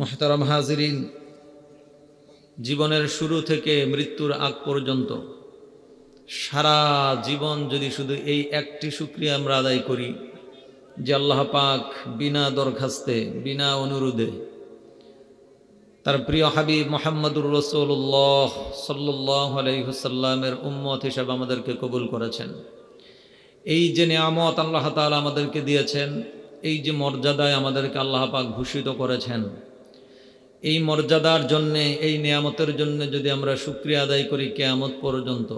মোহতারাম হাজরিন জীবনের শুরু থেকে মৃত্যুর আগ পর্যন্ত সারা জীবন যদি শুধু এই একটি সুক্রিয়া আমরা আদায় করি যে আল্লাহ পাক বিনা দরখাস্তে বিনা অনুরোধে তার প্রিয় হাবি মোহাম্মদুর রসুল্লাহ সাল্লাহ উম্মত হিসাবে আমাদেরকে কবুল করেছেন এই যে নিয়ামত আল্লাহ তালা আমাদেরকে দিয়েছেন এই যে মর্যাদায় আমাদেরকে আল্লাহ পাক ভূষিত করেছেন এই মর্যাদার জন্যে এই নিয়ামতের জন্য যদি আমরা সুক্রিয়া আদায় করি কেয়ামত পর্যন্ত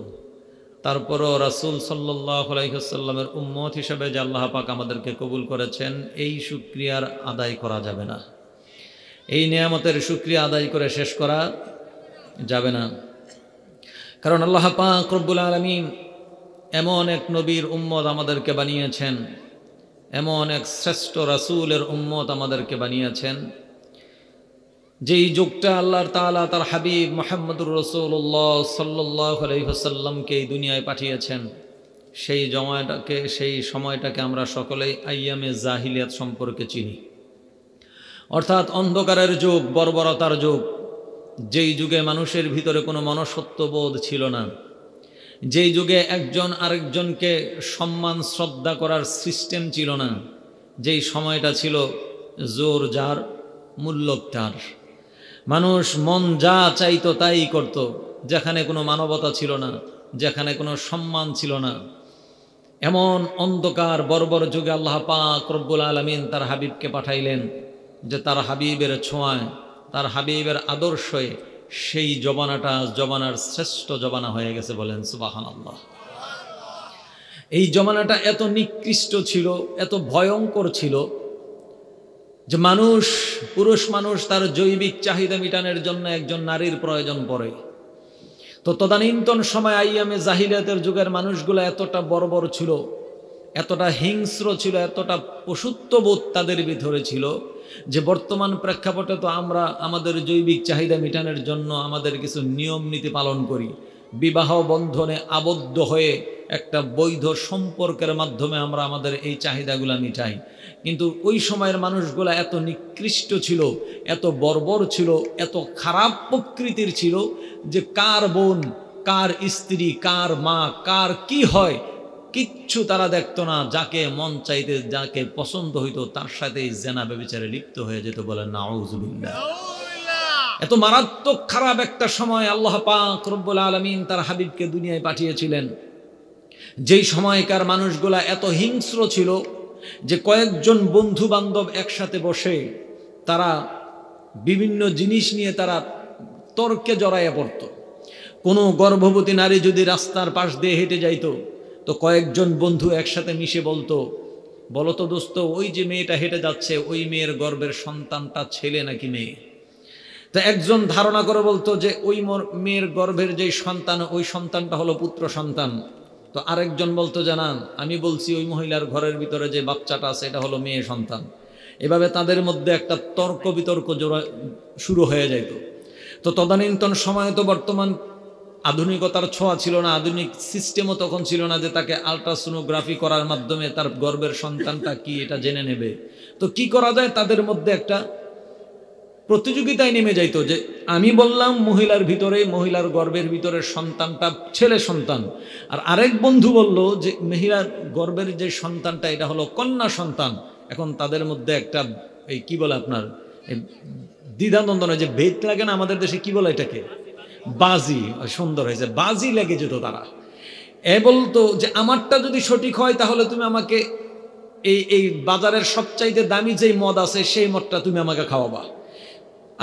তারপরও রাসুল সাল্লাইসাল্লামের উম্মত হিসেবে যে আল্লাহ পাক আমাদেরকে কবুল করেছেন এই সুক্রিয়ার আদায় করা যাবে না এই নিয়ামতের সুক্রিয়া আদায় করে শেষ করা যাবে না কারণ আল্লাহ পাক রব্বুল আলমিন এমন এক নবীর উম্মত আমাদেরকে বানিয়েছেন এমন এক শ্রেষ্ঠ রাসুলের উম্মত আমাদেরকে বানিয়েছেন যেই যুগটা আল্লাহর তালা তার হাবিব মোহাম্মদুর রসুল্লাহ সাল্লাহ আলহিহসাল্লামকে এই দুনিয়ায় পাঠিয়েছেন সেই জমাটাকে সেই সময়টাকে আমরা সকলেই আইয়ামে জাহিলিয়াত সম্পর্কে চিনি অর্থাৎ অন্ধকারের যুগ বর্বরতার যুগ যেই যুগে মানুষের ভিতরে কোনো মনসত্ত্ববোধ ছিল না যেই যুগে একজন আরেকজনকে সম্মান শ্রদ্ধা করার সিস্টেম ছিল না যেই সময়টা ছিল জোর যার মূল্যোক্তার মানুষ মন যা চাইত তাই করত যেখানে কোনো মানবতা ছিল না যেখানে কোনো সম্মান ছিল না এমন অন্ধকার বর্বর যুগে আল্লাহ পাক রব্বুল আলমিন তার হাবিবকে পাঠাইলেন যে তার হাবিবের ছোঁয়ায় তার হাবিবের আদর্শে সেই জবানাটা জবানার শ্রেষ্ঠ জবানা হয়ে গেছে বলেন সুবাহান আল্লাহ এই জমানাটা এত নিকৃষ্ট ছিল এত ভয়ঙ্কর ছিল যে মানুষ পুরুষ মানুষ তার জৈবিক চাহিদা মিটানোর জন্য একজন নারীর প্রয়োজন পড়ে তো তদানীন্তন সময় আইয়ামে জাহিলিয়াতের যুগের মানুষগুলো এতটা বর্বর ছিল এতটা হিংস্র ছিল এতটা পশুত্ববোধ তাদের ভিতরে ছিল যে বর্তমান প্রেক্ষাপটে তো আমরা আমাদের জৈবিক চাহিদা মিটানোর জন্য আমাদের কিছু নিয়ম নীতি পালন করি বিবাহ বন্ধনে আবদ্ধ হয়ে একটা বৈধ সম্পর্কের মাধ্যমে আমরা আমাদের এই চাহিদাগুলো মিটাই কিন্তু ওই সময়ের মানুষগুলা এত নিকৃষ্ট ছিল এত বর্বর ছিল এত খারাপ প্রকৃতির ছিল যে কার বোন কার স্ত্রী কার মা কার কি হয় কিচ্ছু তারা দেখতো না যাকে মন চাইতে যাকে পছন্দ হইতো তার সাথে জেনা বেবিচারে লিপ্ত হয়ে যেত বলে না এত মারাত্মক খারাপ একটা সময় আল্লাহ পাক রব্বুল আলমিন তার হাবিবকে দুনিয়ায় পাঠিয়েছিলেন যেই সময়কার মানুষগুলা এত হিংস্র ছিল যে কয়েকজন বন্ধু বান্ধব একসাথে বসে তারা বিভিন্ন জিনিস নিয়ে তারা তর্কে জড়াইয়া পড়ত কোনো গর্ভবতী নারী যদি রাস্তার পাশ দিয়ে হেঁটে যাইত তো কয়েকজন বন্ধু একসাথে মিশে বলতো বলতো দোস্ত ওই যে মেয়েটা হেঁটে যাচ্ছে ওই মেয়ের গর্বের সন্তানটা ছেলে নাকি মেয়ে তা একজন ধারণা করে বলতো যে ওই মেয়ের গর্ভের যে সন্তান ওই সন্তানটা হলো পুত্র সন্তান তো আরেকজন বলতো জানান আমি বলছি ওই মহিলার ঘরের ভিতরে যে বাচ্চাটা আছে এটা হলো মেয়ে সন্তান এভাবে তাদের মধ্যে একটা তর্ক বিতর্ক জোড়া শুরু হয়ে যাইত তো তদানীন্তন সময়ে তো বর্তমান আধুনিকতার ছোঁয়া ছিল না আধুনিক সিস্টেমও তখন ছিল না যে তাকে আলট্রাসোনোগ্রাফি করার মাধ্যমে তার গর্বের সন্তানটা কি এটা জেনে নেবে তো কি করা যায় তাদের মধ্যে একটা প্রতিযোগিতায় নেমে যাইত যে আমি বললাম মহিলার ভিতরে মহিলার গর্বের ভিতরে সন্তানটা ছেলে সন্তান আর আরেক বন্ধু বলল যে মহিলার গর্বের যে সন্তানটা এটা হলো কন্যা সন্তান এখন তাদের মধ্যে একটা এই কী বলে আপনার দ্বিধানন্দ নয় যে ভেদ লাগে না আমাদের দেশে কি বলে এটাকে বাজি সুন্দর হয়েছে বাজি লেগে যেত তারা এ বলতো যে আমারটা যদি সঠিক হয় তাহলে তুমি আমাকে এই এই বাজারের সবচাইতে দামি যেই মদ আছে সেই মদটা তুমি আমাকে খাওয়াবা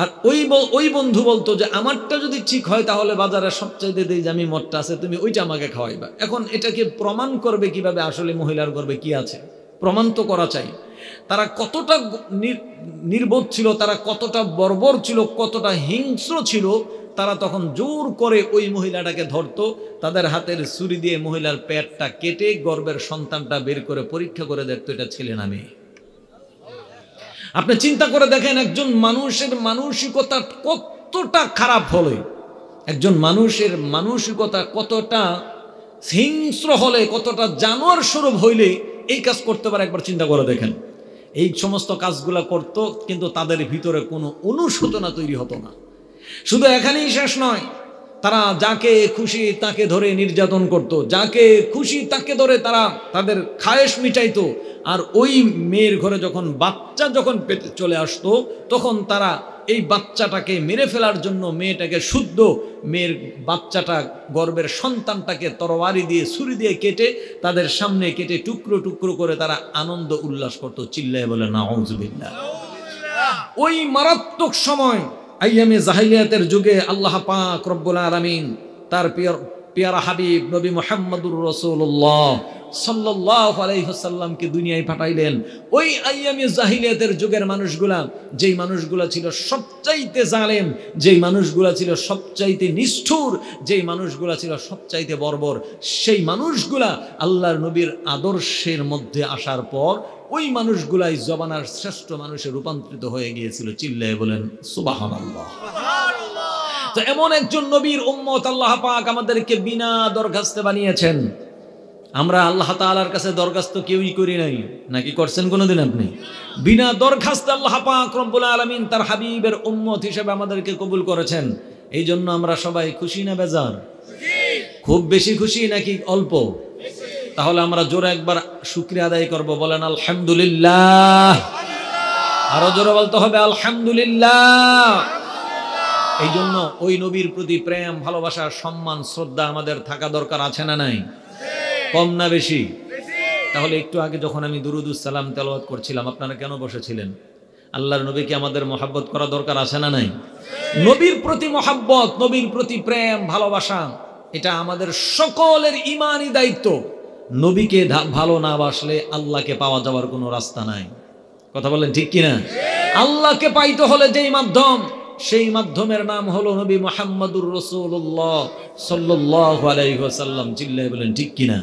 আর ওই ওই বন্ধু বলতো যে আমারটা যদি ঠিক হয় তাহলে বাজারে সবচাইতে দেই যে আমি মদটা আছে তুমি ওইটা আমাকে খাওয়াইবা এখন এটাকে প্রমাণ করবে কিভাবে আসলে মহিলার গর্বে কি আছে প্রমাণ তো করা চাই তারা কতটা নির্বোধ ছিল তারা কতটা বর্বর ছিল কতটা হিংস্র ছিল তারা তখন জোর করে ওই মহিলাটাকে ধরত তাদের হাতের ছুরি দিয়ে মহিলার পেটটা কেটে গর্বের সন্তানটা বের করে পরীক্ষা করে দেখতো এটা ছেলে না মেয়ে আপনি চিন্তা করে দেখেন একজন মানুষের মানসিকতা কতটা খারাপ হলে একজন মানুষের মানসিকতা কতটা হিংস্র হলে কতটা জানোয়ার স্বরূপ হইলে এই কাজ করতে পারে একবার চিন্তা করে দেখেন এই সমস্ত কাজগুলো করত কিন্তু তাদের ভিতরে কোনো অনুশোচনা তৈরি হতো না শুধু এখানেই শেষ নয় তারা যাকে খুশি তাকে ধরে নির্যাতন করত। যাকে খুশি তাকে ধরে তারা তাদের খায়েশ মিটাইতো আর ওই মেয়ের ঘরে যখন বাচ্চা যখন পেতে চলে আসতো তখন তারা এই বাচ্চাটাকে মেরে ফেলার জন্য মেয়েটাকে শুদ্ধ মেয়ের বাচ্চাটা গর্বের সন্তানটাকে তরবারি দিয়ে ছুরি দিয়ে কেটে তাদের সামনে কেটে টুকরো টুকরো করে তারা আনন্দ উল্লাস করত চিল্লায় বলে না ওই মারাত্মক সময় আইয়ামে জাহিলিয়াতের যুগে আল্লাহ পাক রব্বুল আলমিন তার পিয়ারা হাবিব নবী মোহাম্মদুর রসুল্লাহ সাল্লাহ আলাইহসাল্লামকে দুনিয়ায় পাঠাইলেন ওই আইয়ামে জাহিলিয়াতের যুগের মানুষগুলা যেই মানুষগুলা ছিল সবচাইতে জালেম যেই মানুষগুলা ছিল সবচাইতে নিষ্ঠুর যেই মানুষগুলা ছিল সবচাইতে বর্বর সেই মানুষগুলা আল্লাহর নবীর আদর্শের মধ্যে আসার পর ওই মানুষগুলাই জবানার শ্রেষ্ঠ মানুষে রূপান্তরিত হয়ে গিয়েছিল চিল্লায় বলেন সুবাহান তো এমন একজন নবীর উম্মত আল্লাহ পাক আমাদেরকে বিনা দরখাস্তে বানিয়েছেন আমরা আল্লাহ তালার কাছে দরখাস্ত কেউই করি নাই নাকি করছেন কোনোদিন আপনি বিনা দরখাস্ত আল্লাহ পাক রব্বুল আলমিন তার হাবিবের উম্মত হিসেবে আমাদেরকে কবুল করেছেন এই জন্য আমরা সবাই খুশি না বেজার খুব বেশি খুশি নাকি অল্প তাহলে আমরা জোরে একবার শুক্রিয়া আদায় করব বলেন আলহামদুলিল্লাহ আরো জোরে বলতে হবে আলহামদুলিল্লাহ এই জন্য ওই নবীর প্রতি প্রেম ভালোবাসা সম্মান শ্রদ্ধা আমাদের থাকা দরকার আছে না নাই কম না বেশি তাহলে একটু আগে যখন আমি দুরুদুসালাম তেলাওয়াত করছিলাম আপনারা কেন বসেছিলেন আল্লাহর নবীকে আমাদের মহাব্বত করা দরকার আছে না নাই নবীর প্রতি মহাব্বত নবীর প্রতি প্রেম ভালোবাসা এটা আমাদের সকলের ইমানই দায়িত্ব নবীকে ভালো না বাসলে আল্লাহকে পাওয়া যাওয়ার কোনো রাস্তা নাই কথা বললেন ঠিক কিনা আল্লাহকে পাইতে হলে যেই মাধ্যম সেই মাধ্যমের নাম হলো নবী মোহাম্মদুর রসুল্লাহ সাল্লাহ আলাইহাল্লাম চিল্লাই বলেন ঠিক কিনা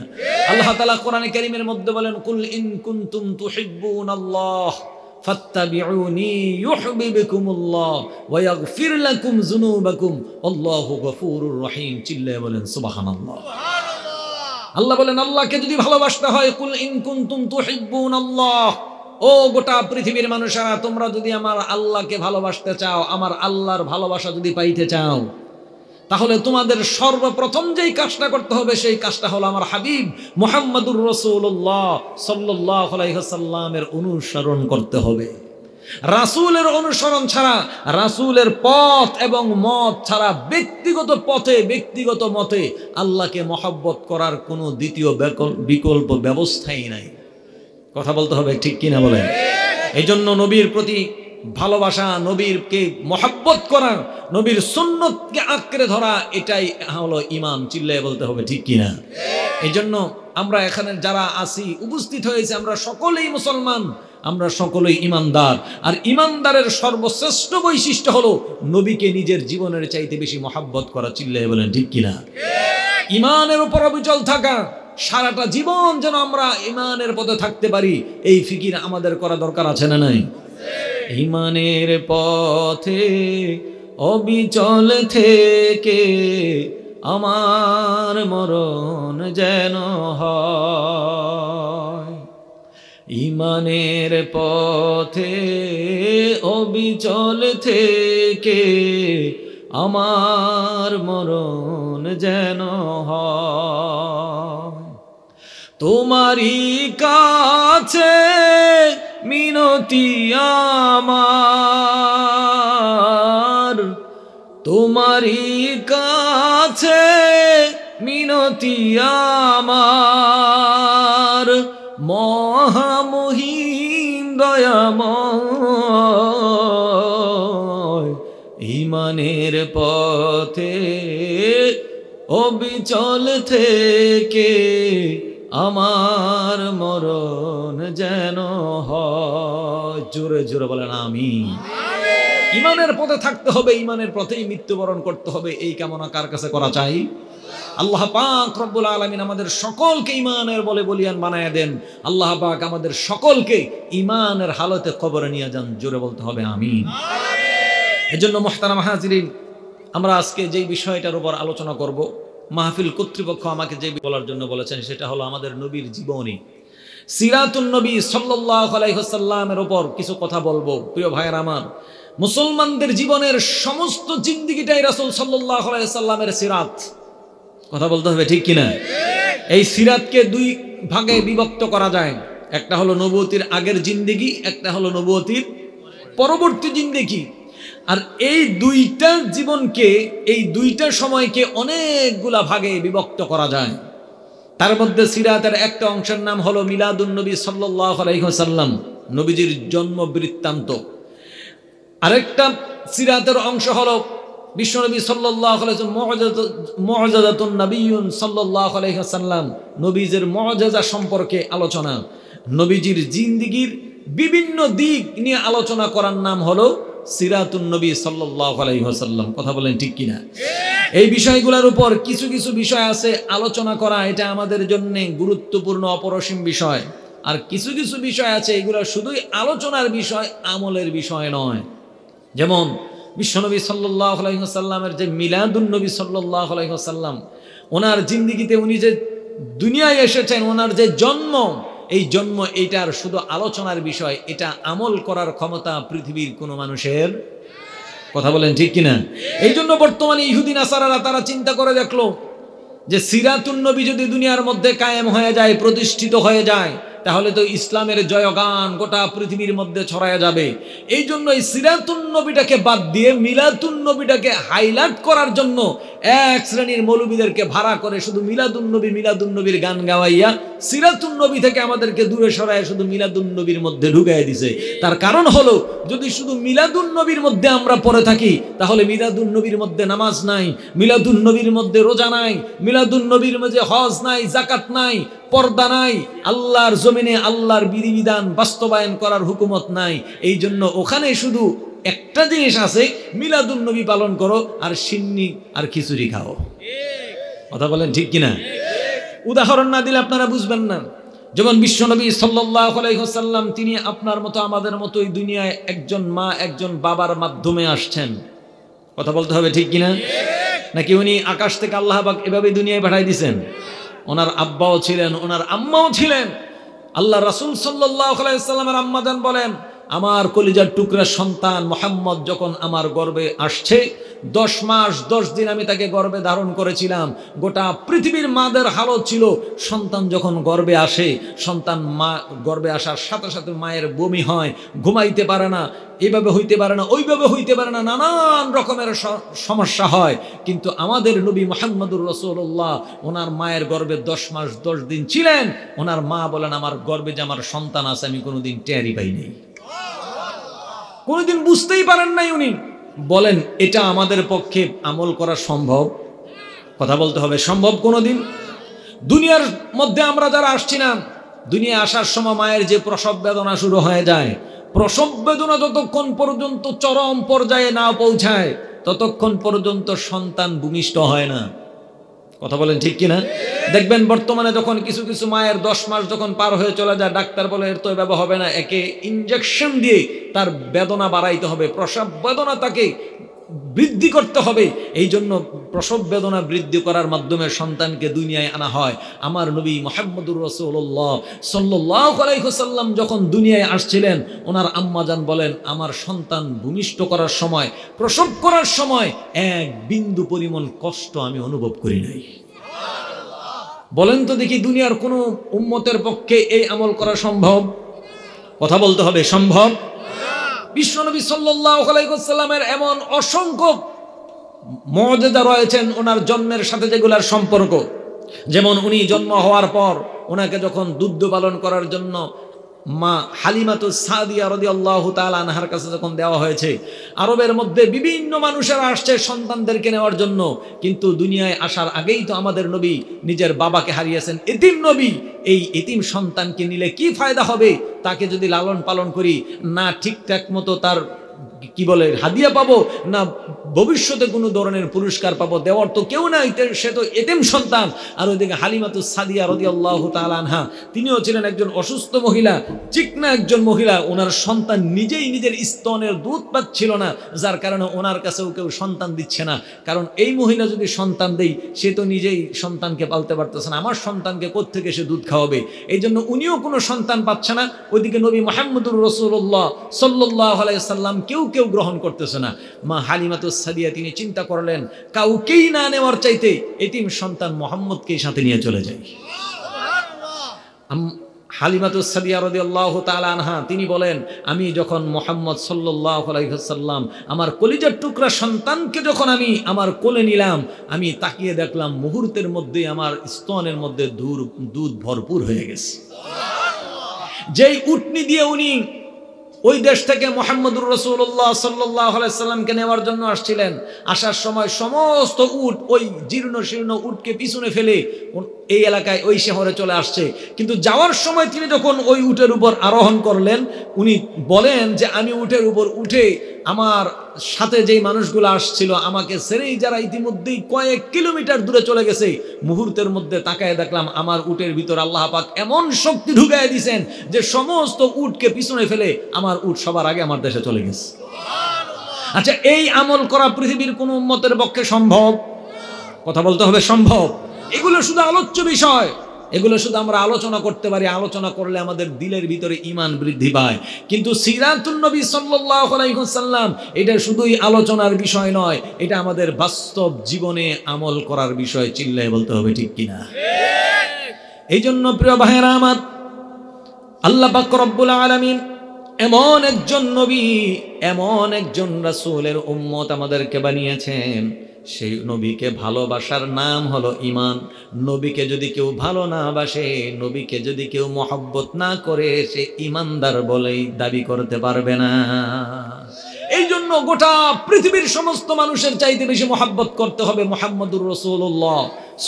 আল্লাহ তালা কোরআন করিমের মধ্যে বলেন কুল ইন কুন্তুম তুহিব্বুন আল্লাহ فاتبعوني يحببكم الله ويغفر لكم ذنوبكم والله غفور বলেন সুবহানাল্লাহ আল্লাহ বলেন আল্লাহকে যদি ভালোবাসতে হয় কুল ইনকুন তুম আল্লাহ ও গোটা পৃথিবীর মানুষেরা তোমরা যদি আমার আল্লাহকে ভালোবাসতে চাও আমার আল্লাহর ভালোবাসা যদি পাইতে চাও তাহলে তোমাদের সর্বপ্রথম যেই কাজটা করতে হবে সেই কাজটা হলো আমার হাবিব মোহাম্মদুর রসুল্লাহ সাল্লাহ সাল্লামের অনুসরণ করতে হবে রাসুলের অনুসরণ ছাড়া রাসুলের পথ এবং মত ছাড়া ব্যক্তিগত পথে ব্যক্তিগত মতে আল্লাহকে মহাব্বত করার কোনো দ্বিতীয় বিকল্প ব্যবস্থাই নাই কথা বলতে হবে ঠিক কিনা বলেন এই জন্য নবীর প্রতি ভালোবাসা নবীরকে মহাব্বত করার নবীর সুন্নতকে আঁকড়ে ধরা এটাই হলো ইমাম চিল্লায় বলতে হবে ঠিক কিনা এই জন্য আমরা এখানে যারা আসি উপস্থিত হয়েছে আমরা সকলেই মুসলমান আমরা সকলেই ইমানদার আর ইমানদারের সর্বশ্রেষ্ঠ বৈশিষ্ট্য হলো নবীকে নিজের জীবনের চাইতে বেশি মহাব্বত করা চিল্লাই বলেন ঠিক কিনা ইমানের উপর অবিচল থাকা সারাটা জীবন যেন আমরা ইমানের পথে থাকতে পারি এই ফিকির আমাদের করা দরকার আছে না নাই ইমানের পথে অবিচল থেকে আমার মরণ যেন হয় ইমানের পথে অবিচল থেকে আমার মরণ যেন তোমারই কাছে মিনতি আমার তোমারই কাছে মিনতি আমার মহামহিম দয়াময় ইমানের পথে অবিচল থেকে আমার মরণ যেন জোরে জোরে বলেন আমি ইমানের পথে থাকতে হবে ইমানের পথেই মৃত্যুবরণ করতে হবে এই কামনা কার কাছে করা চাই আল্লাহ পাক রব্বুল আলমিন আমাদের সকলকে ইমানের বলে বলিয়ান বানায় দেন আল্লাহ পাক আমাদের সকলকে ইমানের হালতে কবরে নিয়ে যান জোরে বলতে হবে আমি এজন্য মোহতারাম হাজরিন আমরা আজকে যেই বিষয়টার উপর আলোচনা করব মাহফিল কর্তৃপক্ষ আমাকে যে বলার জন্য বলেছেন সেটা হলো আমাদের নবীর জীবনী সিরাতুল নবী সাল্লাহসাল্লামের ওপর কিছু কথা বলবো প্রিয় ভাইয়ের আমার মুসলমানদের জীবনের সমস্ত জিন্দিগিটাই রাসুল সাল্লাই সাল্লামের সিরাত কথা বলতে হবে ঠিক কিনা এই সিরাতকে দুই ভাগে বিভক্ত করা যায় একটা হলো নবতির আগের জিন্দিগি একটা হলো নবতির পরবর্তী জিন্দিগি আর এই দুইটা জীবনকে এই দুইটা সময়কে অনেকগুলা ভাগে বিভক্ত করা যায় তার মধ্যে সিরাতের একটা অংশের নাম হলো মিলাদুলনবী সাল্লাহ আলাইসাল্লাম নবীজির জন্ম বৃত্তান্ত আরেকটা সিরাতের অংশ হলো বিশ্বনবী সাল্লাহ সাল্লাহ আলহাসাল্লাম নবীজের মজাজা সম্পর্কে আলোচনা নবীজির জিন্দিগির বিভিন্ন দিক নিয়ে আলোচনা করার নাম হলো সিরাতুন নবী সাল্লাহ আলহিহাসাল্লাম কথা বলেন ঠিক কিনা এই বিষয়গুলোর উপর কিছু কিছু বিষয় আছে আলোচনা করা এটা আমাদের জন্য গুরুত্বপূর্ণ অপরসীম বিষয় আর কিছু কিছু বিষয় আছে এগুলো শুধুই আলোচনার বিষয় আমলের বিষয় নয় যেমন বিশ্বনবী সাল্লাহ যে মিলাদুলনবী সাল্লাহ আলহিহাসাল্লাম ওনার জিন্দিগিতে উনি যে দুনিয়ায় এসেছেন ওনার যে জন্ম এই জন্ম এটার শুধু আলোচনার বিষয় এটা আমল করার ক্ষমতা পৃথিবীর কোনো মানুষের কথা বলেন ঠিক কিনা এই জন্য বর্তমানে ইহুদিন আসারারা তারা চিন্তা করে দেখলো যে সিরাতুন্নবী যদি দুনিয়ার মধ্যে কায়েম হয়ে যায় প্রতিষ্ঠিত হয়ে যায় তাহলে তো ইসলামের জয়গান গোটা পৃথিবীর মধ্যে ছড়ায় যাবে এই জন্য এই সিরাতুন নবীটাকে বাদ দিয়ে মিলাতুন নবীটাকে হাইলাইট করার জন্য এক শ্রেণীর মৌলবীদেরকে ভাড়া করে শুধু মিলাদুন নবী মিলাদুন নবীর গান গাওয়াইয়া সিরাতুন নবী থেকে আমাদেরকে দূরে সরায় শুধু মিলাদুন নবীর মধ্যে ঢুকাইয়া দিছে তার কারণ হলো যদি শুধু মিলাদুন নবীর মধ্যে আমরা পড়ে থাকি তাহলে মিলাদুন নবীর মধ্যে নামাজ নাই মিলাদুন নবীর মধ্যে রোজা নাই মিলাদুন নবীর মধ্যে হজ নাই জাকাত নাই পর্দা নাই আল্লাহর জমিনে আল্লাহর বিধিবিধান বাস্তবায়ন করার হুকুমত নাই এই জন্য ওখানে শুধু একটা জিনিস আছে মিলাদুল নবী পালন করো আর সিন্নি আর খিচুড়ি খাও কথা বলেন ঠিক কিনা উদাহরণ না দিলে আপনারা বুঝবেন না যেমন বিশ্বনবী সাল্লাম তিনি আপনার মতো আমাদের মতো এই দুনিয়ায় একজন মা একজন বাবার মাধ্যমে আসছেন কথা বলতে হবে ঠিক কিনা নাকি উনি আকাশ থেকে আল্লাহবাক এভাবে দুনিয়ায় পাঠাই দিচ্ছেন ওনার আব্বাও ছিলেন ওনার আম্মাও ছিলেন আল্লাহ রাসুল সাল্লাহ আলাইসাল্লামের আম্মাজান বলেন আমার কলিজার টুকরা সন্তান মোহাম্মদ যখন আমার গর্বে আসছে দশ মাস দশ দিন আমি তাকে গর্বে ধারণ করেছিলাম গোটা পৃথিবীর মাদের হালত ছিল সন্তান যখন গর্বে আসে সন্তান মা গর্বে আসার সাথে সাথে মায়ের বমি হয় ঘুমাইতে পারে না এভাবে হইতে পারে না ওইভাবে হইতে পারে না নানান রকমের সমস্যা হয় কিন্তু আমাদের নবী মোহাম্মদুর রসুল্লাহ ওনার মায়ের গর্বে দশ মাস দশ দিন ছিলেন ওনার মা বলেন আমার গর্বে যে আমার সন্তান আছে আমি কোনোদিন টেরি পাইনি কোনোদিন বুঝতেই পারেন নাই উনি বলেন এটা আমাদের পক্ষে আমল করা সম্ভব কথা বলতে হবে সম্ভব কোনোদিন দুনিয়ার মধ্যে আমরা যারা আসছি না দুনিয়া আসার সময় মায়ের যে প্রসব বেদনা শুরু হয়ে যায় প্রসব বেদনা যতক্ষণ পর্যন্ত চরম পর্যায়ে না পৌঁছায় ততক্ষণ পর্যন্ত সন্তান ভূমিষ্ঠ হয় না কথা বলেন ঠিক কিনা দেখবেন বর্তমানে যখন কিছু কিছু মায়ের দশ মাস যখন পার হয়ে চলে যায় ডাক্তার বলে এর তো এভাবে হবে না একে ইঞ্জেকশন দিয়ে তার বেদনা বাড়াইতে হবে প্রসব বেদনা তাকে বৃদ্ধি করতে হবে এই জন্য প্রসব বেদনা বৃদ্ধি করার মাধ্যমে সন্তানকে দুনিয়ায় আনা হয় আমার নবী মোহাম্মদুর রসুল্লাহ সাল্লাহ যখন দুনিয়ায় আসছিলেন ওনার আম্মাজান বলেন আমার সন্তান ভূমিষ্ঠ করার সময় প্রসব করার সময় এক বিন্দু পরিমাণ কষ্ট আমি অনুভব করি নাই বলেন তো দেখি দুনিয়ার কোনো উম্মতের পক্ষে এই আমল করা সম্ভব কথা বলতে হবে সম্ভব বিশ্বনবী সাল্লাইসাল্লামের এমন অসংখ্য মর্যাদা রয়েছেন ওনার জন্মের সাথে যেগুলার সম্পর্ক যেমন উনি জন্ম হওয়ার পর ওনাকে যখন দুগ্ধ পালন করার জন্য মা হালিমাতু সাদিয়া রদি আল্লাহ আনহার কাছে যখন দেওয়া হয়েছে আরবের মধ্যে বিভিন্ন মানুষেরা আসছে সন্তানদেরকে নেওয়ার জন্য কিন্তু দুনিয়ায় আসার আগেই তো আমাদের নবী নিজের বাবাকে হারিয়েছেন এতিম নবী এই এতিম সন্তানকে নিলে কি ফায়দা হবে তাকে যদি লালন পালন করি না ঠিকঠাক মতো তার কি বলে হাদিয়া পাবো না ভবিষ্যতে কোনো ধরনের পুরস্কার পাবো দেওয়ার তো কেউ নাই সে তো এটেম সন্তান আর ওইদিকে হালিমাতু সাদিয়া রদি আল্লাহ তালহা তিনিও ছিলেন একজন অসুস্থ মহিলা চিকনা একজন মহিলা ওনার সন্তান নিজেই নিজের স্তনের দুধ পাচ্ছিল না যার কারণে ওনার কাছেও কেউ সন্তান দিচ্ছে না কারণ এই মহিলা যদি সন্তান দেই সে তো নিজেই সন্তানকে পালতে পারতেছে না আমার সন্তানকে কোথেকে সে দুধ খাওয়াবে এই জন্য উনিও কোনো সন্তান পাচ্ছে না ওইদিকে নবী মাহমুদুর রসুল্লাহ সাল্লাহ আলাইসাল্লাম কেউ কেউ গ্রহণ করতেছে না মা সাদিয়া তিনি চিন্তা করলেন কাউকেই না নেওয়ার চাইতে এতিম সন্তান মোহাম্মদকেই সাথে নিয়ে চলে যায় হালিমাতুসাদিয়া রদি আল্লাহ আনহা তিনি বলেন আমি যখন মোহাম্মদ সাল্লাহ আমার কলিজার টুকরা সন্তানকে যখন আমি আমার কোলে নিলাম আমি তাকিয়ে দেখলাম মুহূর্তের মধ্যে আমার স্তনের মধ্যে দূর দুধ ভরপুর হয়ে গেছে যেই উটনি দিয়ে উনি ওই দেশ থেকে মোহাম্মদুর রসুল্লাহ সাল্লাহামকে নেওয়ার জন্য আসছিলেন আসার সময় সমস্ত উট ওই জীর্ণ শীর্ণ উটকে পিছনে ফেলে এই এলাকায় ওই শহরে চলে আসছে কিন্তু যাওয়ার সময় তিনি যখন ওই উটের উপর আরোহণ করলেন উনি বলেন যে আমি উটের উপর উঠে আমার সাথে যেই মানুষগুলো আসছিল আমাকে সেরেই যারা ইতিমধ্যেই কয়েক কিলোমিটার দূরে চলে গেছে মুহূর্তের মধ্যে তাকায় দেখলাম আমার উটের ভিতর আল্লাহ পাক এমন শক্তি ঢুকাই দিয়েছেন যে সমস্ত উটকে পিছনে ফেলে আমার উট সবার আগে আমার দেশে চলে গেছে আচ্ছা এই আমল করা পৃথিবীর কোনো উন্মতের পক্ষে সম্ভব কথা বলতে হবে সম্ভব এগুলো শুধু আলোচ্য বিষয় এগুলো শুধু আমরা আলোচনা করতে পারি আলোচনা করলে আমাদের দিলের ভিতরে ইমান বৃদ্ধি পায় কিন্তু সিরাতুন্নবী সাল্লাম এটা শুধুই আলোচনার বিষয় নয় এটা আমাদের বাস্তব জীবনে আমল করার বিষয় চিল্লায় বলতে হবে ঠিক কিনা এই জন্য প্রিয় ভাইয়েরা আমার আল্লাহ পাক রব্বুল আলমিন এমন একজন নবী এমন একজন রাসুলের উম্মত আমাদেরকে বানিয়েছেন সেই নবীকে ভালোবাসার নাম হলো ইমান নবীকে যদি কেউ ভালো না বাসে নবীকে যদি কেউ মহব্বত না করে সে ইমানদার বলেই দাবি করতে পারবে না এই জন্য গোটা পৃথিবীর সমস্ত মানুষের চাইতে বেশি মহাব্বত করতে হবে মোহাম্মদুর রসুল্লাহ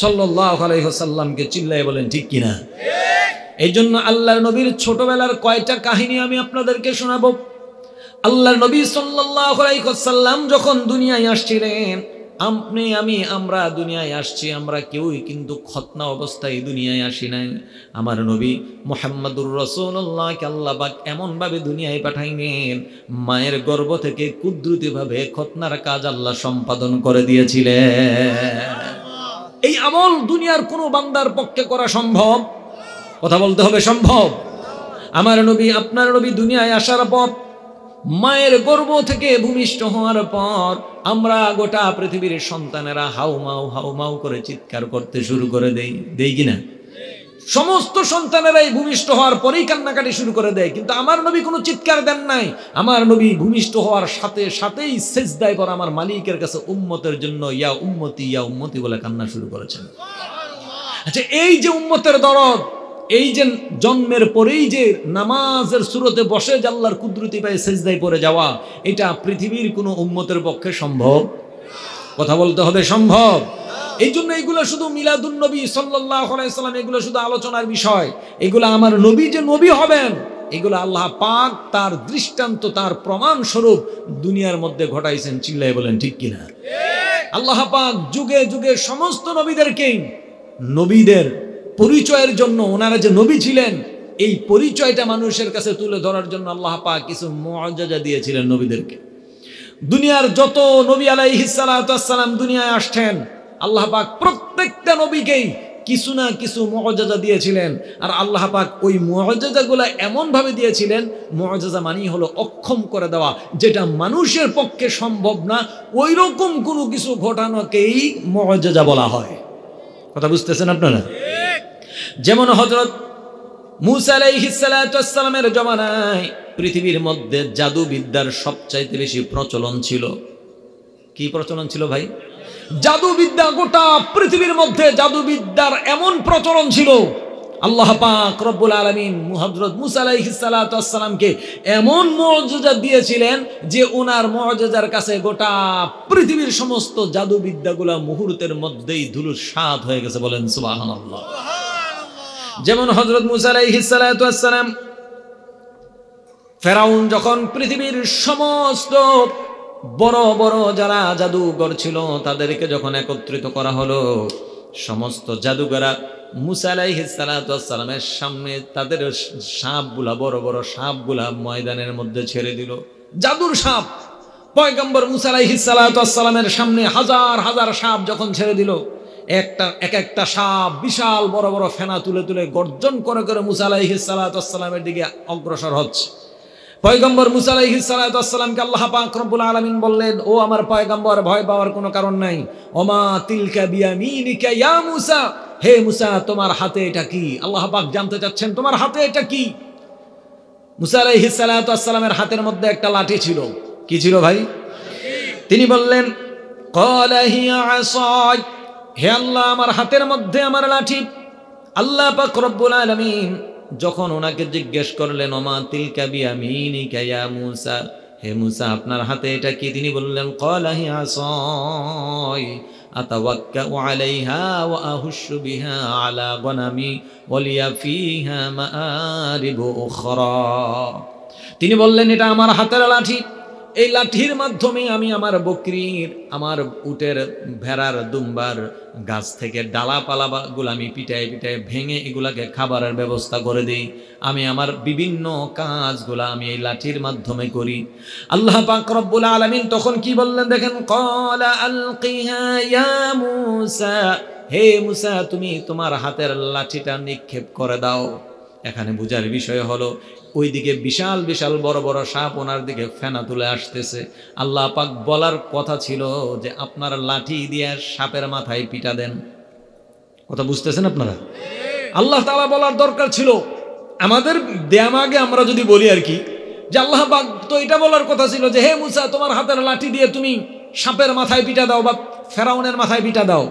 সাল্লাহ আলহ্লামকে চিল্লাই বলেন ঠিক কিনা এই জন্য আল্লাহ নবীর ছোটবেলার কয়টা কাহিনী আমি আপনাদেরকে শোনাবো আল্লাহ নবী সাল্লাম যখন দুনিয়ায় আসছিলেন আপনি আমি আমরা দুনিয়ায় আসছি আমরা কেউই কিন্তু খতনা অবস্থায় দুনিয়ায় আসি নাই আমার নবী মোহাম্মদুর রসুল্লাহকে আল্লাহবাক এমনভাবে দুনিয়ায় নেন মায়ের গর্ব থেকে কুদ্রুতিভাবে খতনার কাজ আল্লাহ সম্পাদন করে দিয়েছিলেন এই আমল দুনিয়ার কোনো বান্দার পক্ষে করা সম্ভব কথা বলতে হবে সম্ভব আমার নবী আপনার নবী দুনিয়ায় আসার পর মায়ের গর্ব থেকে ভূমিষ্ঠ হওয়ার পর আমরা গোটা পৃথিবীর সন্তানেরা হাউ মাউ হাউ মাউ করে চিৎকার করতে শুরু করে দেয় দেই কিনা সমস্ত সন্তানেরা এই ভূমিষ্ঠ হওয়ার পরেই কান্নাকাটি শুরু করে দেয় কিন্তু আমার নবী কোনো চিৎকার দেন নাই আমার নবী ভূমিষ্ঠ হওয়ার সাথে সাথেই শেষ দায় পর আমার মালিকের কাছে উম্মতের জন্য ইয়া উম্মতি ইয়া উম্মতি বলে কান্না শুরু করেছেন আচ্ছা এই যে উম্মতের দরদ এই যে জন্মের পরেই যে নামাজের সুরতে বসে জাল্লার কুদরতি পায়ে সেজদায় পড়ে যাওয়া এটা পৃথিবীর কোনো উন্মতের পক্ষে সম্ভব কথা বলতে হবে সম্ভব এই জন্য এগুলো শুধু নবী সাল্লাম এগুলো শুধু আলোচনার বিষয় এগুলো আমার নবী যে নবী হবেন এগুলো আল্লাহ পাক তার দৃষ্টান্ত তার প্রমাণ স্বরূপ দুনিয়ার মধ্যে ঘটাইছেন চিল্লাই বলেন ঠিক কিনা আল্লাহ পাক যুগে যুগে সমস্ত নবীদেরকেই নবীদের পরিচয়ের জন্য ওনারা যে নবী ছিলেন এই পরিচয়টা মানুষের কাছে তুলে ধরার জন্য আল্লাহ পা কিছু মজাজা দিয়েছিলেন নবীদেরকে দুনিয়ার যত নবী আলাইহিসালাম দুনিয়ায় আসছেন আল্লাহ পাক প্রত্যেকটা নবীকেই কিছু না কিছু মজাজা দিয়েছিলেন আর আল্লাহ পাক ওই মজাজাগুলা এমনভাবে দিয়েছিলেন মজাজা মানি হলো অক্ষম করে দেওয়া যেটা মানুষের পক্ষে সম্ভব না ওই রকম কোনো কিছু ঘটানোকেই মজাজা বলা হয় কথা বুঝতেছেন আপনারা যেমন হজরত মুসালামের জমানায় পৃথিবীর মধ্যে জাদু বিদ্যার সবচাইতে বেশি প্রচলন ছিল কি প্রচলন ছিল ভাই জাদু বিদ্যা গোটা পৃথিবীর মধ্যে জাদু বিদ্যার এমন প্রচলন ছিল আল্লাহ পাক রব্বুল আলমিন মুহজরত মুসালাইসালামকে এমন মর্যাদা দিয়েছিলেন যে ওনার মর্যাদার কাছে গোটা পৃথিবীর সমস্ত জাদুবিদ্যাগুলা মুহূর্তের মধ্যেই ধুলুর সাদ হয়ে গেছে বলেন সুবাহ আল্লাহ যেমন হজরত মুসালাম ফেরাউন যখন পৃথিবীর সমস্ত বড় বড় যারা জাদুঘর ছিল তাদেরকে যখন একত্রিত করা হলো সমস্ত জাদুঘরা মুসালাইহিসালামের সামনে তাদের সাপগুলা বড় বড় সাপগুলা ময়দানের মধ্যে ছেড়ে দিল জাদুর সাপ পয়গম্বর মুসালাইসালামের সামনে হাজার হাজার সাপ যখন ছেড়ে দিল একটা এক একটা সাপ বিশাল বড় বড় ফেনা তুলে তুলে গর্জন করে করে মুসা আলাইহিসালামের দিকে অগ্রসর হচ্ছে পয়গম্বর মুসা আলাইহিসালামকে আল্লাহ পাকরবুল আলমিন বললেন ও আমার পয়গম্বর ভয় পাওয়ার কোনো কারণ নাই ওমা তিলকা বিয়ামিনিকা ইয়া মুসা হে মুসা তোমার হাতে এটা কি আল্লাহ পাক জানতে চাচ্ছেন তোমার হাতে এটা কি মুসা আলাইহিসালামের হাতের মধ্যে একটা লাঠি ছিল কি ছিল ভাই তিনি বললেন হে আল্লাহ আমার হাতের মধ্যে আমার লাঠি আল্লাহ পাকরব্বুল আলমিন যখন ওনাকে জিজ্ঞেস করলেন ওমা তিলকা বিয়ামিনিকা ইয়া মুসা হে মুসা আপনার হাতে এটা কি তিনি বললেন ক্বালা হিয়া ওয়া বিহা আলা তিনি বললেন এটা আমার হাতের লাঠি এই লাঠির মাধ্যমে আমি আমার বকরির আমার উটের ভেড়ার দুম্বার গাছ থেকে ডালা পালাগুলো আমি পিটায় পিটায় ভেঙে এগুলাকে খাবারের ব্যবস্থা করে দিই আমি আমার বিভিন্ন কাজগুলা আমি এই লাঠির মাধ্যমে করি আল্লাহ পাকরবুল আলমিন আলামিন তখন কি বললেন দেখেন কলা হে মুসা তুমি তোমার হাতের লাঠিটা নিক্ষেপ করে দাও এখানে বোঝার বিষয় হলো ওই দিকে বিশাল বিশাল বড় বড় সাপ ওনার দিকে ফেনা তুলে আসতেছে আল্লাহ পাক বলার কথা ছিল যে আপনার লাঠি দিয়ে সাপের মাথায় পিটা দেন কথা বুঝতেছেন আপনারা আল্লাহ তালা বলার দরকার ছিল আমাদের দেয়ামাগে আমরা যদি বলি আর কি যে আল্লাহ পাক তো এটা বলার কথা ছিল যে হে মুসা তোমার হাতের লাঠি দিয়ে তুমি সাপের মাথায় পিটা দাও বা ফেরাউনের মাথায় পিটা দাও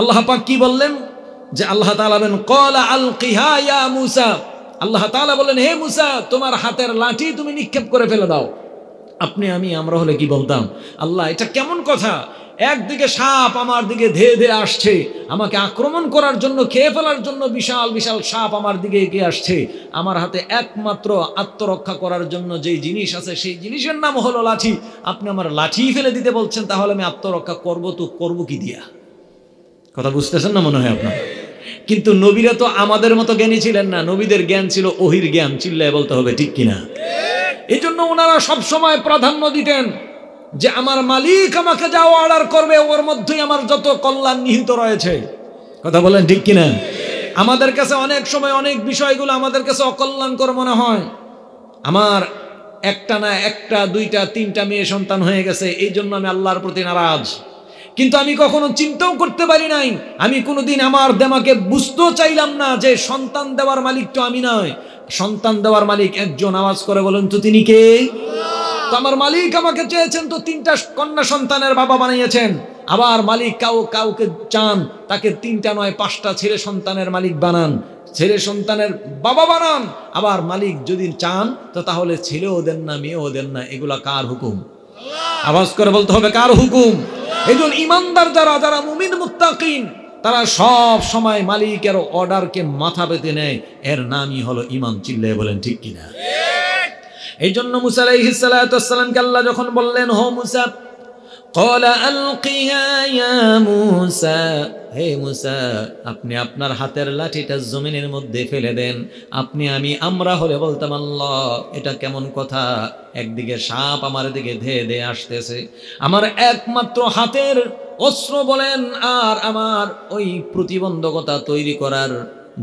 আল্লাহ পাক কি বললেন যে আল্লাহ তালা বলেন কলা আল কিহা ইয়া মুসা আল্লাহ তালা বলেন হে মুসা তোমার হাতের লাঠি তুমি নিক্ষেপ করে ফেলে দাও আপনি আমি আমরা হলে কি বলতাম আল্লাহ এটা কেমন কথা একদিকে সাপ আমার দিকে ধেয়ে ধেয়ে আসছে আমাকে আক্রমণ করার জন্য খেয়ে ফেলার জন্য বিশাল বিশাল সাপ আমার দিকে এগিয়ে আসছে আমার হাতে একমাত্র আত্মরক্ষা করার জন্য যে জিনিস আছে সেই জিনিসের নাম হলো লাঠি আপনি আমার লাঠি ফেলে দিতে বলছেন তাহলে আমি আত্মরক্ষা করব তো করব কি দিয়া কথা বুঝতেছেন না মনে হয় আপনার কিন্তু নবীরা তো আমাদের মতো জ্ঞানী ছিলেন না নবীদের জ্ঞান ছিল ওহির জ্ঞান চিল্লায় বলতে হবে ঠিক কিনা এই জন্য ওনারা সবসময় প্রাধান্য দিতেন যে আমার মালিক আমাকে যা অর্ডার করবে ওর মধ্যেই আমার যত কল্যাণ নিহিত রয়েছে কথা বলেন ঠিক কিনা আমাদের কাছে অনেক সময় অনেক বিষয়গুলো আমাদের কাছে অকল্যাণকর মনে হয় আমার একটা না একটা দুইটা তিনটা মেয়ে সন্তান হয়ে গেছে এই জন্য আমি আল্লাহর প্রতি নারাজ কিন্তু আমি কখনো চিন্তাও করতে পারি নাই আমি কোনোদিন আমার দেমাকে বুঝতেও চাইলাম না যে সন্তান দেওয়ার মালিক তো আমি নয় সন্তান দেওয়ার মালিক একজন আওয়াজ করে বলেন তো তিনি কে তো আমার মালিক আমাকে চেয়েছেন তো তিনটা কন্যা সন্তানের বাবা বানিয়েছেন আবার মালিক কাউ কাউকে চান তাকে তিনটা নয় পাঁচটা ছেলে সন্তানের মালিক বানান ছেলে সন্তানের বাবা বানান আবার মালিক যদি চান তো তাহলে ছেলেও দেন না মেয়েও দেন না এগুলা কার হুকুম আওয়াজ করে বলতে হবে কার হুকুম এজন ইমানদার যারা যারা মুমিন মুত্তাকিন তারা সব সময় মালিকের অর্ডারকে মাথা পেতে নেয় এর নামই হলো ইমান চিল্লে বলেন ঠিক কিনা এই জন্য মুসা আলাইহিস সালাতু আল্লাহ যখন বললেন হো মুসা হে মুসা আপনি আপনার হাতের লাঠিটা জমিনের মধ্যে ফেলে দেন আপনি আমি আমরা হলে বলতাম আল্লাহ এটা কেমন কথা একদিকে সাপ আমার দিকে ধেয়ে ধেয়ে আসতেছে আমার একমাত্র হাতের অস্ত্র বলেন আর আমার ওই প্রতিবন্ধকতা তৈরি করার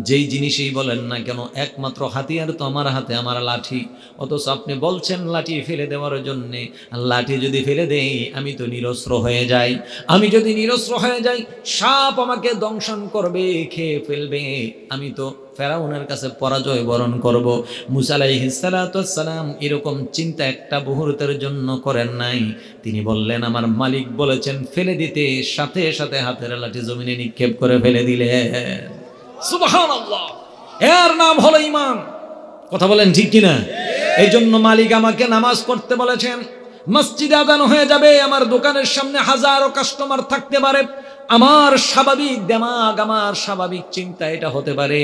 যেই জিনিসেই বলেন না কেন একমাত্র হাতিয়ার তো আমার হাতে আমার লাঠি অথচ আপনি বলছেন লাঠি ফেলে দেওয়ার জন্যে লাঠি যদি ফেলে দেই আমি তো নিরস্ত্র হয়ে যাই আমি যদি নিরস্ত্র হয়ে যাই সাপ আমাকে দংশন করবে খেয়ে ফেলবে আমি তো ফেরাউনের কাছে পরাজয় বরণ করব মুসালাইসালাম এরকম চিন্তা একটা মুহূর্তের জন্য করেন নাই তিনি বললেন আমার মালিক বলেছেন ফেলে দিতে সাথে সাথে হাতের লাঠি জমিনে নিক্ষেপ করে ফেলে দিলেন এর নাম হলো ইমান কথা বলেন ঠিক কিনা এই জন্য মালিক আমাকে নামাজ পড়তে বলেছেন মসজিদ আদান হয়ে যাবে আমার দোকানের সামনে হাজারো কাস্টমার থাকতে পারে আমার স্বাভাবিক দেমাগ আমার স্বাভাবিক চিন্তা এটা হতে পারে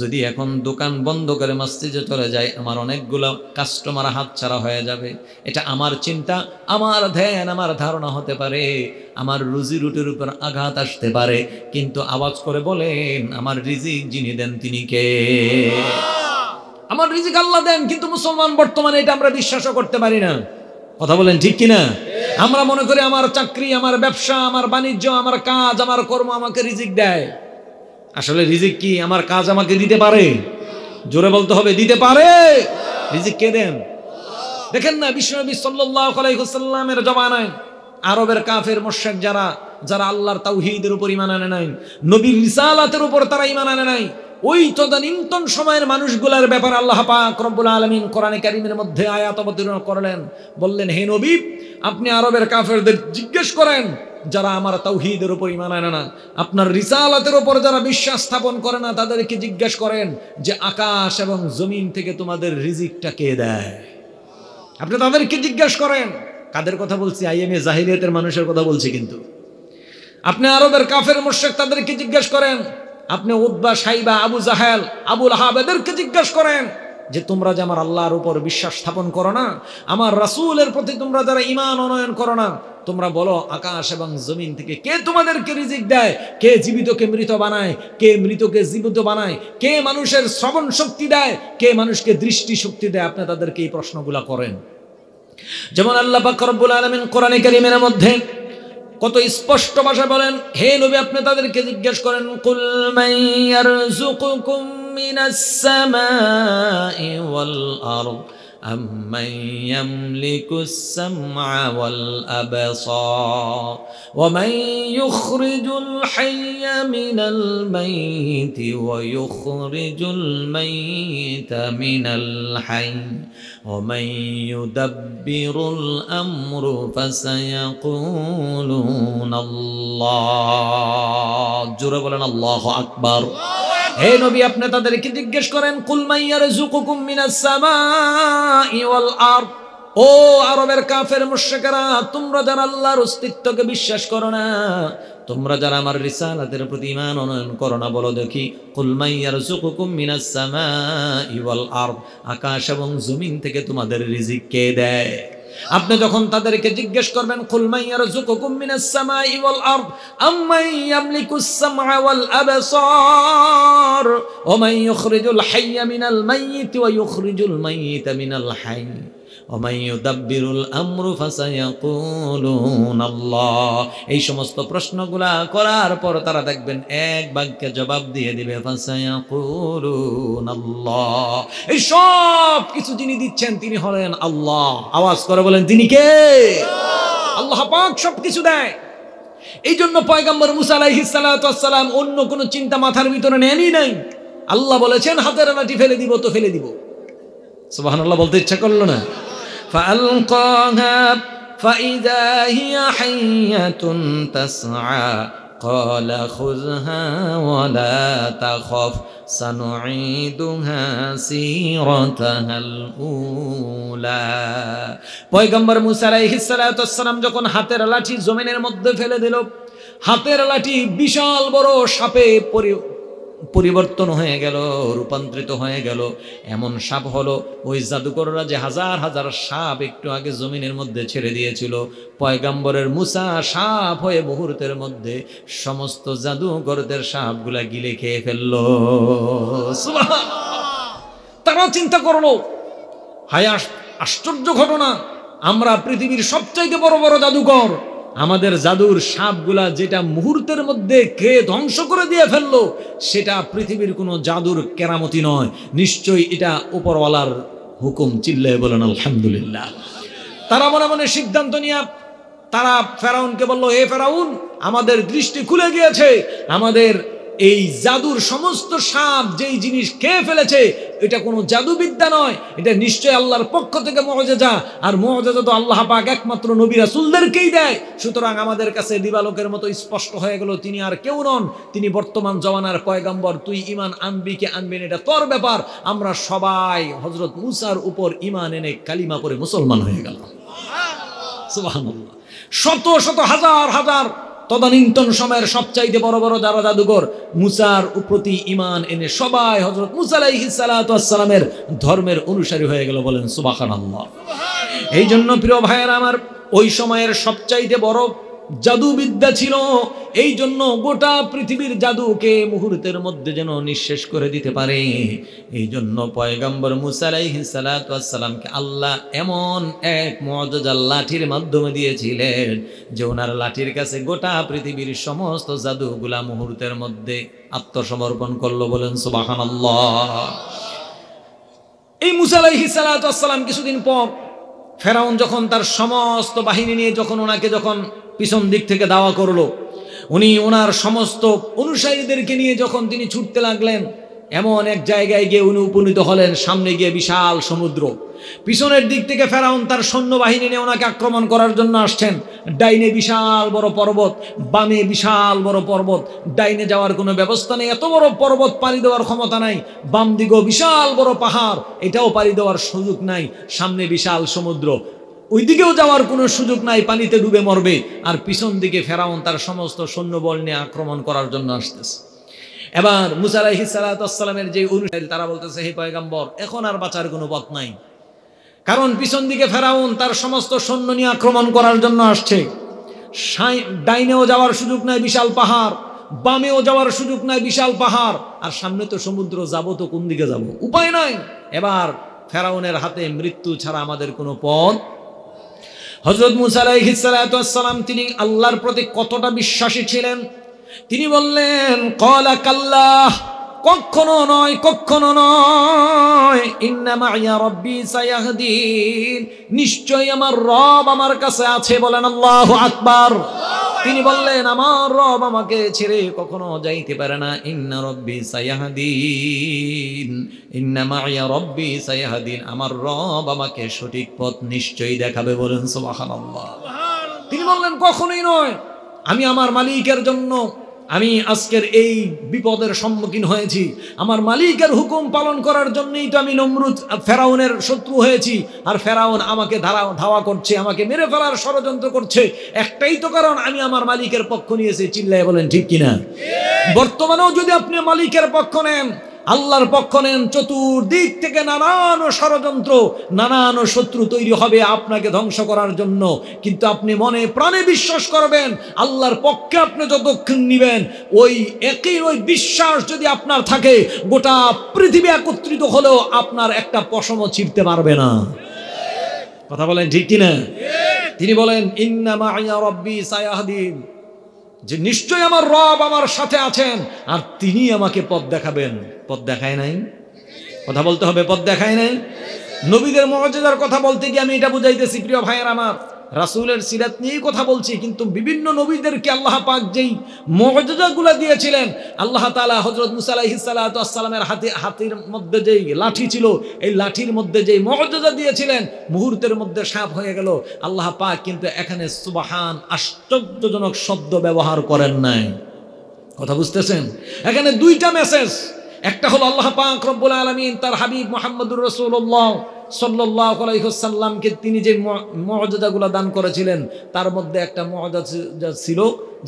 যদি এখন দোকান বন্ধ করে মাস্তিজে চলে যায় আমার অনেকগুলো কাস্টমার হাতছাড়া হয়ে যাবে এটা আমার চিন্তা আমার ধ্যান আমার ধারণা হতে পারে আমার রুজি রুটির উপর আঘাত আসতে পারে কিন্তু আওয়াজ করে বলেন আমার রিজিক যিনি দেন তিনি কে আমার রিজিক আল্লাহ দেন কিন্তু মুসলমান বর্তমানে এটা আমরা বিশ্বাসও করতে পারি না কথা বলেন ঠিক কিনা আমরা মনে করি আমার চাকরি আমার ব্যবসা আমার বাণিজ্য আমার কাজ আমার কর্ম আমাকে রিজিক দেয় আসলে রিজিক কি আমার কাজ আমাকে দিতে পারে জোরে বলতে হবে দিতে পারে রিজিক কে দেন দেখেন না বিশ্বনবী সাল্লাইসাল্লামের জমানায় আরবের কাফের মোর্শেক যারা যারা আল্লাহর তাওহিদের উপর ইমান আনে নাই নবীর রিসালাতের উপর তারা ইমান আনে নাই ওই তদানীন্তন সময়ের মানুষগুলার ব্যাপারে আল্লাহ পাক রব্বুল আলমিন কোরআনে কারিমের মধ্যে আয়াত অবতীর্ণ করলেন বললেন হে নবী আপনি আরবের কাফেরদের জিজ্ঞেস করেন যারা আমার তৌহিদের উপর ইমান আনে না আপনার রিসালাতের ওপর যারা বিশ্বাস স্থাপন করে না তাদেরকে জিজ্ঞেস করেন যে আকাশ এবং জমিন থেকে তোমাদের রিজিকটা কে দেয় আপনি তাদেরকে জিজ্ঞেস করেন কাদের কথা বলছি আইএমএ এম জাহিলিয়াতের মানুষের কথা বলছি কিন্তু আপনি আরবের কাফের মোর্শেক তাদেরকে জিজ্ঞেস করেন আপনি উদ্বা সাইবা আবু জাহেল আবুল হাবেদেরকে জিজ্ঞাসা করেন যে তোমরা যে আমার আল্লাহর উপর বিশ্বাস স্থাপন করো না আমার রাসুলের প্রতি তোমরা যারা ইমান অনয়ন করো না তোমরা বলো আকাশ এবং জমিন থেকে কে তোমাদেরকে রিজিক দেয় কে জীবিতকে মৃত বানায় কে মৃতকে জীবিত বানায় কে মানুষের শ্রবণ শক্তি দেয় কে মানুষকে দৃষ্টি শক্তি দেয় আপনি তাদেরকে এই প্রশ্নগুলা করেন যেমন আল্লাহ বাকরবুল আলমিন কোরআনে কারিমের মধ্যে কত স্পষ্ট ভাষা বলেন হে নবী আপনি তাদেরকে জিজ্ঞেস করেন কুল মাইয়ারযুকুকুম মিনাস সামাই ওয়াল আরদ أمن يملك السمع والأبصار ومن يخرج الحي من الميت ويخرج الميت من الحي ومن يدبر الأمر فسيقولون الله جرب لنا الله أكبر হে নবী আপনি তাদেরকে জিজ্ঞেস করেন কুলমাইয়ার জুকুকুম মিনাস সামাই ওয়াল আরদ ও আরবের কাফের মুশরিকরা তোমরা যারা আল্লাহর অস্তিত্বকে বিশ্বাস করো না তোমরা যারা আমার রিসালাতের প্রতি ঈমান অনয়ন করো না বলো দেখি কুল মাই ইয়ারযুকুকুম মিনাস সামাই ওয়াল আরদ আকাশ এবং জমিন থেকে তোমাদের রিজিক কে দেয় আপনি যখন তাদেরকে জিজ্ঞেস করবেন খুলমাইয়ার জুকুকুম মিনাস সামাই ওয়াল আরদ আম্মাই ইয়ামলিকুস সামআ ওয়াল আবসার ওয়া মান ইউখরিজুল হাইয়া মিনাল মাইয়িত ওয়া ইউখরিজুল মাইয়িতা মিনাল হাই এই সমস্ত প্রশ্নগুলা করার পর তারা দেখবেন এক বাক্যে জবাব দিয়ে দিবে এই সব কিছু যিনি দিচ্ছেন তিনি হলেন আল্লাহ আওয়াজ করে বলেন তিনি কে আল্লাহ পাক সব কিছু দেয় এই জন্য পয়গাম্বর মুসালাইসালাম অন্য কোনো চিন্তা মাথার ভিতরে নেনি নাই আল্লাহ বলেছেন হাতের আনাটি ফেলে দিব তো ফেলে দিব সুবাহ বলতে ইচ্ছা করলো না فألقاها فإذا هي حية تسعى قال خذها ولا تخف سنعيدها سيرتها الأولى পয়গম্বর মুসা আলাইহিস সালাতু যখন হাতের লাঠি জমিনের মধ্যে ফেলে দিল হাতের লাঠি বিশাল বড় সাপে পরিবর্তন হয়ে গেল রূপান্তরিত হয়ে গেল এমন সাপ হলো ওই জাদুকররা যে হাজার হাজার সাপ একটু আগে জমিনের মধ্যে ছেড়ে দিয়েছিল পয়গাম্বরের মুসা সাপ হয়ে মুহূর্তের মধ্যে সমস্ত জাদুকরদের সাপগুলা গিলে খেয়ে ফেলল তারা চিন্তা করলো হায় আশ্চর্য ঘটনা আমরা পৃথিবীর সবচাইতে বড় বড় জাদুকর আমাদের জাদুর সাপগুলা যেটা মুহূর্তের মধ্যে কে ধ্বংস করে দিয়ে ফেললো সেটা পৃথিবীর কোনো জাদুর কেরামতি নয় নিশ্চয়ই এটা উপরওয়ালার হুকুম চিল্লে বলেন আলহামদুলিল্লাহ তারা মনে মনে সিদ্ধান্ত নিয়ে তারা ফেরাউনকে বলল এ ফেরাউন আমাদের দৃষ্টি খুলে গিয়েছে আমাদের এই জাদুর সমস্ত সাপ যেই জিনিস খেয়ে ফেলেছে এটা কোনো জাদুবিদ্যা নয় এটা নিশ্চয় আল্লাহর পক্ষ থেকে মজাজা আর মজাজা তো আল্লাহ পাক একমাত্র নবীরা সুলদেরকেই দেয় সুতরাং আমাদের কাছে দিবালোকের মতো স্পষ্ট হয়ে গেল তিনি আর কেউ নন তিনি বর্তমান জওয়ানার পয়গাম্বর তুই ইমান আনবি কে আনবেন এটা তোর ব্যাপার আমরা সবাই হজরত মুসার উপর ইমান এনে কালিমা করে মুসলমান হয়ে গেল শত শত হাজার হাজার তদানীন্তন সময়ের সবচাইতে বড় বড় দাদা জাদুঘর মুসার প্রতি ইমান এনে সবাই হজরত মুসালামের ধর্মের অনুসারী হয়ে গেল বলেন সুবাহ এই জন্য প্রিয় ভাইয়ের আমার ওই সময়ের সবচাইতে বড় জাদুবিদ্যা ছিল এই জন্য গোটা পৃথিবীর জাদুকে মুহূর্তের মধ্যে যেন নিঃশেষ করে দিতে পারে এই জন্য পয়গম্বর মুসালাইসালামকে আল্লাহ এমন এক মজার লাঠির মাধ্যমে দিয়েছিলেন যে ওনার লাঠির কাছে গোটা পৃথিবীর সমস্ত জাদুগুলা মুহূর্তের মধ্যে আত্মসমর্পণ করলো বলেন সুবাহান এই মুসালাইহি সালাতাম কিছুদিন পর ফেরাউন যখন তার সমস্ত বাহিনী নিয়ে যখন ওনাকে যখন পিছন দিক থেকে দাওয়া করলো উনি ওনার সমস্ত অনুসারীদেরকে নিয়ে যখন তিনি ছুটতে লাগলেন এমন এক জায়গায় গিয়ে উনি উপনীত হলেন সামনে গিয়ে বিশাল সমুদ্র পিছনের দিক থেকে ফেরাউন তার সৈন্যবাহিনী নিয়ে ওনাকে আক্রমণ করার জন্য আসছেন ডাইনে বিশাল বড় পর্বত বামে বিশাল বড় পর্বত ডাইনে যাওয়ার কোনো ব্যবস্থা নেই এত বড় পর্বত পাড়ি দেওয়ার ক্ষমতা নাই বাম দিগ বিশাল বড় পাহাড় এটাও পাড়ি দেওয়ার সুযোগ নাই সামনে বিশাল সমুদ্র ওইদিকেও যাওয়ার কোনো সুযোগ নাই পানিতে ডুবে মরবে আর পিছন দিকে ফেরাউন তার সমস্ত সৈন্যবল নিয়ে আক্রমণ করার জন্য আসতেছে এবার মুসালাহি সালাতামের যে অনুসারী তারা বলতেছে হে পয়গাম্বর এখন আর বাঁচার কোনো পথ নাই কারণ পিছন দিকে ফেরাউন তার সমস্ত সৈন্য নিয়ে আক্রমণ করার জন্য আসছে ডাইনেও যাওয়ার সুযোগ নাই বিশাল পাহাড় বামেও যাওয়ার সুযোগ নাই বিশাল পাহাড় আর সামনে তো সমুদ্র যাব তো কোন দিকে যাব উপায় নাই এবার ফেরাউনের হাতে মৃত্যু ছাড়া আমাদের কোনো পথ হজরত মুসা আলাইহিসালাম তিনি আল্লাহর প্রতি কতটা বিশ্বাসী ছিলেন তিনি বললেন কলা কাল্লাহ কখনো নয় কখনো নয় মাইয়া রব্বি সায়াহদিন নিশ্চয় আমার রব আমার কাছে আছে বলেন আল্লাহ আকবার তিনি বললেন আমার রব আমাকে ছেড়ে কখনো যাইতে পারে না ইন্না রব্বি সায়াহদিন মাইয়া রব্বি সায়াহদিন আমার রব আমাকে সঠিক পথ নিশ্চয়ই দেখাবে বলেন সুবহানাল্লাহ তিনি বললেন কখনোই নয় আমি আমার মালিকের জন্য আমি আজকের এই বিপদের সম্মুখীন হয়েছি আমার মালিকের হুকুম পালন করার জন্যই তো আমি নমরুদ ফেরাউনের শত্রু হয়েছি আর ফেরাউন আমাকে ধারা ধাওয়া করছে আমাকে মেরে ফেলার ষড়যন্ত্র করছে একটাই তো কারণ আমি আমার মালিকের পক্ষ নিয়েছি চিল্লাই বলেন ঠিক কিনা বর্তমানেও যদি আপনি মালিকের পক্ষ নেন আল্লাহর পক্ষ নেন চতুর্দিক থেকে নানান ষড়যন্ত্র নানান শত্রু তৈরি হবে আপনাকে ধ্বংস করার জন্য কিন্তু আপনি মনে প্রাণে বিশ্বাস করবেন আল্লাহর পক্ষে আপনি যতক্ষণ নেবেন ওই একই ওই বিশ্বাস যদি আপনার থাকে গোটা পৃথিবী একত্রিত হলেও আপনার একটা পশমও ছিঁড়তে পারবে না কথা বলেন ঠিক কিনা তিনি বলেন ইন্নামা মাইয়া রব্বি সায়াহদিন যে নিশ্চয় আমার রব আমার সাথে আছেন আর তিনি আমাকে পথ দেখাবেন পথ দেখায় নাই কথা বলতে হবে পথ দেখায় নাই নবীদের মর্যাদার কথা বলতে গিয়ে আমি এটা বুঝাইতেছি প্রিয় ভাইয়ের আমার রাসুলের সিরাত নিয়েই কথা বলছি কিন্তু বিভিন্ন নবীদেরকে আল্লাহ পাক যেই মর্যাদাগুলো দিয়েছিলেন আল্লাহ তালা হজরত মুসালাহিসাল্লাতামের হাতে হাতির মধ্যে যেই লাঠি ছিল এই লাঠির মধ্যে যেই মর্যাদা দিয়েছিলেন মুহূর্তের মধ্যে সাপ হয়ে গেল আল্লাহ পাক কিন্তু এখানে সুবাহান আশ্চর্যজনক শব্দ ব্যবহার করেন নাই কথা বুঝতেছেন এখানে দুইটা মেসেজ একটা হলো আল্লাহ পাক রব্বুল আলমিন তার হাবিব মোহাম্মদুর রসুল্লাহ সাল্লাহ তিনি যে মর্যাদাগুলো দান করেছিলেন তার মধ্যে একটা মর্যাদা ছিল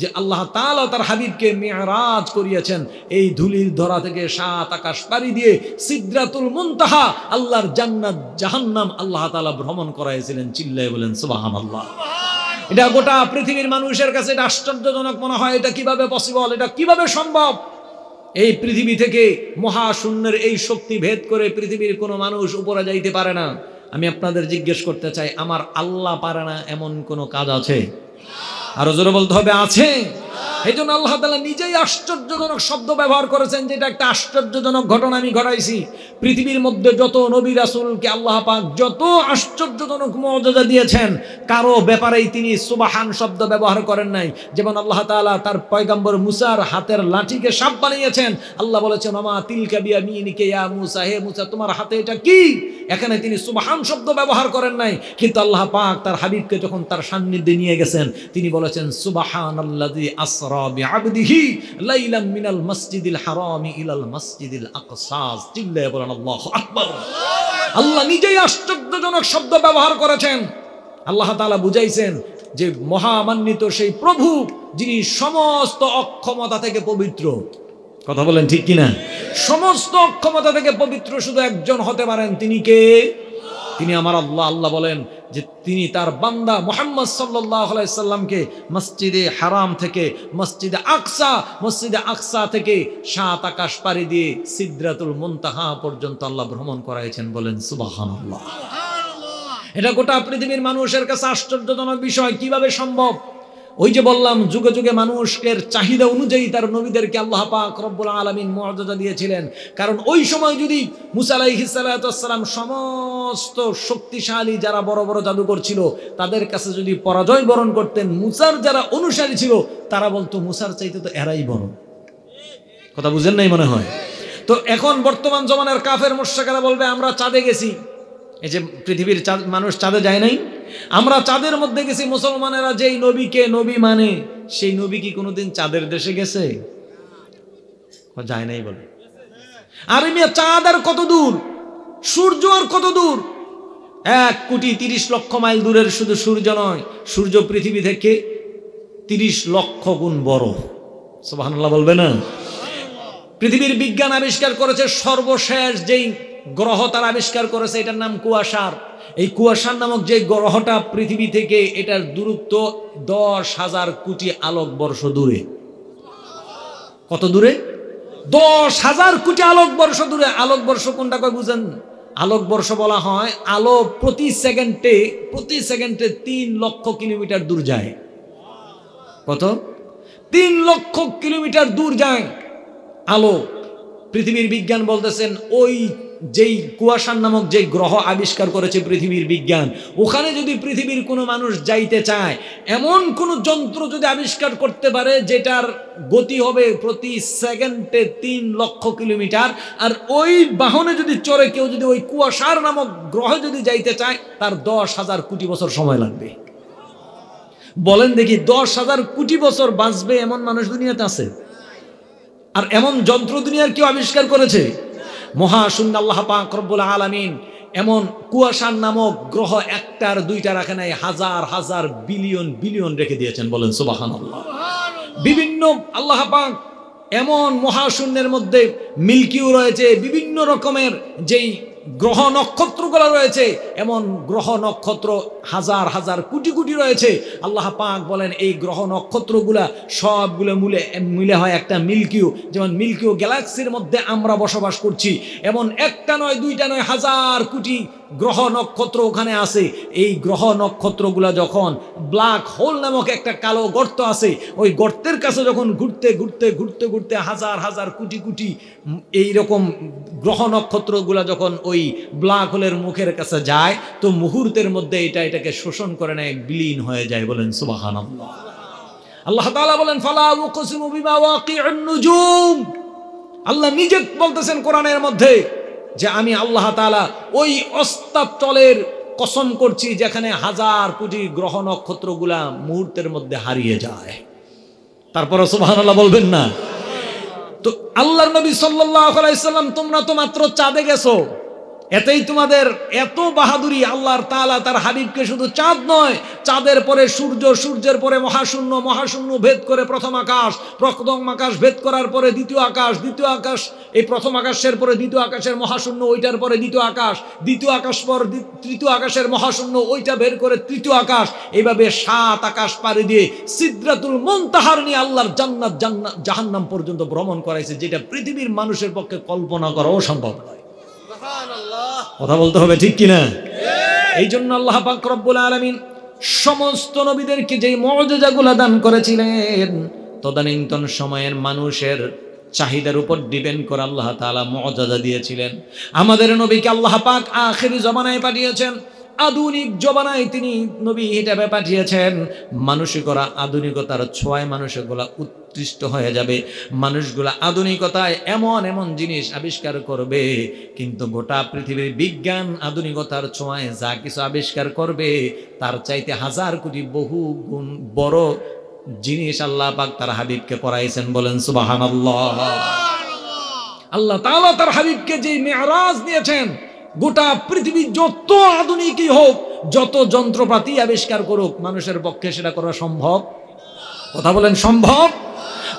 যে আল্লাহ তালা তার হাবিবকে মেয়ারাজ করিয়াছেন এই ধুলির ধরা থেকে সাত আকাশ পাড়ি দিয়ে সিদ্রাতুল মুনতাহা আল্লাহর জান্নাত জাহান্নাম আল্লাহ তালা ভ্রমণ করাইছিলেন চিল্লাই বলেন সুবাহান আল্লাহ এটা গোটা পৃথিবীর মানুষের কাছে এটা আশ্চর্যজনক মনে হয় এটা কিভাবে পসিবল এটা কিভাবে সম্ভব এই পৃথিবী থেকে মহাশূন্যের এই শক্তি ভেদ করে পৃথিবীর কোনো মানুষ উপরে যাইতে পারে না আমি আপনাদের জিজ্ঞেস করতে চাই আমার আল্লাহ পারে না এমন কোনো কাজ আছে আর জোরে বলতে হবে আছে এই জন্য আল্লাহ তালা নিজেই আশ্চর্যজনক শব্দ ব্যবহার করেছেন যেটা একটা আশ্চর্যজনক ঘটনা আমি ঘটাইছি পৃথিবীর মধ্যে যত নবী রাসুলকে আল্লাহ পাক যত আশ্চর্যজনক মর্যাদা দিয়েছেন কারো ব্যাপারেই তিনি সুবাহান শব্দ ব্যবহার করেন নাই যেমন আল্লাহ তালা তার পয়গাম্বর মুসার হাতের লাঠিকে সাপ বানিয়েছেন আল্লাহ বলেছেন আমা তিলকা বিয়া মিনিকে ইয়া মুসা হে মুসা তোমার হাতে এটা কি এখানে তিনি সুবাহান শব্দ ব্যবহার করেন নাই কিন্তু আল্লাহ পাক তার হাবিবকে যখন তার সান্নিধ্যে নিয়ে গেছেন তিনি বলেন বলেছেন সুবাহান আল্লাদি আসরা লাইলাম মিনাল মসজিদিল হারামি ইলাল মসজিদিল আকসা চিল্লায় বলেন আল্লাহু আকবার আল্লাহ নিজেই আশ্চর্যজনক শব্দ ব্যবহার করেছেন আল্লাহ তালা বুঝাইছেন যে মহামান্বিত সেই প্রভু যিনি সমস্ত অক্ষমতা থেকে পবিত্র কথা বলেন ঠিক কিনা সমস্ত অক্ষমতা থেকে পবিত্র শুধু একজন হতে পারেন তিনি কে তিনি আমার আল্লাহ আল্লাহ বলেন যে তিনি তার বান্দা মোহাম্মদ সাল্লাইসাল্লামকে মসজিদে হারাম থেকে মসজিদে আকসা মসজিদে আকসা থেকে সাত আকাশ পাড়ি দিয়ে সিদ্রাতুল মন্তাহা পর্যন্ত আল্লাহ ভ্রমণ করাইছেন বলেন সুবাহান এটা গোটা পৃথিবীর মানুষের কাছে আশ্চর্যজনক বিষয় কিভাবে সম্ভব ওই যে বললাম যুগে যুগে মানুষের চাহিদা অনুযায়ী তার নবীদেরকে আল্লাহ পাক রব্বুল আলমিন মর্যাদা দিয়েছিলেন কারণ ওই সময় যদি মুসালাইহিসাল্লাম সমস্ত শক্তিশালী যারা বড় বড় জাদুকর ছিল তাদের কাছে যদি পরাজয় বরণ করতেন মুসার যারা অনুসারী ছিল তারা বলতো মুসার চাইতে তো এরাই বড় কথা বুঝেন নাই মনে হয় তো এখন বর্তমান জমানের কাফের মোর্শাকারা বলবে আমরা চাঁদে গেছি এই যে পৃথিবীর মানুষ চাঁদে যায় নাই আমরা চাঁদের মধ্যে গেছি মুসলমানেরা যেই নবীকে নবী মানে সেই নবী কি কোনোদিন চাঁদের দেশে গেছে যায় নাই বলে আর মিয়া চাঁদ আর কত দূর সূর্য আর কত দূর এক কোটি তিরিশ লক্ষ মাইল দূরের শুধু সূর্য নয় সূর্য পৃথিবী থেকে তিরিশ লক্ষ গুণ বড় সোবাহান্লাহ বলবে না পৃথিবীর বিজ্ঞান আবিষ্কার করেছে সর্বশেষ যেই গ্রহ তারা আবিষ্কার করেছে এটার নাম কুয়াশার এই কুয়াশার নামক যে গ্রহটা পৃথিবী থেকে এটার দূরত্ব দশ হাজার কোটি আলোক বর্ষ দূরে কত দূরে দশ হাজার কোটি আলোক বর্ষ দূরে আলোক বর্ষ কোনটা কয় বুঝেন আলোক বর্ষ বলা হয় আলো প্রতি সেকেন্ডে প্রতি সেকেন্ডে তিন লক্ষ কিলোমিটার দূর যায় কত তিন লক্ষ কিলোমিটার দূর যায় আলো পৃথিবীর বিজ্ঞান বলতেছেন ওই যেই কুয়াশার নামক যেই গ্রহ আবিষ্কার করেছে পৃথিবীর বিজ্ঞান ওখানে যদি পৃথিবীর কোনো মানুষ যাইতে চায় এমন কোনো যন্ত্র যদি আবিষ্কার করতে পারে যেটার গতি হবে প্রতি সেকেন্ডে তিন লক্ষ কিলোমিটার আর ওই বাহনে যদি চড়ে কেউ যদি ওই কুয়াশার নামক গ্রহ যদি যাইতে চায় তার দশ হাজার কোটি বছর সময় লাগবে বলেন দেখি দশ হাজার কোটি বছর বাঁচবে এমন মানুষ দুনিয়াতে আছে আর এমন যন্ত্র দুনিয়ার কেউ আবিষ্কার করেছে মহাশূন্য আল্লাহ পাক আলমিন এমন কুয়াশার নামক গ্রহ একটার দুইটা রাখে নাই হাজার হাজার বিলিয়ন বিলিয়ন রেখে দিয়েছেন বলেন সুবাহান বিভিন্ন আল্লাহ পাক এমন মহাশূন্যের মধ্যে মিল্কিও রয়েছে বিভিন্ন রকমের যেই গ্রহ নক্ষত্রগুলো রয়েছে এমন গ্রহ নক্ষত্র হাজার হাজার কোটি কোটি রয়েছে আল্লাহ পাক বলেন এই গ্রহ নক্ষত্রগুলা সবগুলো মূলে মিলে হয় একটা মিল্কিও যেমন মিল্কিও গ্যালাক্সির মধ্যে আমরা বসবাস করছি এমন একটা নয় দুইটা নয় হাজার কোটি গ্রহ নক্ষত্র ওখানে আছে এই গ্রহ নক্ষত্রগুলা যখন ব্ল্যাক হোল নামক একটা কালো গর্ত আছে ওই গর্তের কাছে যখন ঘুরতে ঘুরতে ঘুরতে ঘুরতে হাজার হাজার কোটি কোটি এই রকম গ্রহ নক্ষত্রগুলা যখন ওই ব্ল্যাক হোলের মুখের কাছে যায় তো মুহূর্তের মধ্যে এটা এটাকে শোষণ করে নেয় বিলীন হয়ে যায় বলেন সুবাহান আল্লাহ তালা বলেন ফালা আল্লাহ নিজে বলতেছেন কোরআনের মধ্যে যে আমি আল্লাহ তালা ওই অস্তাচলের কসম করছি যেখানে হাজার কোটি গ্রহ নক্ষত্রগুলা মুহূর্তের মধ্যে হারিয়ে যায় তারপরে সুবাহ বলবেন না তো আল্লাহ নবী সাল্লাহ আলাইসাল্লাম তোমরা তো মাত্র চাঁদে গেছো এতেই তোমাদের এত বাহাদুরি আল্লাহর তালা তার হাবিবকে শুধু চাঁদ নয় চাঁদের পরে সূর্য সূর্যের পরে মহাশূন্য মহাশূন্য ভেদ করে প্রথম আকাশ প্রথম আকাশ ভেদ করার পরে দ্বিতীয় আকাশ দ্বিতীয় আকাশ এই প্রথম আকাশের পরে দ্বিতীয় আকাশের মহাশূন্য ওইটার পরে দ্বিতীয় আকাশ দ্বিতীয় আকাশ পর তৃতীয় আকাশের মহাশূন্য ওইটা বের করে তৃতীয় আকাশ এইভাবে সাত আকাশ পাড়ি দিয়ে সিদ্রাতুল মন্তাহার নিয়ে আল্লাহর জান্নাত জান্নাত জাহান্নাম পর্যন্ত ভ্রমণ করাইছে যেটা পৃথিবীর মানুষের পক্ষে কল্পনা করাও সম্ভব নয় কথা বলতে হবে ঠিক কিনা এই জন্য আল্লাহ রব্বুল আলমিন সমস্ত নবীদেরকে যেই মর্যাদাগুলো দান করেছিলেন তদানীন্তন সময়ের মানুষের চাহিদার উপর ডিপেন্ড করে আল্লাহ তালা মর্যাদা দিয়েছিলেন আমাদের নবীকে আল্লাহ পাক আখেরি জমানায় পাঠিয়েছেন আধুনিক জমানায় তিনি নবী হিসাবে পাঠিয়েছেন মানসিকরা আধুনিকতার ছোঁয়ায় মানসিকরা উত্তর উৎকৃষ্ট হয়ে যাবে মানুষগুলো আধুনিকতায় এমন এমন জিনিস আবিষ্কার করবে কিন্তু গোটা পৃথিবীর বিজ্ঞান আধুনিকতার ছোঁয়ায় যা কিছু আবিষ্কার করবে তার চাইতে হাজার কোটি বহু গুণ বড় জিনিস আল্লাহ পাক তার হাবিবকে পড়াইছেন বলেন সুবাহান আল্লাহ তালা তার হাবিবকে যে মেয়ারাজ দিয়েছেন গোটা পৃথিবী যত আধুনিকই হোক যত যন্ত্রপাতি আবিষ্কার করুক মানুষের পক্ষে সেটা করা সম্ভব কথা বলেন সম্ভব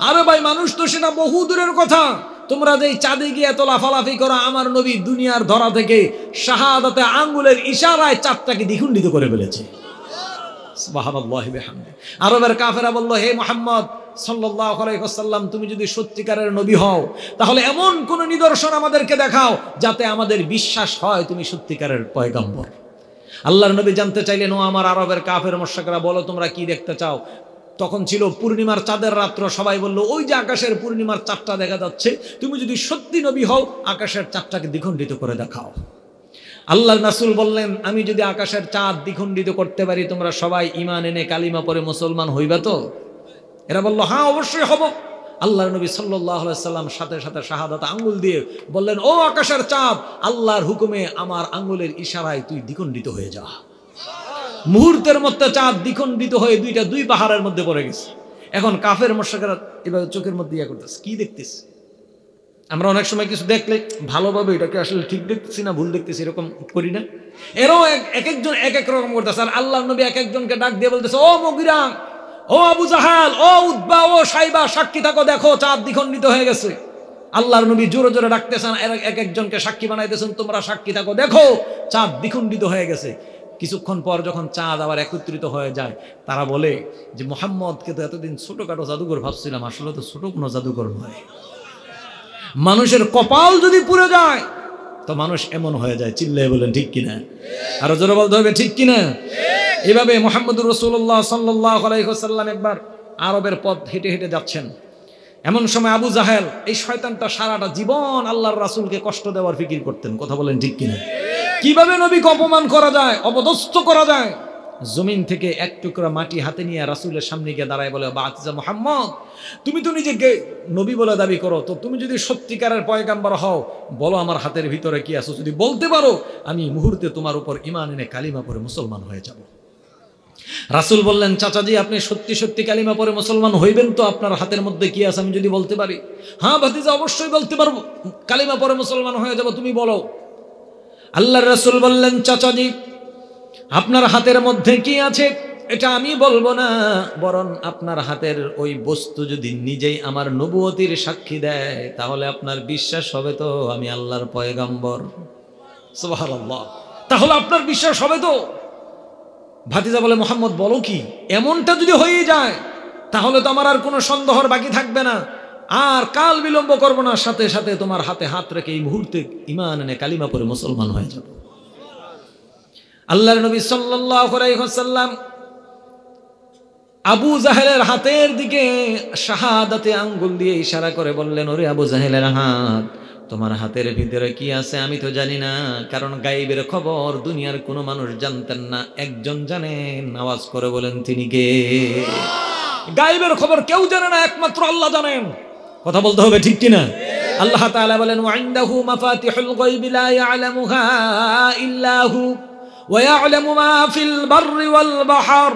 আরে ভাই মানুষ তো সেটা বহু দূরের কথা তোমরা যে চাঁদে গিয়ে এত লাফালাফি করো আমার নবী দুনিয়ার ধরা থেকে শাহাদাতে আঙ্গুলের ইশারায় চাঁদটাকে দ্বিখণ্ডিত করে ফেলেছে আরবের কাফেরা হে মোহাম্মদ সাল্লাম তুমি যদি সত্যিকারের নবী হও তাহলে এমন কোন নিদর্শন আমাদেরকে দেখাও যাতে আমাদের বিশ্বাস হয় তুমি সত্যিকারের পয়গম্বর আল্লাহর নবী জানতে চাইলেন ও আমার আরবের কাফের মশাকরা বলো তোমরা কি দেখতে চাও তখন ছিল পূর্ণিমার চাঁদের রাত্র সবাই বলল ওই যে আকাশের পূর্ণিমার চাঁদটা দেখা যাচ্ছে তুমি যদি সত্যি নবী হও আকাশের চাঁদটাকে দ্বিখণ্ডিত করে দেখাও আল্লাহ নাসুল বললেন আমি যদি আকাশের চাঁদ দ্বিখণ্ডিত করতে পারি তোমরা সবাই ইমান এনে কালিমা পরে মুসলমান হইবে তো এরা বলল হ্যাঁ অবশ্যই হব আল্লাহ নবী সাল্লাম সাথে সাথে শাহাদাত আঙ্গুল দিয়ে বললেন ও আকাশের চাঁদ আল্লাহর হুকুমে আমার আঙ্গুলের ইশারায় তুই দ্বিখণ্ডিত হয়ে যাওয়া মুহূর্তের মধ্যে চাঁদ দ্বিখণ্ডিত হয়ে দুইটা দুই পাহাড়ের মধ্যে পড়ে গেছে এখন কাফের মশাকেরা এভাবে চোখের মধ্যে ইয়া করতেছে কি দেখতেছে আমরা অনেক সময় কিছু দেখলে ভালোভাবে এটাকে আসলে ঠিক দেখতেছি না ভুল দেখতেছি এরকম করি না এরও এক একজন এক এক রকম করতেছে আর আল্লাহ নবী এক একজনকে ডাক দিয়ে বলতেছে ও মগিরাম ও আবু জাহাল ও উদ্বা ও সাইবা সাক্ষী থাকো দেখো চাঁদ দ্বিখণ্ডিত হয়ে গেছে আল্লাহর নবী জোরে জোরে ডাকতেছেন এক একজনকে সাক্ষী বানাইতেছেন তোমরা সাক্ষী থাকো দেখো চাঁদ দ্বিখণ্ডিত হয়ে গেছে কিছুক্ষণ পর যখন চাঁদ আবার একত্রিত হয়ে যায় তারা বলে যে মোহাম্মদকে তো এতদিন ছোটোখাটো জাদুঘর ভাবছিলাম আসলে তো ছোটো কোনো জাদুঘর নয় মানুষের কপাল যদি পুড়ে যায় তো মানুষ এমন হয়ে যায় চিল্লাই বলেন ঠিক কিনা আরো জোর বলতে হবে ঠিক কিনা এভাবে মোহাম্মদুর রসুল্লাহ সাল্লাইসাল্লাম একবার আরবের পথ হেঁটে হেঁটে যাচ্ছেন এমন সময় আবু জাহেল এই শয়তানটা সারাটা জীবন আল্লাহর রাসুলকে কষ্ট দেওয়ার ফিকির করতেন কথা বলেন ঠিক কিনা কিভাবে নবীকে অপমান করা যায় অপদস্থ করা যায় জমিন থেকে এক টুকরা মাটি হাতে নিয়ে রাসুলের সামনে গিয়ে দাঁড়ায় বলে বা আতিজা মোহাম্মদ তুমি তো নিজেকে নবী বলে দাবি করো তো তুমি যদি সত্যিকারের পয়গাম্বার হও বলো আমার হাতের ভিতরে কি আছো যদি বলতে পারো আমি মুহূর্তে তোমার উপর ইমান এনে কালিমা পরে মুসলমান হয়ে যাব রাসুল বললেন চাচাজি আপনি সত্যি সত্যি কালিমা পরে মুসলমান হইবেন তো আপনার হাতের মধ্যে কি আছে আমি যদি বলতে পারি হ্যাঁ ভাতিজা অবশ্যই বলতে পারবো কালিমা পরে মুসলমান হয়ে যাব তুমি বলো আল্লাহ রসুল বললেন চাচাজি আপনার হাতের মধ্যে কি আছে এটা আমি বলবো না বরং আপনার হাতের ওই বস্তু যদি নিজেই আমার নবুয়তির সাক্ষী দেয় তাহলে আপনার বিশ্বাস হবে তো আমি আল্লাহর পয়গম্বর তাহলে আপনার বিশ্বাস হবে তো ভাতিজা বলে মোহাম্মদ বলো কি এমনটা যদি হয়ে যায় তাহলে তো আমার আর কোনো সন্দেহর বাকি থাকবে না আর কাল বিলম্ব করবো না সাথে সাথে তোমার হাতে হাত রেখে এই মুহূর্তে ইমান এনে কালিমা পরে মুসলমান হয়ে যাব আল্লাহ নবী সাল্লাম আবু জাহেলের হাতের দিকে শাহাদাতে আঙ্গুল দিয়ে ইশারা করে বললেন ওরে আবু জাহেলের হাত তোমার হাতের ভিতরে কি আছে আমি তো জানি না কারণ গাইবের খবর দুনিয়ার কোনো মানুষ জানতেন না একজন জানে আওয়াজ করে বলেন তিনি কে গাইবের খবর কেউ জানে না একমাত্র আল্লাহ জানেন কথা বলতে হবে ঠিক কিনা আল্লাহ তাআলা বলেন ওয়াইন্দাহু মাফাতিহুল গায়বি লা ইয়ালামুহা ইল্লাহু ওয়ায়ালামু মা ফিল বাররি ওয়াল বাহর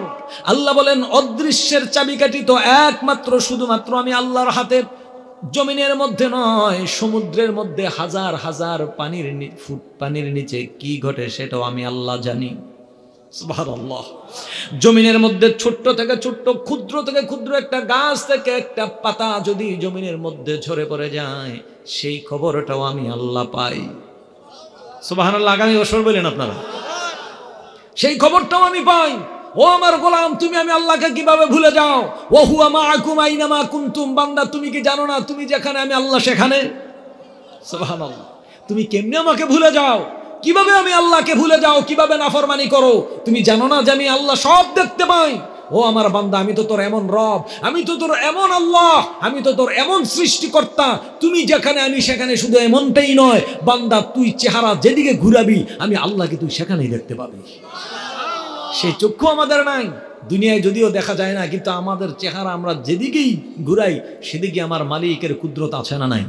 আল্লাহ বলেন অদৃশ্যের চাবিকাঠি তো একমাত্র শুধুমাত্র আমি আল্লাহর হাতে জমিনের মধ্যে নয় সমুদ্রের মধ্যে হাজার হাজার পানির ফুট পানির নিচে কি ঘটে সেটাও আমি আল্লাহ জানি জমিনের মধ্যে ছোট্ট থেকে ছোট্ট ক্ষুদ্র থেকে ক্ষুদ্র একটা গাছ থেকে একটা পাতা যদি জমিনের মধ্যে ঝরে পড়ে যায় সেই খবরটাও আমি আল্লাহ পাই সুবাহ আগামী অসর বলেন আপনারা সেই খবরটাও আমি পাই ও আমার গোলাম তুমি আমি আল্লাহকে কিভাবে ভুলে যাও ও হু মা আকুম আইনামা কুন্তুম বান্দা তুমি কি জানো না তুমি যেখানে আমি আল্লাহ সেখানে সুবাহান তুমি কেমনি আমাকে ভুলে যাও কিভাবে আমি আল্লাহকে ভুলে যাও কিভাবে নাফরমানি করো তুমি জানো না যে আমি আল্লাহ সব দেখতে পাই ও আমার বান্দা আমি তো তোর এমন রব আমি তো তোর এমন আল্লাহ আমি তো তোর এমন সৃষ্টিকর্তা তুমি যেখানে আমি সেখানে শুধু এমনটাই নয় বান্দা তুই চেহারা যেদিকে ঘুরাবি আমি আল্লাহকে তুই সেখানেই দেখতে পাবি সে চক্ষু আমাদের নাই দুনিয়ায় যদিও দেখা যায় না কিন্তু আমাদের চেহারা আমরা যেদিকেই ঘুরাই সেদিকে আমার মালিকের কুদরত আছে না নাই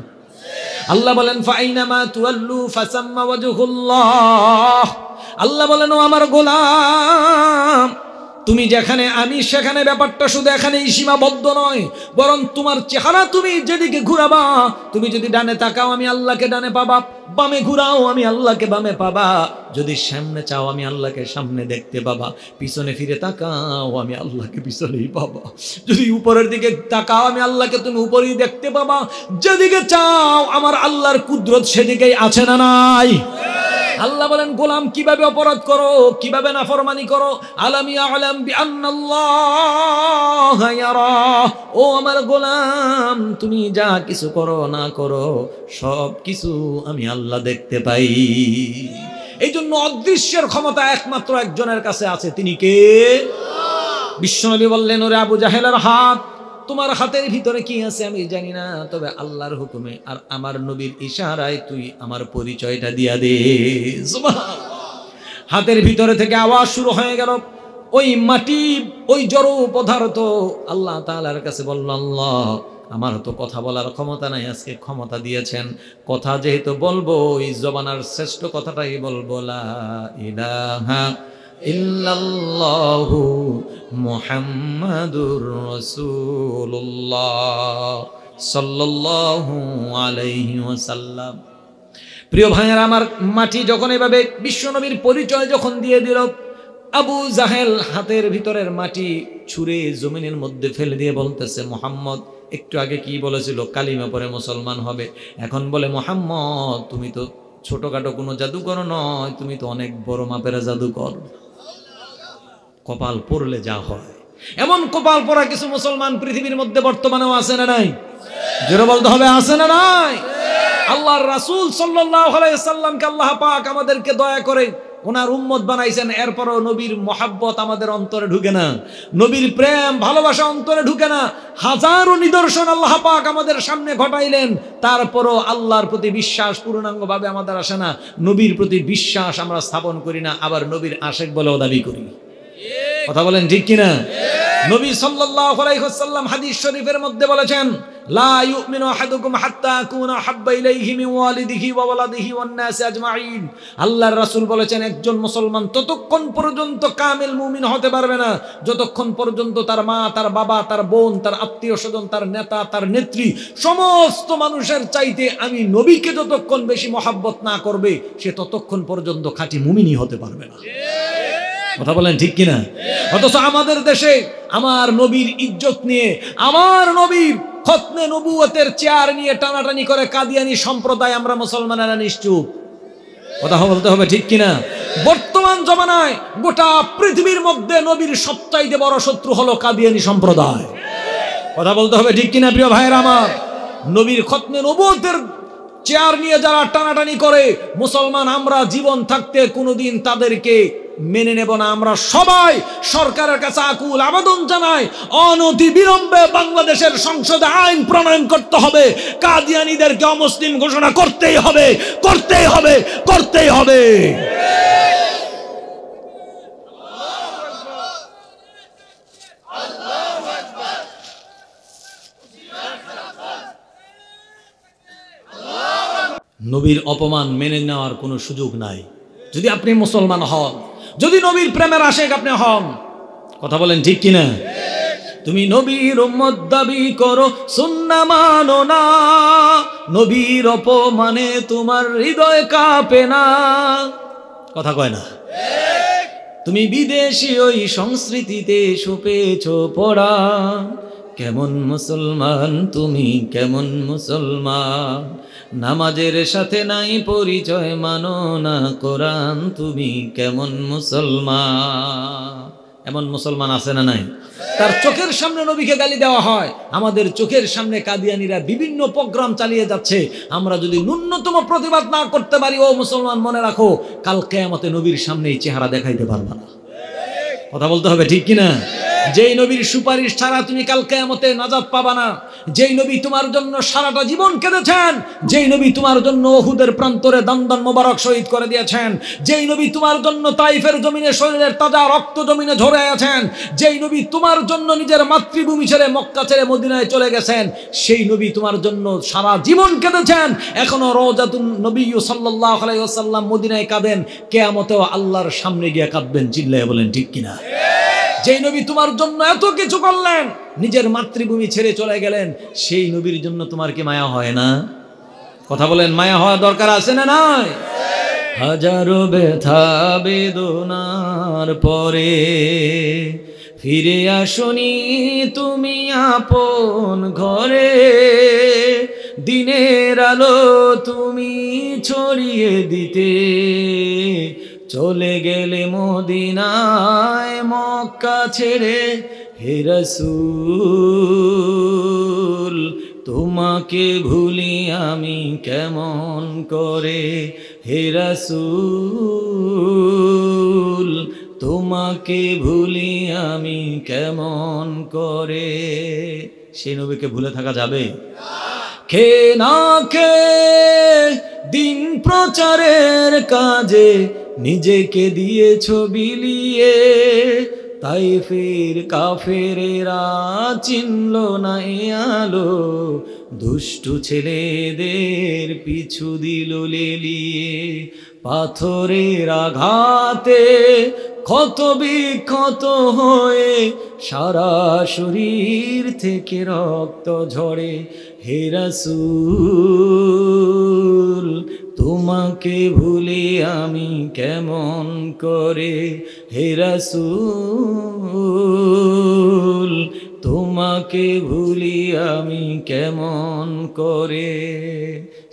আল্লাহ বলেন ফাইনামা তুয়াল্লু ফাসাম্মা ওয়াজহুল্লাহ আল্লাহ বলেন ও আমার গোলাম তুমি যেখানে আমি সেখানে ব্যাপারটা শুধু এখানেই সীমাবদ্ধ নয় বরং তোমার চেহারা তুমি যেদিকে ঘুরাবা তুমি যদি ডানে তাকাও আমি আল্লাহকে ডানে পাবা বামে ঘুরাও আমি আল্লাহকে বামে পাবা যদি সামনে চাও আমি আল্লাহকে সামনে দেখতে পাবা পিছনে ফিরে তাকাও আমি আল্লাহকে পিছনেই পাবা যদি উপরের দিকে তাকাও আমি আল্লাহকে তুমি উপরেই দেখতে পাবা যেদিকে চাও আমার আল্লাহর কুদরত সেদিকেই আছে না নাই আল্লাহ বলেন গোলাম কিভাবে অপরাধ করো কিভাবে নাফরমানি করো আলামি আলাম বিআন্নাল্লাহ ও আমার গোলাম তুমি যা কিছু করো না করো সব কিছু আমি আল্লাহ দেখতে পাই এই জন্য অদৃশ্যের ক্ষমতা একমাত্র একজনের কাছে আছে তিনি কে বিশ্বনবী বললেন ওরে আবু জাহেলার হাত তোমার হাতের ভিতরে কি আছে আমি জানি না তবে আল্লাহর হুকুমে আর আমার নবীর ইশারায় তুই আমার পরিচয়টা দিয়া দে হাতের ভিতরে থেকে আওয়াজ শুরু হয়ে গেল ওই মাটি ওই জড় পদার্থ আল্লাহ তালার কাছে বলল আল্লাহ আমার তো কথা বলার ক্ষমতা নাই আজকে ক্ষমতা দিয়েছেন কথা যেহেতু বলবো ওই জবানার শ্রেষ্ঠ কথাটাই বলবো লা ইলাহা ইল্লাল্লাহু মুহাম্মাদুর রাসূলুল্লাহ সাল্লাল্লাহু আলাইহি ওয়াসাল্লাম প্রিয় ভাইয়ের আমার মাটি যখন এভাবে বিশ্বনবীর পরিচয় যখন দিয়ে দিল আবু জাহেল হাতের ভিতরের মাটি ছুঁড়ে জমিনের মধ্যে ফেলে দিয়ে বলতেছে মোহাম্মদ একটু আগে কি বলেছিল কালিমা পরে মুসলমান হবে এখন বলে মোহাম্মদ তুমি তো ছোটখাটো কোনো জাদুকর নয় তুমি তো অনেক বড় মাপের জাদুকর কপাল পড়লে যা হয় এমন কপাল পরা কিছু মুসলমান পৃথিবীর মধ্যে বর্তমানেও আছে না নাই জোরে বলতে হবে আছে না নাই আল্লাহর রাসূল সাল্লাল্লাহু আলাইহি সাল্লামকে আল্লাহ পাক আমাদেরকে দয়া করে ওনার উম্মত বানাইছেন এরপরও নবীর মহাব্বত আমাদের অন্তরে ঢুকে না নবীর প্রেম ভালোবাসা অন্তরে ঢুকে না হাজারো নিদর্শন আল্লাহ পাক আমাদের সামনে ঘটাইলেন তারপরও আল্লাহর প্রতি বিশ্বাস পূর্ণাঙ্গভাবে আমাদের আসে না নবীর প্রতি বিশ্বাস আমরা স্থাপন করি না আবার নবীর আশেক বলেও দাবি করি কথা বলেন ঠিক কিনা নবী সাল্লাল্লাহু আলাইহি ওয়াসাল্লাম হাদিস শরীফের মধ্যে বলেছেন লা ইউমিনু আহাদুকুম হাত্তা আকুনা হাব্বা ইলাইহি মিন ওয়ালিদিহি ওয়া ওয়ালাদিহি ওয়ান নাসি আজমাইন আল্লাহর রাসূল বলেছেন একজন মুসলমান ততক্ষণ পর্যন্ত কামিল মুমিন হতে পারবে না যতক্ষণ পর্যন্ত তার মা তার বাবা তার বোন তার আত্মীয় স্বজন তার নেতা তার নেত্রী সমস্ত মানুষের চাইতে আমি নবীকে যতক্ষণ বেশি মহাব্বত না করবে সে ততক্ষণ পর্যন্ত খাঁটি মুমিনই হতে পারবে না ঠিক কথা বলেন ঠিক কিনা অথচ আমাদের দেশে আমার নবীর ইজ্জত নিয়ে আমার নবীর খতনে নবুয়তের চেয়ার নিয়ে টানাটানি করে কাদিয়ানি সম্প্রদায় আমরা মুসলমানেরা নিশ্চুপ কথা বলতে হবে ঠিক কিনা বর্তমান জমানায় গোটা পৃথিবীর মধ্যে নবীর সবচাইতে বড় শত্রু হলো কাদিয়ানি সম্প্রদায় কথা বলতে হবে ঠিক কিনা প্রিয় ভাইয়ের আমার নবীর খতনে নবুয়তের চেয়ার নিয়ে যারা টানাটানি করে মুসলমান আমরা জীবন থাকতে কোনোদিন তাদেরকে মেনে নেব না আমরা সবাই সরকারের কাছে আকুল আবেদন জানাই অনতি বিলম্বে বাংলাদেশের সংসদে আইন প্রণয়ন করতে হবে কাদিয়ানিদেরকে অমুসলিম ঘোষণা করতেই হবে করতেই হবে করতেই হবে নবীর অপমান মেনে নেওয়ার কোনো সুযোগ নাই যদি আপনি মুসলমান হন যদি নবীর প্রেমের আশেক আপনি হন কথা বলেন ঠিক কিনা তুমি নবীর দাবি করো সুন্না মানো না নবীর অপমানে তোমার হৃদয় কাঁপে না কথা কয় না তুমি বিদেশি ওই সংস্কৃতিতে সুপেছ পড়া কেমন মুসলমান তুমি কেমন মুসলমান নামাজের সাথে নাই পরিচয় মানো না কোরআন তুমি কেমন মুসলমান এমন মুসলমান আছে না নাই তার চোখের সামনে নবীকে গালি দেওয়া হয় আমাদের চোখের সামনে কাদিয়ানিরা বিভিন্ন প্রোগ্রাম চালিয়ে যাচ্ছে আমরা যদি ন্যূনতম প্রতিবাদ না করতে পারি ও মুসলমান মনে রাখো কালকে আমাদের নবীর সামনে এই চেহারা দেখাইতে পারবা না কথা বলতে হবে ঠিক কিনা যেই নবীর সুপারিশ ছাড়া তুমি কাল কেয়ামতে নাজাদ পাবা না যেই নবী তোমার জন্য সারাটা জীবন কেঁদেছেন যেই নবী তোমার জন্য ওহুদের প্রান্তরে দন্দন মোবারক শহীদ করে দিয়েছেন যেই নবী তোমার জন্য তাইফের জমিনে শরীরের তাজা রক্ত জমিনে ঝরে আছেন যেই নবী তোমার জন্য নিজের মাতৃভূমি ছেড়ে মক্কা ছেড়ে মদিনায় চলে গেছেন সেই নবী তোমার জন্য সারা জীবন কেঁদেছেন এখনো রওজাতুন নবী সাল্লাহ সাল্লাম মদিনায় কাঁদেন কেয়ামতেও আল্লাহর সামনে গিয়ে কাঁদবেন চিল্লাই বলেন ঠিক কিনা যেই নবী তোমার জন্য এত কিছু করলেন নিজের মাতৃভূমি ছেড়ে চলে গেলেন সেই নবীর জন্য তোমার কি মায়া হয় না কথা বলেন মায়া হওয়া দরকার আছে না নয় হাজারো ব্যথা বেদনার পরে ফিরে আসনি তুমি আপন ঘরে দিনের আলো তুমি ছড়িয়ে দিতে চলে গেলে মদিনায় মক্কা ছেড়ে রসুল তোমাকে ভুলি আমি কেমন করে রসুল তোমাকে ভুলি আমি কেমন করে সে নবীকে ভুলে থাকা যাবে খে না খে দিন প্রচারের কাজে নিজেকে দিয়েছ বিলিয়ে তাই ফের কাফেরেরা চিনল না এ আলো দুষ্টু ছেলেদের পিছু দিল লেলিয়ে পাথরের আঘাতে ক্ষত বিক্ষত হয়ে সারা শরীর থেকে রক্ত ঝরে হেরাসুল তোমাকে ভুলে আমি কেমন করে হেরাসুল তোমাকে ভুলি আমি কেমন করে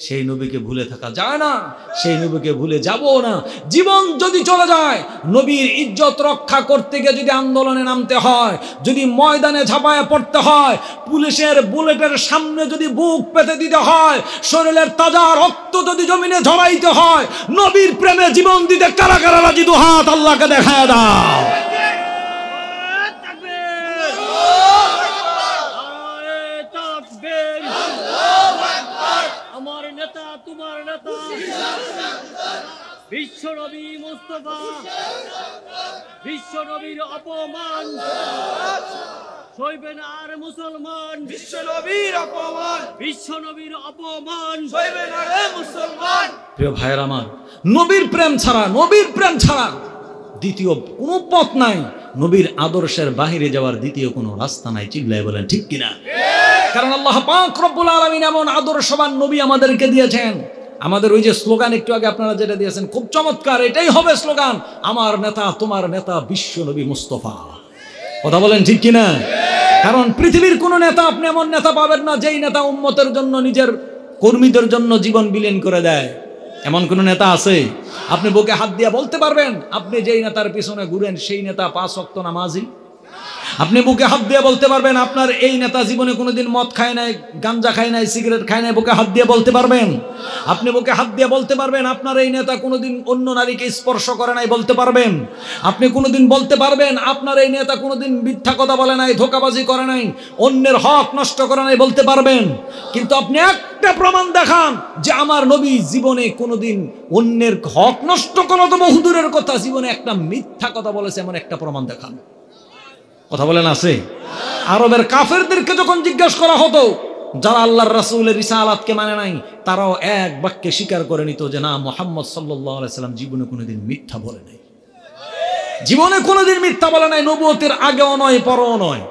সেই নবীকে ভুলে থাকা যায় না সেই নবীকে ভুলে যাব না জীবন যদি চলে যায় নবীর ইজ্জত রক্ষা করতে গিয়ে যদি আন্দোলনে নামতে হয় যদি ময়দানে ঝাঁপায় পড়তে হয় পুলিশের বুলেটের সামনে যদি বুক পেতে দিতে হয় শরীরের তাজা রক্ত যদি জমিনে ঝরাইতে হয় নবীর প্রেমে জীবন দিতে কারা কারা রাজি হাত আল্লাহকে দেখা দাও মুস্তফা অপমান আর মুসলমান নবীর অপমান অপমান মুসলমান প্রিয় ভাইয়ের আমার নবীর প্রেম ছাড়া নবীর প্রেম ছাড়া দ্বিতীয় কোনো পথ নাই নবীর আদর্শের বাহিরে যাওয়ার দ্বিতীয় কোনো রাস্তা নাই চিল্লাই বলেন ঠিক কিনা কারণ আল্লাহ পাক রব্বুল আলামিন এমন আদর্শবান নবী আমাদেরকে দিয়েছেন আমাদের ওই যে স্লোগান একটু আগে আপনারা যেটা দিয়েছেন খুব চমৎকার এটাই হবে স্লোগান আমার নেতা তোমার নেতা বিশ্ব নবী মুস্তফা কথা বলেন ঠিক কিনা কারণ পৃথিবীর কোনো নেতা আপনি এমন নেতা পাবেন না যেই নেতা উম্মতের জন্য নিজের কর্মীদের জন্য জীবন বিলীন করে দেয় এমন কোনো নেতা আছে আপনি বুকে হাত দিয়ে বলতে পারবেন আপনি যেই নেতার পিছনে ঘুরেন সেই নেতা পাঁচ অক্ত নামাজি আপনি বুকে হাত দিয়ে বলতে পারবেন আপনার এই নেতা জীবনে কোনোদিন মদ খায় নাই গাঞ্জা খায় নাই সিগারেট খায় নাই বুকে হাত দিয়ে বলতে পারবেন আপনি বুকে হাত দিয়ে বলতে পারবেন আপনার এই নেতা কোনোদিন অন্য নারীকে স্পর্শ করে নাই বলতে পারবেন আপনি কোনোদিন বলতে পারবেন আপনার এই নেতা কোনোদিন মিথ্যা কথা বলে নাই ধোকাবাজি করে নাই অন্যের হক নষ্ট করে নাই বলতে পারবেন কিন্তু আপনি একটা প্রমাণ দেখান যে আমার নবী জীবনে কোনোদিন অন্যের হক নষ্ট করা তো বহুদূরের কথা জীবনে একটা মিথ্যা কথা বলেছে এমন একটা প্রমাণ দেখান কথা বলেন আছে আরবের কাফেরদেরকে যখন জিজ্ঞাসা করা হতো যারা আল্লাহর রাসুলের রিসালাতকে মানে নাই তারাও এক বাক্যে স্বীকার করে নিত যে না মোহাম্মদ সাল্লাম জীবনে কোনোদিন মিথ্যা বলে নাই জীবনে কোনোদিন মিথ্যা বলে নাই নবুয়তের আগেও নয় পরও নয়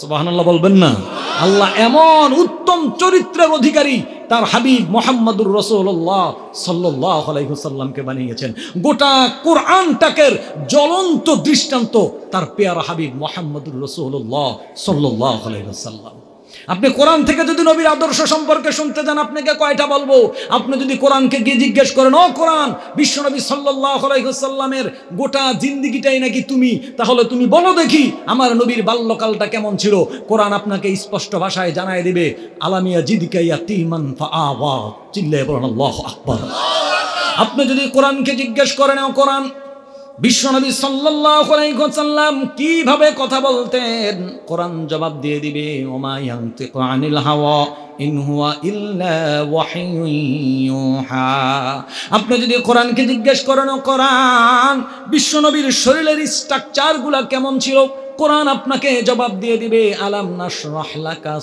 সুবাহান্লাহ বলবেন না আল্লাহ এমন উত্তম চরিত্রের অধিকারী তার হাবিব মোহাম্মদুর রসুল্লাহ সাল্লাইসাল্লামকে আলাইহসাল্লামকে বানিয়েছেন গোটা কোরআনটাকের জ্বলন্ত দৃষ্টান্ত তার পেয়ার হাবিব মোহাম্মদুর রসুল্লাহ সাল্লাহ আলাইহসাল্লাম আপনি কোরআন থেকে যদি নবীর আদর্শ সম্পর্কে শুনতে যান আপনাকে কয়টা বলবো আপনি যদি কোরআনকে গিয়ে জিজ্ঞেস করেন ও কোরআন নবী সাল্লাইসাল্লামের গোটা জিন্দিগিটাই নাকি তুমি তাহলে তুমি বলো দেখি আমার নবীর বাল্যকালটা কেমন ছিল কোরআন আপনাকে স্পষ্ট ভাষায় জানায় দেবে আলামিয়া জিদিকাইয়া তিমান চিল্লাই বলেন আল্লাহ আকবর আপনি যদি কোরআনকে জিজ্ঞেস করেন ও কোরআন বিশ্বনবী সাল্লাম কিভাবে কথা বলতেন কোরআন জবাব দিয়ে দিবে আনিল হাওয়া আপনি যদি কোরআনকে জিজ্ঞেস করেন কোরআন বিশ্বনবীর শরীরের স্ট্রাকচারগুলা কেমন ছিল কোরআন আপনাকে জবাব দিয়ে দিবে আলাম নাসরাহলাকা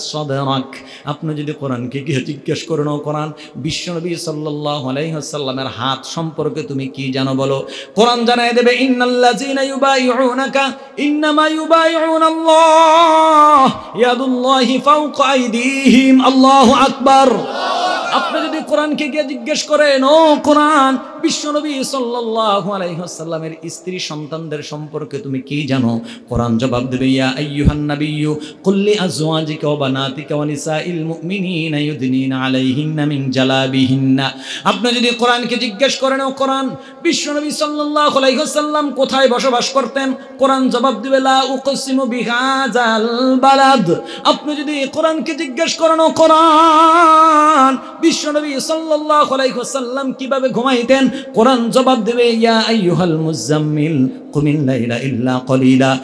আপনি যদি কোরআনকে গিয়ে জিজ্ঞেস করেন কোরআন বিশ্বনবী সাল্লাইসাল্লামের হাত সম্পর্কে তুমি কি জানো বলো কোরআন জানাই দেবে আপনি যদি কোরআনকে গিয়ে জিজ্ঞেস করেন ও কোরআন বিশ্বনবী সাল্লাল্লাহু আলাইহি ওয়াসাল্লামের স্ত্রী সন্তানদের সম্পর্কে তুমি কি জানো কোরআন জবাব দেবে ইয়া আইয়ুহান নাবিয়্যু কুল লি আজওয়াজিকা ওয়া বানাতিকা ওয়া নিসাইল মুমিনিনা ইউদনিনা আলাইহিন্না মিন জালাবিহিন্না আপনি যদি কোরআনকে জিজ্ঞেস করেন ও কোরআন বিশ্বনবী সাল্লাল্লাহু আলাইহি ওয়াসাল্লাম কোথায় বসবাস করতেন কোরআন জবাব দিবে লা উকসিমু বিহাজাল বালাদ আপনি যদি কোরআনকে জিজ্ঞেস করেন ও কোরআন বিশ্বনবী সাল্লাল্লাহু আলাইহি ওয়াসাল্লাম কিভাবে ঘুমাইতেন কোরআন জবাব দেবে ইয়া আইয়ুহাল মুজাম্মিল কুমিল্লা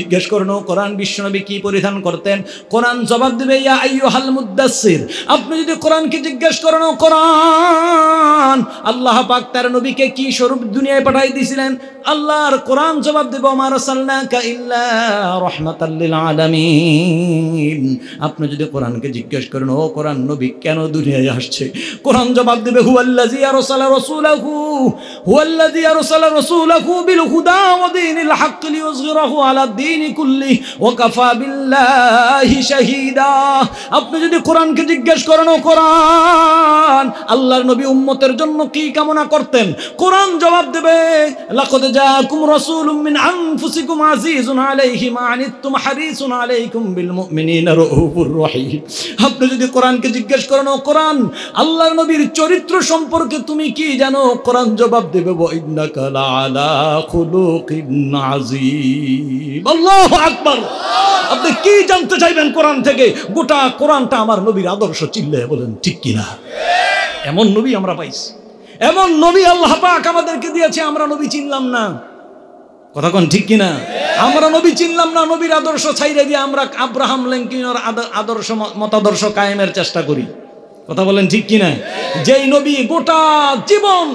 জিজ্ঞেস করেন কোরআন বিশ্বনবী কি পরিধান করতেন কোরআন জবাব দেবে ইয়া হাল মুদাসির আপনি যদি কোরআনকে জিজ্ঞেস করেন কোরআন আল্লাহ পাক নবীকে কি স্বরূপ দুনিয়ায় পাঠাই দিয়েছিলেন আল্লাহর কোরআন জবাব দেবে আমার সাল্লাকা ইল্লা রহমাতাল্লিল আলামিন আপনি যদি কোরআনকে জিজ্ঞেস করেন ও কোরআন নবী কেন দুনিয়ায় আসছে কোরআন জবাব দেবে হুয়াল্লাজি আরসালা রাসূলাহু হুয়াল্লাজি আরসালা রাসূলাহু بالهدى ودين الحق على الدين كله وكفى بالله شهيدا আপনি যদি কোরআনকে জিজ্ঞেস করেন ও কোরআন আল্লাহর নবী উম্মতের জন্য কি কামনা করতেন কোরআন জবাব দেবে লাকদ জাআকুম রাসূলুম মিন আনফুসিকুম আজিজুন আলাইহি মা আনিতুম হারিসুন আলাইকুম বিল মুমিনিনা রউফুর রহিম আপনি যদি কোরআনকে জিজ্ঞেস করেন ও কোরআন আল্লাহর নবীর চরিত্র সম্পর্কে তুমি কি জানো কোরআন জবাব দেবে ওয়া ইন্নাকা আপনি কি জানতে চাইবেন কোরআন থেকে গোটা কোরআনটা আমার নবীর আদর্শ চিল্লে বলেন ঠিক কিনা এমন নবী আমরা পাইছি এমন নবী আল্লাহ পাক আমাদেরকে দিয়েছে আমরা নবী চিনলাম না কথা কন ঠিক কিনা আমরা নবী চিনলাম না নবীর আদর্শ ছাইরে দিয়ে আমরা আব্রাহাম লেঙ্কিনের আদর্শ মতাদর্শ কায়েমের চেষ্টা করি কথা বলেন ঠিক কিনা যেই নবী গোটা জীবন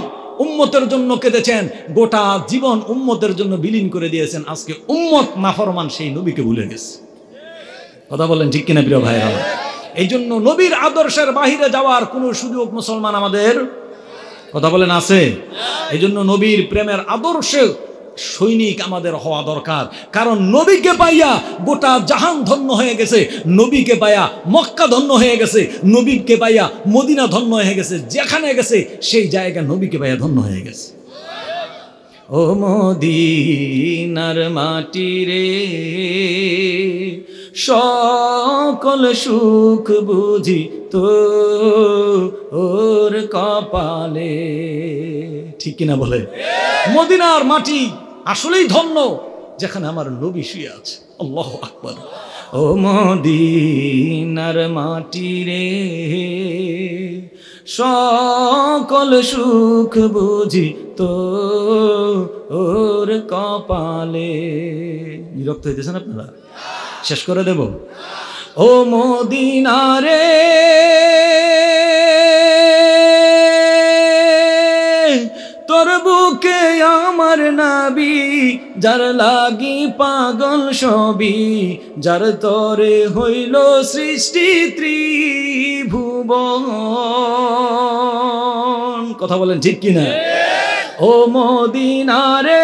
উম্মতের জন্য কেঁদেছেন গোটা জীবন উম্মতের জন্য বিলীন করে দিয়েছেন আজকে উম্মত নাফরমান সেই নবীকে ভুলে গেছে কথা বলেন ঠিক কিনা প্রিয় ভাইরা এই জন্য নবীর আদর্শের বাহিরে যাওয়ার কোনো সুযোগ মুসলমান আমাদের কথা বলেন আছে এই জন্য নবীর প্রেমের আদর্শে সৈনিক আমাদের হওয়া দরকার কারণ নবীকে পাইয়া গোটা জাহান ধন্য হয়ে গেছে নবীকে পাইয়া মক্কা ধন্য হয়ে গেছে নবীকে পাইয়া মদিনা ধন্য হয়ে গেছে যেখানে গেছে সেই জায়গা নবীকে পাইয়া ধন্য হয়ে গেছে ও মদিনার মাটি রে সকল সুখ বুঝি তো ওর কপালে ঠিক কিনা বলে মদিনার মাটি আসলেই ধন্য যেখানে আমার নবী শুয়ে আছে আল্লাহ আকবর ও মদিনার মাটি রে সকল সুখ বুঝি তো ওর কপালে বিরক্ত হইতেছেন আপনারা শেষ করে দেব ও মদিনারে আমার নাবি যার লাগি পাগল সবি যার তরে হইল সৃষ্টি ত্রিভুব কথা বলেন ঠিক কিনা ও মদিনারে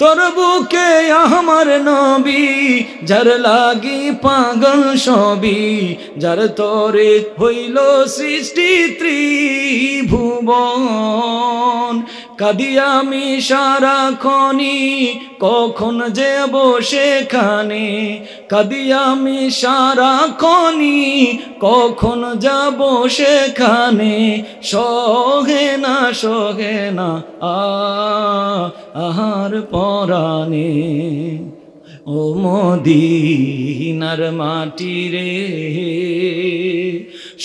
তোর বুকে আমার নবি যার লাগি পাগল সবি যার তরে হইল সৃষ্টি ত্রিভুবন কাদিয়ামি সারা খনি কখন যে বসে খানে কাদিয়ামি আমি কখন যাব সেখানে সহে না সহে না আহার পরাণে ও মদিনার মাটি রে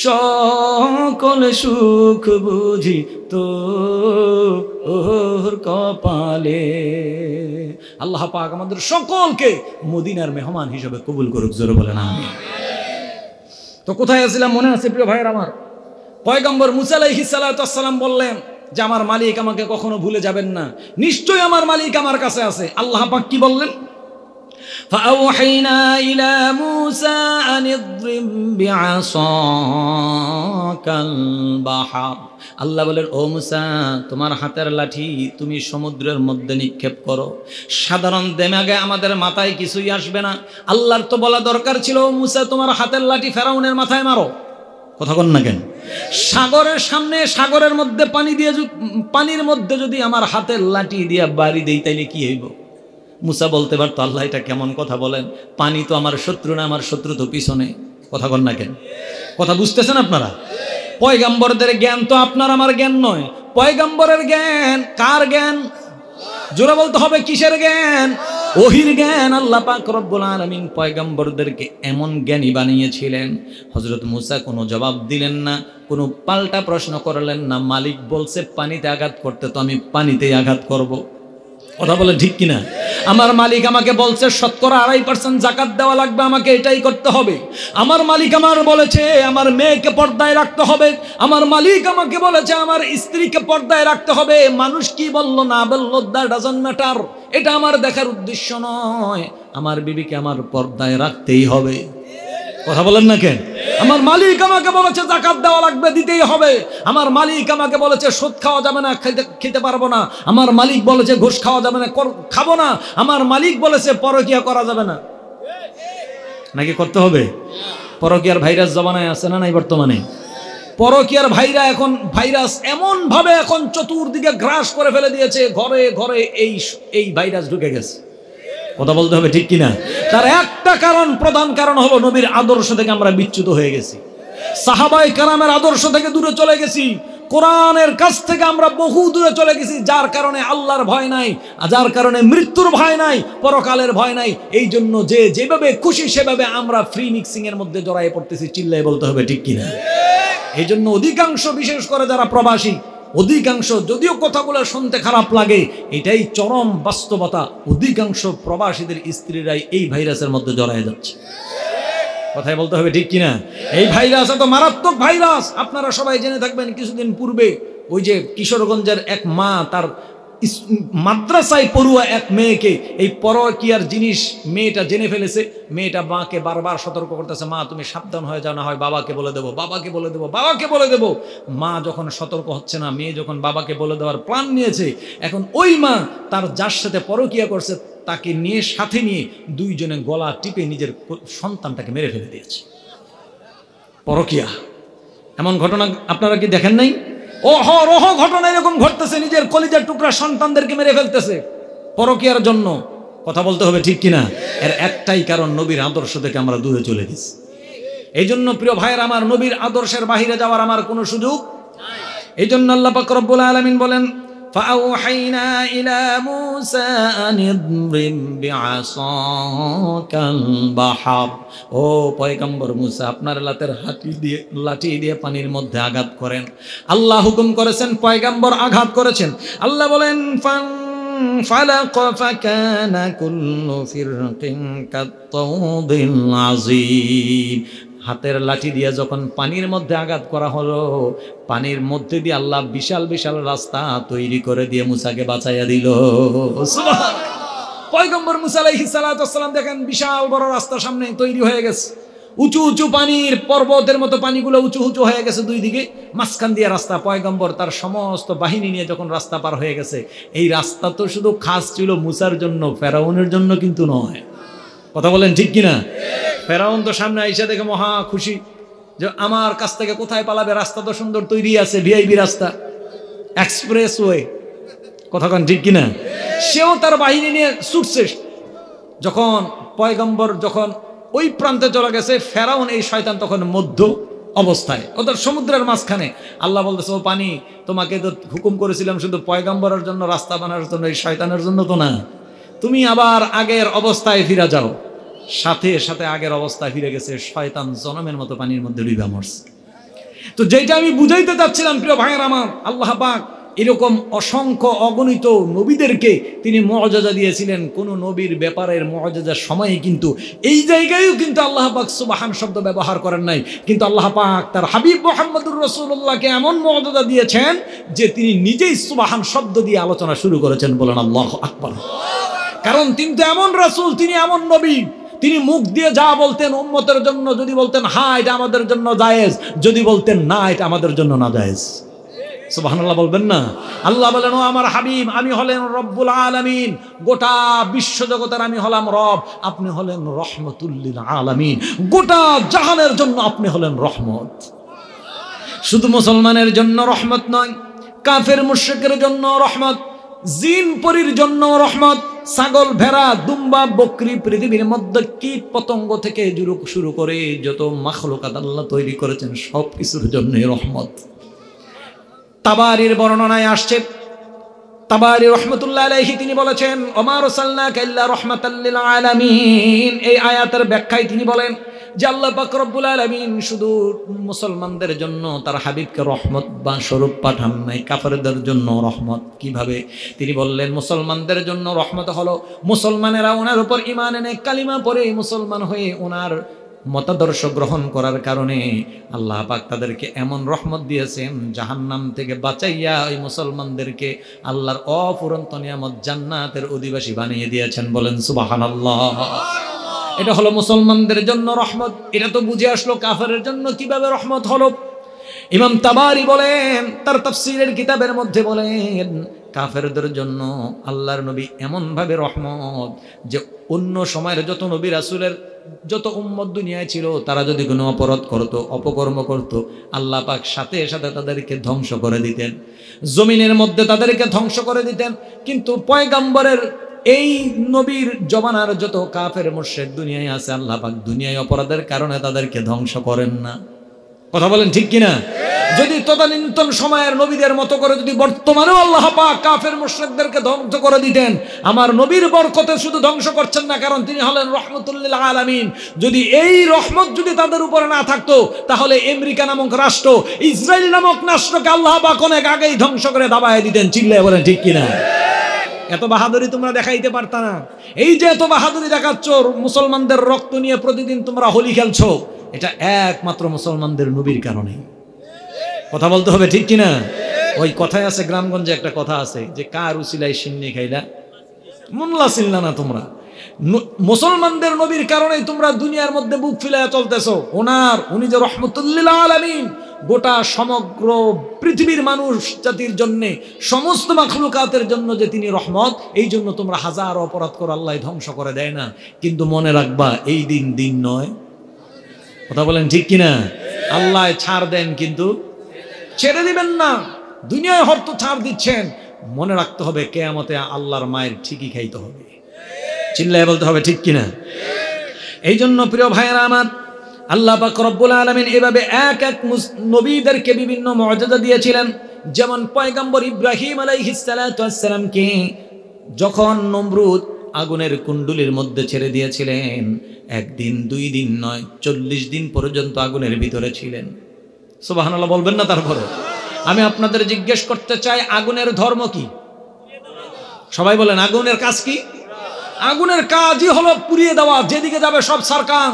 সকল সুখ বুঝি তো ওর কপালে আল্লাহ পাক আমাদের সকলকে মদিনার মেহমান হিসেবে কবুল করুক জোরে বলেন আমি তো কোথায় আসছিলাম মনে আছে প্রিয় ভাইয়ের আমার পয়গম্বর মুসালাইহি সালাম বললেন যে আমার মালিক আমাকে কখনো ভুলে যাবেন না নিশ্চয়ই আমার মালিক আমার কাছে আছে আল্লাহ পাক কি বললেন فأوحينا إلى موسى أن اضرب بعصاك البحر আল্লাহ বলেন ও মুসা তোমার হাতের লাঠি তুমি সমুদ্রের মধ্যে নিক্ষেপ করো সাধারণ দেমাগে আমাদের মাথায় কিছুই আসবে না আল্লাহর তো বলা দরকার ছিল ও মুসা তোমার হাতের লাঠি ফেরাউনের মাথায় মারো কথা কন না কেন সাগরের সামনে সাগরের মধ্যে পানি দিয়ে পানির মধ্যে যদি আমার হাতের লাঠি দিয়ে বাড়ি দেই তাইলে কি হইব মুসা বলতে পারতো আল্লাহ এটা কেমন কথা বলেন পানি তো আমার শত্রু না আমার শত্রু তো পিছনে কথা কন না কেন কথা বুঝতেছেন আপনারা পয়গাম্বরদের জ্ঞান তো আপনার আমার জ্ঞান নয় পয়গাম্বরের জ্ঞান কার জ্ঞান জোরে বলতে হবে কিসের জ্ঞান ওহির জ্ঞান আল্লাহ পাক রব্বুল আলামিন পয়গাম্বরদেরকে এমন জ্ঞানী বানিয়েছিলেন হযরত মুসা কোনো জবাব দিলেন না কোনো পাল্টা প্রশ্ন করলেন না মালিক বলছে পানিতে আঘাত করতে তো আমি পানিতেই আঘাত করব। কথা বলে ঠিক কিনা আমার মালিক আমাকে বলছে শতকরা আড়াই পার্সেন্ট জাকাত দেওয়া লাগবে আমাকে এটাই করতে হবে আমার মালিক আমার বলেছে আমার মেয়েকে পর্দায় রাখতে হবে আমার মালিক আমাকে বলেছে আমার স্ত্রীকে পর্দায় রাখতে হবে মানুষ কি বলল না বললো দ্য ডাজন ম্যাটার এটা আমার দেখার উদ্দেশ্য নয় আমার বিবিকে আমার পর্দায় রাখতেই হবে কথা বলেন না কেন আমার মালিক আমাকে বলেছে জাকাত দেওয়া লাগবে দিতেই হবে আমার মালিক আমাকে বলেছে সুদ খাওয়া যাবে না খেতে পারবো না আমার মালিক বলেছে ঘুষ খাওয়া যাবে না খাবো না আমার মালিক বলেছে পরকিয়া করা যাবে না নাকি করতে হবে পরকিয়ার ভাইরাস জমানায় আছে না নাই বর্তমানে পরকিয়ার ভাইরা এখন ভাইরাস এমনভাবে এখন চতুর্দিকে গ্রাস করে ফেলে দিয়েছে ঘরে ঘরে এই এই ভাইরাস ঢুকে গেছে কথা বলতে হবে ঠিক কিনা তার একটা কারণ প্রধান কারণ হলো নবীর আদর্শ থেকে আমরা বিচ্যুত হয়ে গেছি সাহাবাই কারামের আদর্শ থেকে দূরে চলে গেছি কোরআনের কাছ থেকে আমরা বহু দূরে চলে গেছি যার কারণে আল্লাহর ভয় নাই যার কারণে মৃত্যুর ভয় নাই পরকালের ভয় নাই এই জন্য যে যেভাবে খুশি সেভাবে আমরা ফ্রি মিক্সিং এর মধ্যে জড়াই পড়তেছি চিল্লাই বলতে হবে ঠিক কিনা এই জন্য অধিকাংশ বিশেষ করে যারা প্রবাসী অধিকাংশ যদিও কথাগুলো শুনতে খারাপ লাগে এটাই চরম বাস্তবতা অধিকাংশ প্রবাসীদের স্ত্রীরাই এই ভাইরাসের মধ্যে জড়ায় যাচ্ছে কথাই বলতে হবে ঠিক কিনা এই ভাইরাস এত মারাত্মক ভাইরাস আপনারা সবাই জেনে থাকবেন কিছুদিন পূর্বে ওই যে কিশোরগঞ্জের এক মা তার মাদ্রাসায় পড়ুয়া এক মেয়েকে এই পরকিয়ার জিনিস মেয়েটা জেনে ফেলেছে মেয়েটা মাকে বারবার সতর্ক করতেছে মা তুমি সাবধান হয়ে যাও না হয় বাবাকে বলে দেবো বাবাকে বলে দেবো বাবাকে বলে দেবো মা যখন সতর্ক হচ্ছে না মেয়ে যখন বাবাকে বলে দেওয়ার প্ল্যান নিয়েছে এখন ওই মা তার যার সাথে পরকিয়া করছে তাকে নিয়ে সাথে নিয়ে দুইজনে গলা টিপে নিজের সন্তানটাকে মেরে ফেলে দিয়েছে পরকিয়া এমন ঘটনা আপনারা কি দেখেন নাই অহরহ ঘটনা এরকম ঘটতেছে নিজের কলিজার টুকরা সন্তানদেরকে মেরে ফেলতেছে পরকিয়ার জন্য কথা বলতে হবে ঠিক কিনা এর একটাই কারণ নবীর আদর্শ থেকে আমরা দূরে চলে গেছি এই জন্য প্রিয় ভাইয়ের আমার নবীর আদর্শের বাহিরে যাওয়ার আমার কোনো সুযোগ এই জন্য আল্লাহ পাক রব্বুল আলমিন বলেন فأوحينا إلى موسى أن اضرب بعصاك البحر ও পয়গম্বর মুসা আপনার লাতের হাতি দিয়ে লাঠি দিয়ে পানির মধ্যে আঘাত করেন আল্লাহ হুকুম করেছেন পয়গম্বর আঘাত করেছেন আল্লাহ বলেন ফান فلق فكان كل فرق كالطود العظيم হাতের লাঠি দিয়ে যখন পানির মধ্যে আঘাত করা হলো পানির মধ্যে দিয়ে আল্লাহ বিশাল বিশাল রাস্তা তৈরি করে দিয়ে মুসাকে বাঁচাইয়া দিল পয়গম্বর মুসালাই সালাতাম দেখেন বিশাল বড় রাস্তা সামনে তৈরি হয়ে গেছে উঁচু উঁচু পানির পর্বতের মতো পানিগুলো উঁচু উঁচু হয়ে গেছে দুই দিকে মাঝখান দিয়ে রাস্তা পয়গম্বর তার সমস্ত বাহিনী নিয়ে যখন রাস্তা পার হয়ে গেছে এই রাস্তা তো শুধু খাস ছিল মুসার জন্য ফেরাউনের জন্য কিন্তু নয় কথা বলেন ঠিক কিনা ফেরাউন তো সামনে আইসা দেখে মহা খুশি যে আমার কাছ থেকে কোথায় পালাবে রাস্তা তো সুন্দর তৈরি আছে ভিআইবি রাস্তা এক্সপ্রেস ওয়ে কথাখান ঠিক কিনা সেও তার বাহিনী নিয়ে ছুটছে যখন পয়গম্বর যখন ওই প্রান্তে চলে গেছে ফেরাউন এই শয়তান তখন মধ্য অবস্থায় ওদের সমুদ্রের মাঝখানে আল্লাহ বলতেছে ও পানি তোমাকে তো হুকুম করেছিলাম শুধু পয়গম্বরের জন্য রাস্তা বানানোর জন্য এই শয়তানের জন্য তো না তুমি আবার আগের অবস্থায় ফিরা যাও সাথে সাথে আগের অবস্থা ফিরে গেছে শয়তান জনমের মতো পানির মধ্যে ডুবে মরছে তো যেটা আমি বুঝাইতে চাচ্ছিলাম প্রিয় ভাইয়ের আমার আল্লাহ পাক এরকম অসংখ্য অগণিত নবীদেরকে তিনি মর্যাদা দিয়েছিলেন কোন নবীর ব্যাপারের মর্যাদার সময়ে কিন্তু এই জায়গায়ও কিন্তু আল্লাহ পাক সুবাহান শব্দ ব্যবহার করেন নাই কিন্তু আল্লাহ পাক তার হাবিব মোহাম্মদুর রসুল্লাহকে এমন মর্যাদা দিয়েছেন যে তিনি নিজেই সুবাহান শব্দ দিয়ে আলোচনা শুরু করেছেন বলেন আল্লাহ আকবর কারণ তিনি তো এমন রাসুল তিনি এমন নবী তিনি মুখ দিয়ে যা বলতেন উম্মতের জন্য যদি বলতেন হ্যাঁ এটা আমাদের জন্য জায়েজ যদি বলতেন না এটা আমাদের জন্য না জায়েজ সুবাহান্লাহ বলবেন না আল্লাহ বলেন ও আমার হাবিব আমি হলেন রব্বুল আলমিন গোটা বিশ্ব জগতের আমি হলাম রব আপনি হলেন রহমতুল্লিল আলমিন গোটা জাহানের জন্য আপনি হলেন রহমত শুধু মুসলমানের জন্য রহমত নয় কাফের মুশ্রিকের জন্য রহমত জিন পরির জন্য রহমত ছাগল ভেড়া দুম্বা বকরি পৃথিবীর মধ্যে কীট পতঙ্গ থেকে শুরু করে যত মাখলুকাত আল্লাহ তৈরি করেছেন সব কিছুর জন্যই রহমত তাবারির বর্ণনায় আসছে তাবারি রহমতুল্লাহ আলাইহি তিনি বলেছেন অমার সাল্লাহ কাল্লা রহমাতাল্লিল আলামিন এই আয়াতের ব্যাখ্যায় তিনি বলেন যে আল্লাহ বাকরবুল আলমিন শুধু মুসলমানদের জন্য তার হাবিবকে রহমত বা স্বরূপ পাঠান নাই কাফারদের জন্য রহমত কিভাবে তিনি বললেন মুসলমানদের জন্য রহমত হলো মুসলমানেরা ওনার উপর ইমান এনে কালিমা পরে মুসলমান হয়ে ওনার মতাদর্শ গ্রহণ করার কারণে আল্লাহ পাক তাদেরকে এমন রহমত দিয়েছেন জাহান্নাম থেকে বাঁচাইয়া ওই মুসলমানদেরকে আল্লাহর অফুরন্ত নিয়ামত জান্নাতের অধিবাসী বানিয়ে দিয়েছেন বলেন সুবাহান আল্লাহ এটা হলো মুসলমানদের জন্য রহমত এটা তো বুঝে আসলো কাফেরের জন্য কিভাবে রহমত হলো ইমাম তাবারি বলেন তার তফসিলের কিতাবের মধ্যে বলেন কাফেরদের জন্য আল্লাহর নবী এমনভাবে রহমত যে অন্য সময়ের যত নবী রাসুলের যত উম্মত দুনিয়ায় ছিল তারা যদি কোনো অপরাধ করত অপকর্ম করত আল্লাহ পাক সাথে সাথে তাদেরকে ধ্বংস করে দিতেন জমিনের মধ্যে তাদেরকে ধ্বংস করে দিতেন কিন্তু পয়গাম্বরের এই নবীর জমানার যত কাফের মোর্শেদ দুনিয়ায় আছে আল্লাহ পাক দুনিয়ায় অপরাধের কারণে তাদেরকে ধ্বংস করেন না কথা বলেন ঠিক কিনা যদি তদানীন্তন সময়ের নবীদের মতো করে যদি বর্তমানেও আল্লাহ পাক কাফের মোর্শেদদেরকে ধ্বংস করে দিতেন আমার নবীর বরকতে শুধু ধ্বংস করছেন না কারণ তিনি হলেন রহমতুল্লিল আলামিন যদি এই রহমত যদি তাদের উপরে না থাকতো তাহলে আমেরিকা নামক রাষ্ট্র ইসরায়েল নামক রাষ্ট্রকে আল্লাহ পাক অনেক আগেই ধ্বংস করে দাবায় দিতেন চিল্লায় বলেন ঠিক কিনা এত বাহাদুরি তোমরা দেখাইতে পারত না এই যে এত বাহাদুরি দেখাচ্ছ মুসলমানদের রক্ত নিয়ে প্রতিদিন তোমরা হোলি খেলছো এটা একমাত্র মুসলমানদের নবীর কারণে কথা বলতে হবে ঠিক কিনা ওই কথায় আছে গ্রামগঞ্জে একটা কথা আছে যে কার উচিলাই সিন্নি খাইলা মুনলা চিল্লা না তোমরা মুসলমানদের নবীর কারণে তোমরা দুনিয়ার মধ্যে বুক ফিলাইয়া চলতেছ ওনার উনি যে রহমতুল্লিল্লা আলমিন গোটা সমগ্র পৃথিবীর মানুষ জাতির জন্যে সমস্ত মাখলুকাতের জন্য যে তিনি রহমত এই জন্য তোমরা হাজার অপরাধ করে আল্লাহ ধ্বংস করে দেয় না কিন্তু মনে রাখবা এই দিন দিন নয় কথা বলেন ঠিক কিনা আল্লাহ ছাড় দেন কিন্তু ছেড়ে দিবেন না দুনিয়ায় হর্ত ছাড় দিচ্ছেন মনে রাখতে হবে কেয়ামতে আল্লাহর মায়ের ঠিকই খাইতে হবে চিল্লায় বলতে হবে ঠিক কিনা এই জন্য প্রিয় ভাইয়েরা আমার আল্লাহ পাক রব্বুল আলমিন এভাবে এক এক নবীদেরকে বিভিন্ন মর্যাদা দিয়েছিলেন যেমন পয়গম্বর ইব্রাহিম কে যখন নমরুদ আগুনের কুণ্ডুলির মধ্যে ছেড়ে দিয়েছিলেন একদিন দুই দিন নয় চল্লিশ দিন পর্যন্ত আগুনের ভিতরে ছিলেন সোবাহানাল্লাহ বলবেন না তারপরে আমি আপনাদের জিজ্ঞেস করতে চাই আগুনের ধর্ম কি সবাই বলেন আগুনের কাজ কি আগুনের কাজই হলো পুড়িয়ে দেওয়া যেদিকে যাবে সব সারকান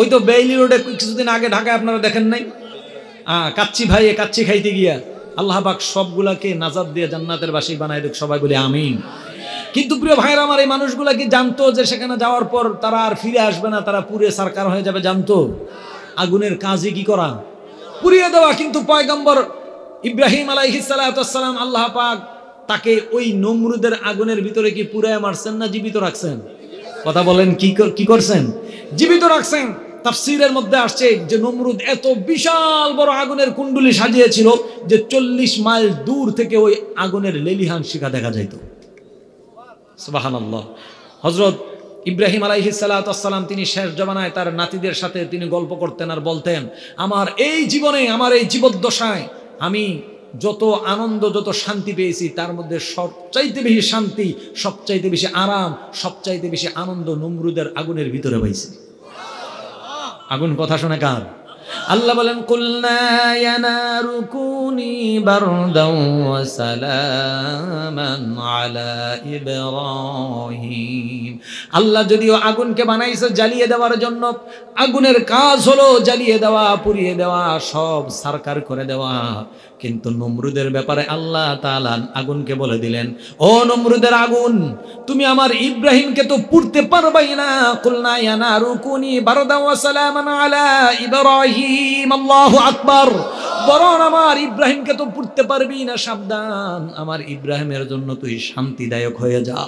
ওই তো বেইলি রোডে কিছুদিন আগে ঢাকায় আপনারা দেখেন নাই হ্যাঁ কাচ্চি ভাইয়ে কাচ্চি খাইতে গিয়া আল্লাহ পাক সবগুলাকে নাজাদ দিয়ে জান্নাতের বাসী বানাই দেখ সবাই বলে আমিন কিন্তু প্রিয় ভাইয়ের আমার এই মানুষগুলা কি জানতো যে সেখানে যাওয়ার পর তারা আর ফিরে আসবে না তারা পুরে সারকার হয়ে যাবে জানতো আগুনের কাজে কি করা পুড়িয়ে দেওয়া কিন্তু পয়গম্বর ইব্রাহিম আলাইহিসাল্লাম আল্লাহ পাক তাকে ওই নমরুদের আগুনের ভিতরে কি পুরায় মারছেন না জীবিত রাখছেন কথা বলেন কি কি করছেন জীবিত রাখছেন তাফসিরের মধ্যে আসছে যে নমরুদ এত বিশাল বড় আগুনের কুণ্ডুলি সাজিয়েছিল যে চল্লিশ মাইল দূর থেকে ওই আগুনের লেলিহান শিখা দেখা যাইত সুবাহান হজরত ইব্রাহিম আলাইহি সালাম তিনি শেষ জমানায় তার নাতিদের সাথে তিনি গল্প করতেন আর বলতেন আমার এই জীবনে আমার এই জীবদ্দশায় আমি যত আনন্দ যত শান্তি পেয়েছি তার মধ্যে সবচাইতে বেশি শান্তি সবচাইতে বেশি আরাম সবচাইতে বেশি আনন্দ নমরুদের আগুনের ভিতরে পাইছে আগুন কথা শোনা কার আল্লাহ বলেন কুলনা আল্লাহ যদিও আগুনকে বানাইছে জ্বালিয়ে দেওয়ার জন্য আগুনের কাজ হলো জ্বালিয়ে দেওয়া পুড়িয়ে দেওয়া সব সরকার করে দেওয়া কিন্তু নমরুদের ব্যাপারে আল্লাহ তালান আগুনকে বলে দিলেন ও নমরুদের আগুন তুমি আমার ইব্রাহিমকে তো পুড়তে পারবাই না কুলনা ইয়ানারু কুনি বারদাও সালামান আলা ইব্রাহিম ইব্রাহিম আল্লাহ আকবর বরণ আমার ইব্রাহিমকে তো পুড়তে পারবি না সাবধান আমার ইব্রাহিমের জন্য তুই শান্তিদায়ক হয়ে যা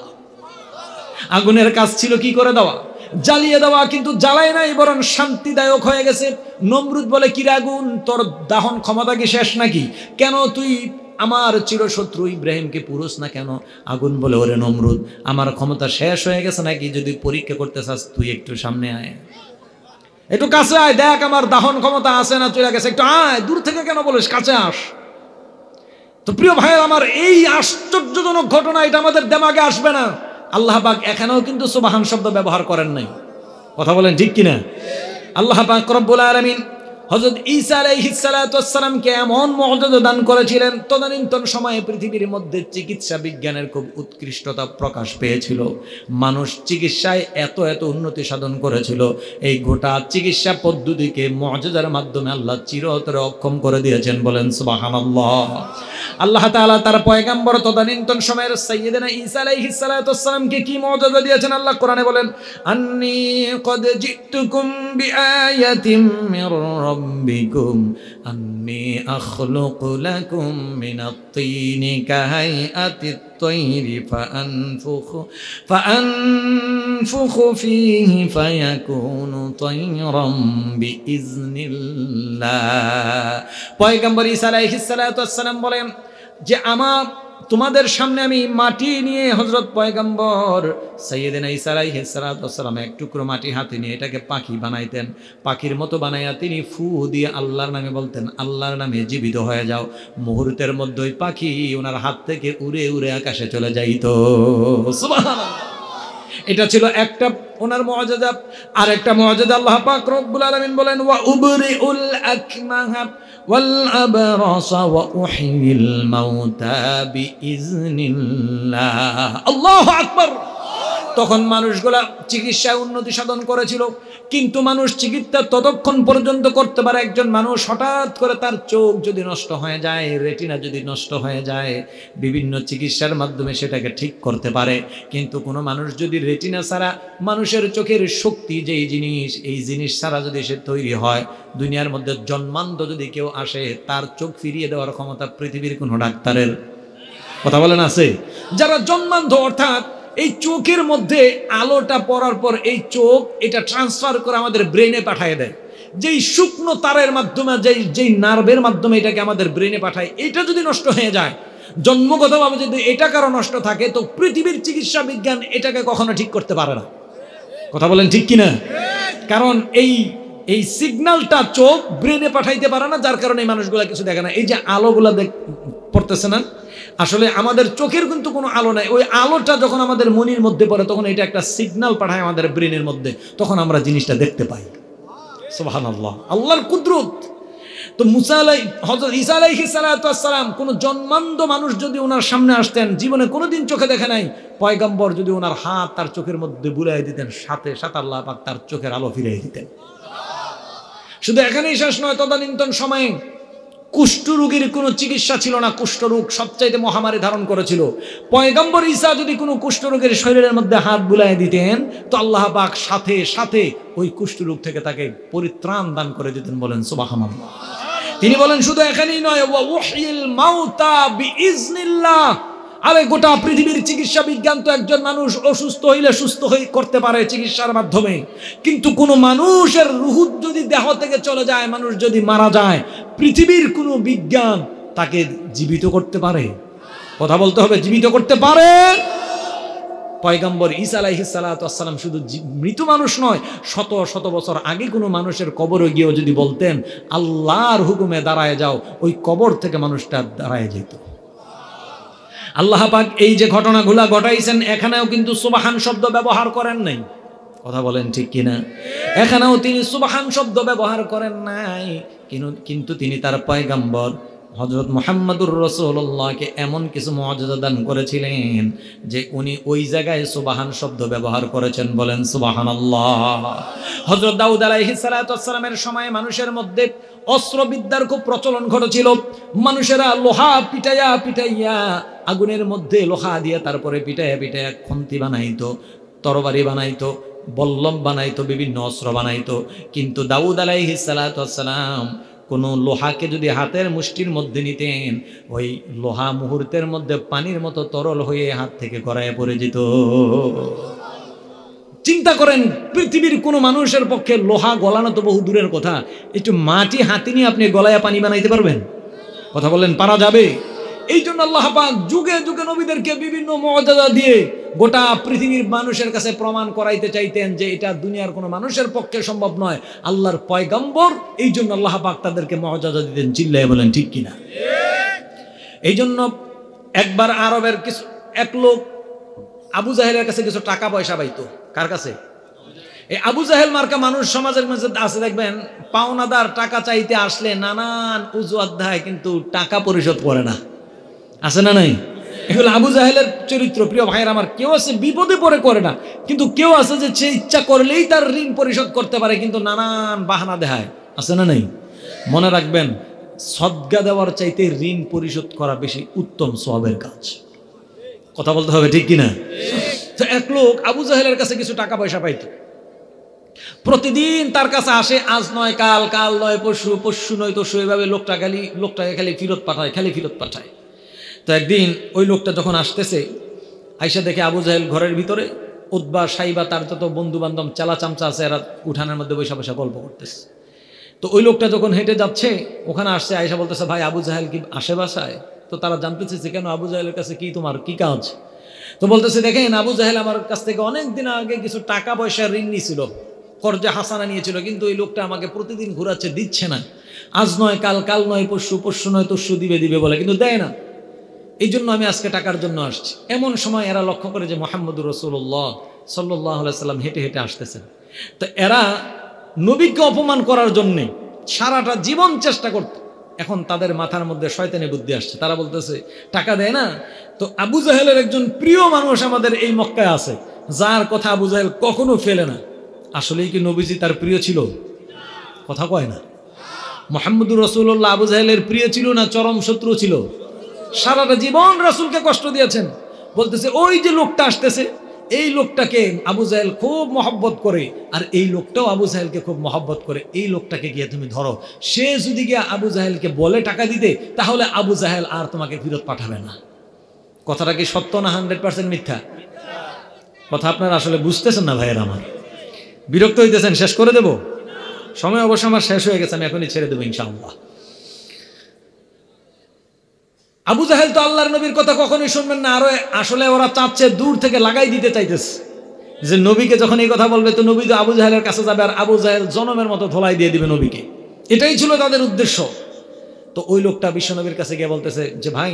আগুনের কাজ ছিল কি করে দেওয়া জ্বালিয়ে দেওয়া কিন্তু জ্বালায় নাই বরং শান্তিদায়ক হয়ে গেছে নমরুদ বলে কি রাগুন তোর দাহন ক্ষমতা কি শেষ নাকি কেন তুই আমার চিরশত্রু ইব্রাহিমকে পুরুষ না কেন আগুন বলে ওরে নমরুদ আমার ক্ষমতা শেষ হয়ে গেছে নাকি যদি পরীক্ষা করতে চাস তুই একটু সামনে আয় একটু কাছে আয় দেখ আমার দাহন ক্ষমতা আছে না চলে গেছে একটু আয় দূর থেকে কেন বলিস কাছে আস তো প্রিয় ভাই আমার এই আশ্চর্যজনক ঘটনা এটা আমাদের দেমাগে আসবে না আল্লাহ পাক এখানেও কিন্তু সুবাহান শব্দ ব্যবহার করেন নাই কথা বলেন ঠিক কিনা আল্লাহ পাক রব্বুল আলমিন হজরত ঈসা কে এমন মর্যাদা দান করেছিলেন তদানীন্তন সময়ে পৃথিবীর মধ্যে চিকিৎসা বিজ্ঞানের খুব উৎকৃষ্টতা প্রকাশ পেয়েছিল মানুষ চিকিৎসায় এত এত উন্নতি সাধন করেছিল এই গোটা চিকিৎসা পদ্ধতিকে মর্যাদার মাধ্যমে আল্লাহ চিরতরে অক্ষম করে দিয়েছেন বলেন সুবাহান আল্লাহ তাআলা তার পয়গাম্বর তদানীন্তন সময়ের সৈয়দেনা ঈসা কে কি মর্যাদা দিয়েছেন আল্লাহ কোরআনে বলেন আন্নি ক্বাদ জিতুকুম বিআয়াতিম মির ربكم أني أخلق لكم من الطين كهيئة الطير فأنفخ فأنفخ فيه فيكون طيرا بإذن الله পয়গম্বর ইসা আলাইহিস সালাতু ওয়াস সালাম বলেন যে আমার তোমাদের সামনে আমি মাটি নিয়ে হজরত পয়গম্বর সৈয়দিন ইসারাই হেসারাতাম এক টুকরো মাটি হাতে নিয়ে এটাকে পাখি বানাইতেন পাখির মতো বানাইয়া তিনি ফু দিয়ে আল্লাহর নামে বলতেন আল্লাহর নামে জীবিত হয়ে যাও মুহূর্তের মধ্যে ওই পাখি ওনার হাত থেকে উড়ে উড়ে আকাশে চলে যাইত এটা ছিল একটা ওনার মজাজা আর একটা মজাজা আল্লাহ পাক রব্বুল আলমিন বলেন ওয়া উবরি উল আকমাহাব والأبرص وأحيي الموتى بإذن الله الله أكبر তখন মানুষগুলা চিকিৎসায় উন্নতি সাধন করেছিল কিন্তু মানুষ চিকিৎসা ততক্ষণ পর্যন্ত করতে পারে একজন মানুষ হঠাৎ করে তার চোখ যদি নষ্ট হয়ে যায় রেটিনা যদি নষ্ট হয়ে যায় বিভিন্ন চিকিৎসার মাধ্যমে সেটাকে ঠিক করতে পারে কিন্তু কোনো মানুষ যদি রেটিনা ছাড়া মানুষের চোখের শক্তি যে এই জিনিস এই জিনিস ছাড়া যদি সে তৈরি হয় দুনিয়ার মধ্যে জন্মান্ত যদি কেউ আসে তার চোখ ফিরিয়ে দেওয়ার ক্ষমতা পৃথিবীর কোনো ডাক্তারের কথা বলেন আছে যারা জন্মান্ধ অর্থাৎ এই চোখের মধ্যে আলোটা পড়ার পর এই চোখ এটা ট্রান্সফার করে আমাদের ব্রেনে পাঠিয়ে দেয় যেই শুকনো তারের মাধ্যমে যেই যেই নার্ভের মাধ্যমে এটাকে আমাদের ব্রেনে পাঠায় এটা যদি নষ্ট হয়ে যায় জন্মগতভাবে যদি এটা কারো নষ্ট থাকে তো পৃথিবীর চিকিৎসা বিজ্ঞান এটাকে কখনো ঠিক করতে পারে না কথা বলেন ঠিক কিনা কারণ এই এই সিগনালটা চোখ ব্রেনে পাঠাইতে পারে না যার কারণে এই মানুষগুলা কিছু দেখে না এই যে আলোগুলা দেখ পড়তেছে না আসলে আমাদের চোখের কিন্তু কোনো আলো নাই ওই আলোটা যখন আমাদের মনির মধ্যে পড়ে তখন এটা একটা সিগনাল পাঠায় আমাদের ব্রেনের মধ্যে তখন আমরা জিনিসটা দেখতে পাই সোহান আল্লাহ আল্লাহর কুদরত তো মুসালাই হজর ইসা আলাইহি সালাতাম কোনো জন্মান্ধ মানুষ যদি ওনার সামনে আসতেন জীবনে কোনোদিন চোখে দেখে নাই পয়গম্বর যদি ওনার হাত তার চোখের মধ্যে বুলাই দিতেন সাথে সাথে আল্লাহ পাক তার চোখের আলো ফিরিয়ে দিতেন শুধু এখানেই শেষ নয় তদানীন্তন সময়ে কুষ্ঠরোগীর কোনো চিকিৎসা ছিল না কুষ্ঠরোগ সবচাইতে মহামারী ধারণ করেছিল পয়গম্বর ঈসা যদি কোনো কুষ্ঠরোগের শরীরের মধ্যে হাত বুলাই দিতেন তো আল্লাহ পাক সাথে সাথে ওই কুষ্ঠরোগ থেকে তাকে পরিত্রাণ দান করে দিতেন বলেন সুবাহাম তিনি বলেন শুধু এখানেই নয় মাউতা বি ইজনিল্লাহ আরে গোটা পৃথিবীর চিকিৎসা বিজ্ঞান তো একজন মানুষ অসুস্থ হইলে সুস্থ হয়ে করতে পারে চিকিৎসার মাধ্যমে কিন্তু কোনো মানুষের রুহ যদি দেহ থেকে চলে যায় মানুষ যদি মারা যায় পৃথিবীর কোনো বিজ্ঞান তাকে জীবিত করতে পারে কথা বলতে হবে জীবিত করতে পারে পয়গম্বর ইসা আলাইহিসালাম শুধু মৃত মানুষ নয় শত শত বছর আগে কোনো মানুষের কবরে গিয়েও যদি বলতেন আল্লাহর হুকুমে দাঁড়ায় যাও ওই কবর থেকে মানুষটা দাঁড়ায় যেত আল্লাহ পাক এই যে ঘটনাগুলা ঘটাইছেন এখানেও কিন্তু সুবাহান শব্দ ব্যবহার করেন নাই কথা বলেন ঠিক কিনা এখানেও তিনি সুবাহান শব্দ ব্যবহার করেন নাই কিন্তু তিনি তার পয়গাম্বর হজরত মোহাম্মদুর রসুল্লাহকে এমন কিছু মর্যাদা দান করেছিলেন যে উনি ওই জায়গায় সুবাহান শব্দ ব্যবহার করেছেন বলেন সুবাহান আল্লাহ হজরত দাউদ আলাইসালামের সময় মানুষের মধ্যে অস্ত্রবিদ্যার খুব প্রচলন ঘটেছিল মানুষেরা লোহা পিটাইয়া পিটাইয়া আগুনের মধ্যে লোহা দিয়ে তারপরে পিটাইয়া পিটাইয়া খন্তি বানাইতো তরবারি বানাইতো বল্লভ বানাইতো বিভিন্ন অস্ত্র বানাইতো কিন্তু দাউদ আলাইহিসালাম কোনো লোহাকে যদি হাতের মুষ্টির মধ্যে নিতেন ওই লোহা মুহূর্তের মধ্যে পানির মতো তরল হয়ে হাত থেকে গড়ায় পড়ে যেত চিন্তা করেন পৃথিবীর কোনো মানুষের পক্ষে লোহা গলানো তো বহু দূরের কথা একটু মাটি হাতে নিয়ে আপনি গলায় পানি বানাইতে পারবেন কথা বললেন পারা যাবে এই জন্য আল্লাহ যুগে যুগে নবীদেরকে বিভিন্ন মর্যাদা দিয়ে গোটা পৃথিবীর মানুষের কাছে প্রমাণ করাইতে চাইতেন যে এটা দুনিয়ার কোনো মানুষের পক্ষে সম্ভব নয় আল্লাহর পয়গম্বর এই জন্য আল্লাহ পাক তাদেরকে মর্যাদা দিতেন চিল্লাই বলেন ঠিক কিনা এই জন্য একবার আরবের কিছু এক লোক আবু জাহেলের কাছে কিছু টাকা পয়সা পাইতো কার কাছে এই আবু জাহেল মার্কা মানুষ সমাজের মধ্যে আছে দেখবেন পাওনাদার টাকা চাইতে আসলে নানান উজু অধ্যায় কিন্তু টাকা পরিশোধ করে না আছে না নাই এগুলো আবু জাহেলের চরিত্র প্রিয় ভাইয়ের আমার কেউ আছে বিপদে পড়ে করে না কিন্তু কেউ আছে যে সে ইচ্ছা করলেই তার ঋণ পরিশোধ করতে পারে কিন্তু নানান বাহানা দেখায় আছে না নাই মনে রাখবেন সদ্গা দেওয়ার চাইতে ঋণ পরিশোধ করা বেশি উত্তম সবের কাজ কথা বলতে হবে ঠিক কিনা তো এক লোক আবু জাহেলের কাছে কিছু টাকা পয়সা পাইত প্রতিদিন তার কাছে আসে আজ নয় কাল কাল নয় পশু পশু নয় তো এভাবে লোকটা খালি লোকটাকে খালি ফিরত পাঠায় খালি ফিরত পাঠায় তো একদিন ওই লোকটা যখন আসতেছে আইসা দেখে আবু জাহেল ঘরের ভিতরে উদ্বা সাইবা তার যত বন্ধু বান্ধব চালা চামচা আছে এরা উঠানের মধ্যে বৈশা বৈশা গল্প করতেছে তো ওই লোকটা যখন হেঁটে যাচ্ছে ওখানে আসছে আয়সা বলতেছে ভাই আবু জাহেল কি আসে বাসায় তো তারা জানতেছে যে কেন আবু জাহেলের কাছে কি তোমার কি কাজ তো বলতেছে দেখেন আবু জাহেল আমার কাছ থেকে অনেক দিন আগে কিছু টাকা পয়সা ঋণ নিয়েছিল কর্জা হাসানা নিয়েছিল কিন্তু ওই লোকটা আমাকে প্রতিদিন ঘুরাচ্ছে দিচ্ছে না আজ নয় কাল কাল নয় পশু পশু নয় তস্যু দিবে দিবে বলে কিন্তু দেয় না এই জন্য আমি আজকে টাকার জন্য আসছি এমন সময় এরা লক্ষ্য করে যে মোহাম্মদুর রসুল্লাহ সাল্লাহ সাল্লাম হেঁটে হেঁটে আসতেছেন তো এরা নবীকে অপমান করার জন্যে সারাটা জীবন চেষ্টা করত এখন তাদের মাথার মধ্যে শয়তানি বুদ্ধি আসছে তারা বলতেছে টাকা দেয় না তো আবু জাহেলের একজন প্রিয় মানুষ আমাদের এই মক্কায় আছে যার কথা আবু জাহেল কখনো ফেলে না আসলেই কি নবীজি তার প্রিয় ছিল কথা কয় না মোহাম্মদুর রসুল্লাহ আবু জাহেলের প্রিয় ছিল না চরম শত্রু ছিল সারাটা জীবন রাসুলকে কষ্ট দিয়েছেন বলতেছে ওই যে লোকটা আসতেছে এই লোকটাকে আবু জাহেল খুব মহব্বত করে আর এই লোকটাও আবু জাহেলকে খুব মহব্বত করে এই লোকটাকে গিয়ে তুমি ধরো সে যদি গিয়ে আবু জাহেলকে বলে টাকা দিতে তাহলে আবু জাহেল আর তোমাকে ফিরত পাঠাবে না কথাটা কি সত্য না হান্ড্রেড পার্সেন্ট মিথ্যা কথা আপনারা আসলে বুঝতেছেন না ভাইয়ের আমার বিরক্ত হইতেছেন শেষ করে দেব সময় অবশ্য আমার শেষ হয়ে গেছে আমি এখনই ছেড়ে দেবো ইনশাআল্লাহ আবু জাহেল তো আল্লাহর নবীর কথা কখনোই শুনবেন না আরো আসলে ওরা চাচ্ছে দূর থেকে লাগাই দিতে চাইতেছে যে নবীকে যখন এই কথা বলবে তো নবী তো আবু জাহেলের কাছে যাবে আর আবু জাহেল জনমের মতো ধোলাই দিয়ে দিবে নবীকে এটাই ছিল তাদের উদ্দেশ্য তো ওই লোকটা বিশ্বনবীর কাছে গিয়ে বলতেছে যে ভাই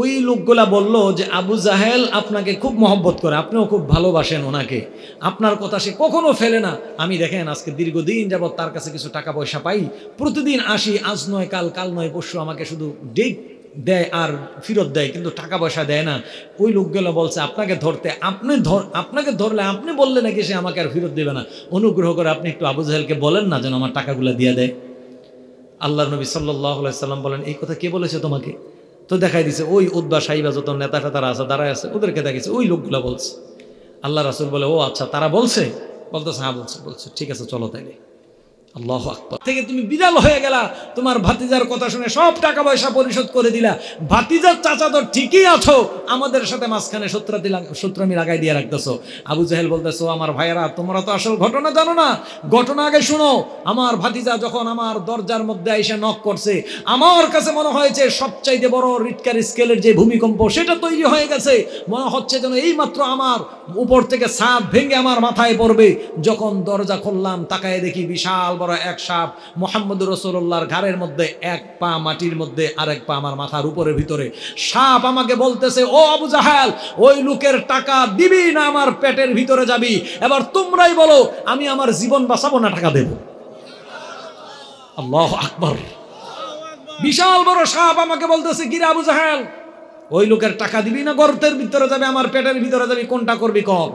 ওই লোকগুলা বলল যে আবু জাহেল আপনাকে খুব মহব্বত করে আপনিও খুব ভালোবাসেন ওনাকে আপনার কথা সে কখনো ফেলে না আমি দেখেন আজকে দীর্ঘদিন যাবৎ তার কাছে কিছু টাকা পয়সা পাই প্রতিদিন আসি আজ নয় কাল কাল নয় পরশু আমাকে শুধু ডেক দেয় আর ফেরত দেয় কিন্তু টাকা পয়সা দেয় না ওই লোকগুলো বলছে আপনাকে ধরতে আপনি ধর আপনাকে ধরলে আপনি বললে নাকি সে আমাকে আর ফেরত দেবে না অনুগ্রহ করে আপনি একটু আবু জাহেলকে বলেন না যেন আমার টাকাগুলো দিয়ে দেয় আল্লাহ নবী সাল্লাহ সাল্লাম বলেন এই কথা কে বলেছে তোমাকে তো দেখাই দিছে ওই উদ্বা সাহিবা যত নেতা ফেতারা আছে দাঁড়ায় আছে ওদেরকে দেখেছে ওই লোকগুলো বলছে আল্লাহ রাসুল বলে ও আচ্ছা তারা বলছে বলতেছে হ্যাঁ বলছে বলছে ঠিক আছে চলো তাইলে আল্লাহ আকবর থেকে তুমি বিদাল হয়ে গেলা তোমার ভাতিজার কথা শুনে সব টাকা পয়সা পরিশোধ করে দিলা ভাতিজার চাচা তো ঠিকই আছো আমাদের সাথে মাঝখানে সূত্রাতি সূত্রামি লাগাই দিয়ে রাখতেছো আবু জাহেল বলতেছো আমার ভাইয়েরা তোমরা তো আসল ঘটনা জানো না ঘটনা আগে শোনো আমার ভাতিজা যখন আমার দরজার মধ্যে এসে নখ করছে আমার কাছে মনে হয়েছে সবচাইতে বড় রিটকার স্কেলের যে ভূমিকম্প সেটা তৈরি হয়ে গেছে মনে হচ্ছে যেন এইমাত্র আমার উপর থেকে সাপ ভেঙে আমার মাথায় পড়বে যখন দরজা খুললাম তাকায় দেখি বিশাল বড় এক সাপ মোহাম্মদ রসুল্লাহর ঘাড়ের মধ্যে এক পা মাটির মধ্যে আরেক পা আমার মাথার উপরে ভিতরে সাপ আমাকে বলতেছে ও আবু জাহাল ওই লোকের টাকা দিবি না আমার পেটের ভিতরে যাবি এবার তোমরাই বলো আমি আমার জীবন বাঁচাবো না টাকা দেব আল্লাহ আকবর বিশাল বড় সাপ আমাকে বলতেছে কিরা আবু জাহাল ওই লোকের টাকা দিবি না গর্তের ভিতরে যাবে আমার পেটের ভিতরে যাবি কোনটা করবি কব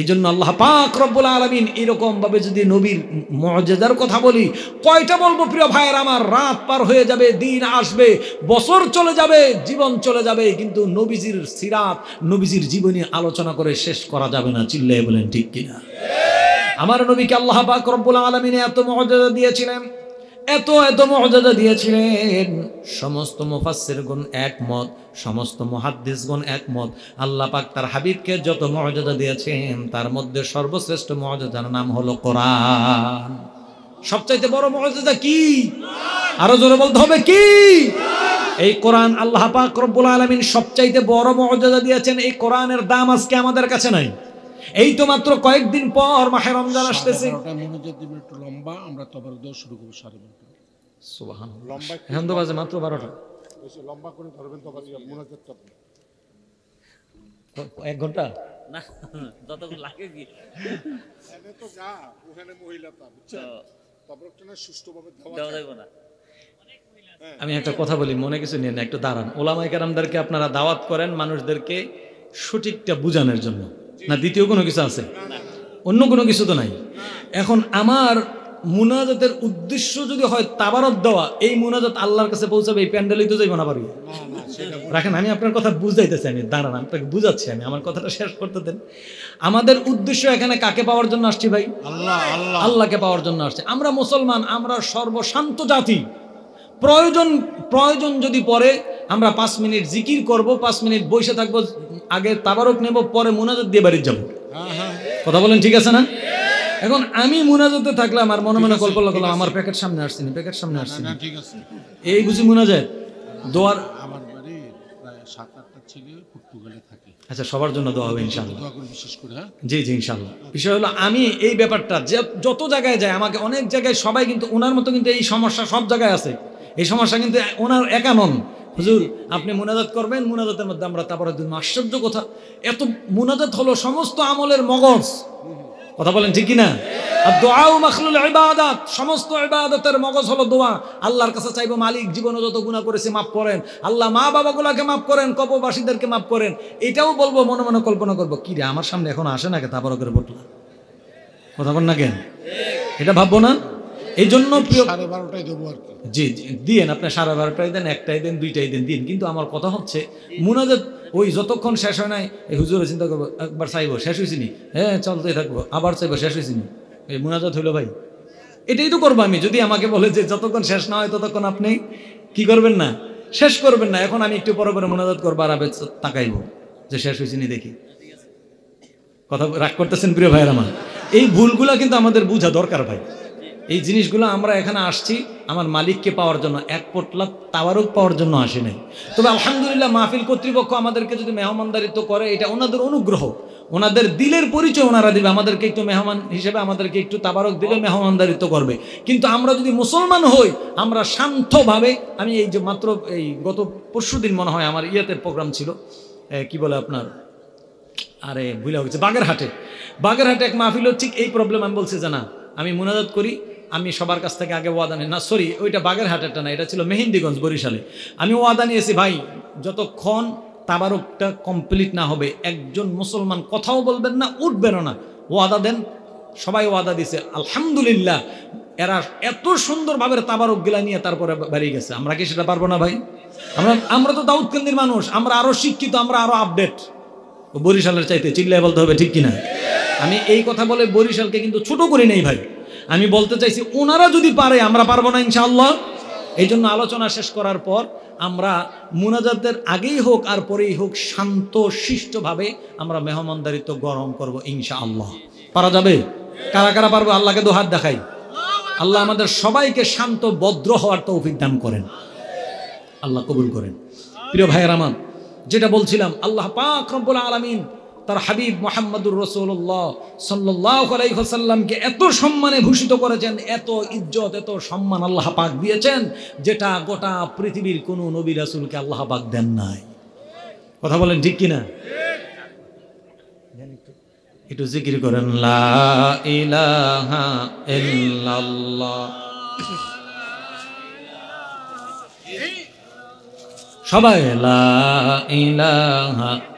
এই জন্য আল্লাহ পাক রব্বুল আলমিন এরকমভাবে যদি নবীর মর্যাদার কথা বলি কয়টা বলবো প্রিয় ভাইয়ের আমার রাত পার হয়ে যাবে দিন আসবে বছর চলে যাবে জীবন চলে যাবে কিন্তু নবীজির সিরাত নবীজির জীবনী আলোচনা করে শেষ করা যাবে না চিল্লাই বলেন ঠিক কিনা আমার নবীকে আল্লাহ পাক রব্বুল আলমিন এত মর্যাদা দিয়েছিলেন এত এত মর্যাদা দিয়েছিলেন সমস্ত মুফাসসিরগণ একমত সমস্ত মুহাদ্দিসগণ একমত আল্লাহ পাক তার হাবিবকে যত মর্যাদা দিয়েছেন তার মধ্যে সর্বশ্রেষ্ঠ মর্যাদার নাম হলো কোরআন সবচাইতে বড় মর্যাদা কি আরো জোরে বলতে হবে কি এই কোরআন আল্লাহ পাক রব্বুল আলামিন সবচাইতে বড় মর্যাদা দিয়েছেন এই কোরআনের দাম আজকে আমাদের কাছে নাই এই তো মাত্র কয়েকদিন পর মাহে রমজান আসতেছে লম্বা আমরা শুরু সাড়ে হ্যাঁ। আমি একটা কথা বলি মনে কিছু নিয়ে না একটু দাঁড়ান ওলামাই আপনারা দাওয়াত করেন মানুষদেরকে সঠিকটা বুঝানোর জন্য না দ্বিতীয় কোনো কিছু আছে অন্য কোনো কিছু তো নাই এখন আমার মুনাজাতের উদ্দেশ্য যদি হয় তাবারত দেওয়া এই মুনাজাত আল্লাহর কাছে পৌঁছাবে এই প্যান্ডেলই তো যাইব না পারি রাখেন আমি আপনার কথা বুঝাইতেছি আমি দাঁড়ান আপনাকে বুঝাচ্ছি আমি আমার কথাটা শেষ করতে দেন আমাদের উদ্দেশ্য এখানে কাকে পাওয়ার জন্য আসছি ভাই আল্লাহ আল্লাহকে পাওয়ার জন্য আসছে আমরা মুসলমান আমরা সর্বশান্ত জাতি প্রয়োজন প্রয়োজন যদি পরে আমরা পাঁচ মিনিট জিকির করব পাঁচ মিনিট বসে থাকবো আগে তাবারক নেব পরে মোনাজাত দিয়ে বাড়ির যাবো কথা বলেন ঠিক আছে না এখন আমি মোনাজতে থাকলাম আর মনে মনে কল্পনা করলাম আমার প্যাকেট সামনে না প্যাকেট সামনে আসছেনি এই বুঝি মুনাজাত দোয়ার আচ্ছা সবার জন্য দোয়া হবে ইনশাল্লাহ হ্যাঁ? জি জি ইনশাল্লাহ বিষয় হলো আমি এই ব্যাপারটা যত জায়গায় যাই আমাকে অনেক জায়গায় সবাই কিন্তু ওনার মতো কিন্তু এই সমস্যা সব জায়গায় আছে এই সমস্যা কিন্তু ওনার একা নন হুজুর আপনি মোনাজাত করবেন মোনাজাতের মধ্যে আমরা তারপরে দুই আশ্চর্য কথা এত মোনাজাত হলো সমস্ত আমলের মগজ কথা বলেন ঠিক কিনা আর দোয়াও মাখলুল ইবাদত সমস্ত ইবাদতের মগজ হলো দোয়া আল্লাহর কাছে চাইবো মালিক জীবনে যত গুণা করেছে মাফ করেন আল্লাহ মা বাবাগুলাকে মাফ করেন কপবাসীদেরকে মাফ করেন এটাও বলবো মনে মনে কল্পনা করবো কি রে আমার সামনে এখন আসে না কে তারপর করে বটলা কথা বল না কেন এটা ভাববো না এই জন্য সাড়ে জি দিন আপনি সাড়ে বারোটায় দেন একটাই দেন দুইটাই দেন দিন কিন্তু আমার কথা হচ্ছে মুনাজাত ওই যতক্ষণ শেষ হয় নাই এই হুজুরে চিন্তা করবো একবার চাইবো শেষ হয়েছিনি হ্যাঁ চলতেই থাকবো আবার চাইবো শেষ হয়েছিনি এই মুনাজাত হইলো ভাই এটাই তো করবো আমি যদি আমাকে বলে যে যতক্ষণ শেষ না হয় ততক্ষণ আপনি কি করবেন না শেষ করবেন না এখন আমি একটু পরে পরে মোনাজাত করবো আর তাকাইব যে শেষ হয়েছে নি দেখি কথা রাগ করতেছেন প্রিয় ভাইয়ের আমার এই ভুলগুলা কিন্তু আমাদের বোঝা দরকার ভাই এই জিনিসগুলো আমরা এখানে আসছি আমার মালিককে পাওয়ার জন্য এক পোটলা তাওয়ারক পাওয়ার জন্য আসি নাই তবে আলহামদুলিল্লাহ মাহফিল কর্তৃপক্ষ আমাদেরকে যদি মেহমানদারিত্ব করে এটা ওনাদের অনুগ্রহ ওনাদের দিলের পরিচয় ওনারা দিবে আমাদেরকে একটু মেহমান হিসেবে আমাদেরকে একটু তাবারক দিলে মেহমানদারিত্ব করবে কিন্তু আমরা যদি মুসলমান হই আমরা শান্তভাবে আমি এই যে মাত্র এই গত পরশু দিন মনে হয় আমার ইয়েতে প্রোগ্রাম ছিল কি বলে আপনার আরে ভুলে হচ্ছে বাগেরহাটে বাগেরহাটে এক মাহফিল ঠিক এই প্রবলেম আমি বলছি জানা আমি মোনাজাত করি আমি সবার কাছ থেকে আগে ওয়াদা নিই না সরি ওইটা বাগেরহাটেরটা না এটা ছিল মেহেন্দিগঞ্জ বরিশালে আমি ওয়াদা নিয়েছি ভাই যতক্ষণ তাবারকটা কমপ্লিট না হবে একজন মুসলমান কথাও বলবেন না উঠবেনও না ওয়াদা দেন সবাই ওয়াদা দিছে আলহামদুলিল্লাহ এরা এত সুন্দরভাবে গিলা নিয়ে তারপরে বেরিয়ে গেছে আমরা কি সেটা পারবো না ভাই আমরা আমরা তো দাউদকান্দির মানুষ আমরা আরও শিক্ষিত আমরা আরও আপডেট বরিশালের চাইতে চিল্লায় বলতে হবে ঠিক কিনা আমি এই কথা বলে বরিশালকে কিন্তু ছোট করি নেই ভাই আমি বলতে চাইছি ওনারা যদি পারে আমরা পারবো না ইনশাআল্লাহ এই জন্য আলোচনা শেষ করার পর আমরা মুনাজাতের আগেই হোক আর পরেই হোক শান্ত শিষ্টভাবে আমরা মেহমানদারিত্ব গরম করব ইনশাআল্লাহ আল্লাহ পারা যাবে কারা কারা পারবো আল্লাহকে দু হাত দেখাই আল্লাহ আমাদের সবাইকে শান্ত বদ্র হওয়ার তৌফিক দান করেন আল্লাহ কবুল করেন প্রিয় ভাইয়ের আমার যেটা বলছিলাম আল্লাহ পাক রব্বুল আলামিন তার হাবিব মোহাম্মদুর রসুল্লাহ সাল্লাইসাল্লামকে এত সম্মানে ভূষিত করেছেন এত ইজ্জত এত সম্মান আল্লাহ পাক দিয়েছেন যেটা গোটা পৃথিবীর কোনো নবী রাসুলকে আল্লাহ পাক দেন নাই কথা বলেন ঠিক কিনা একটু জিকির করেন লা সবাই লা ইলাহা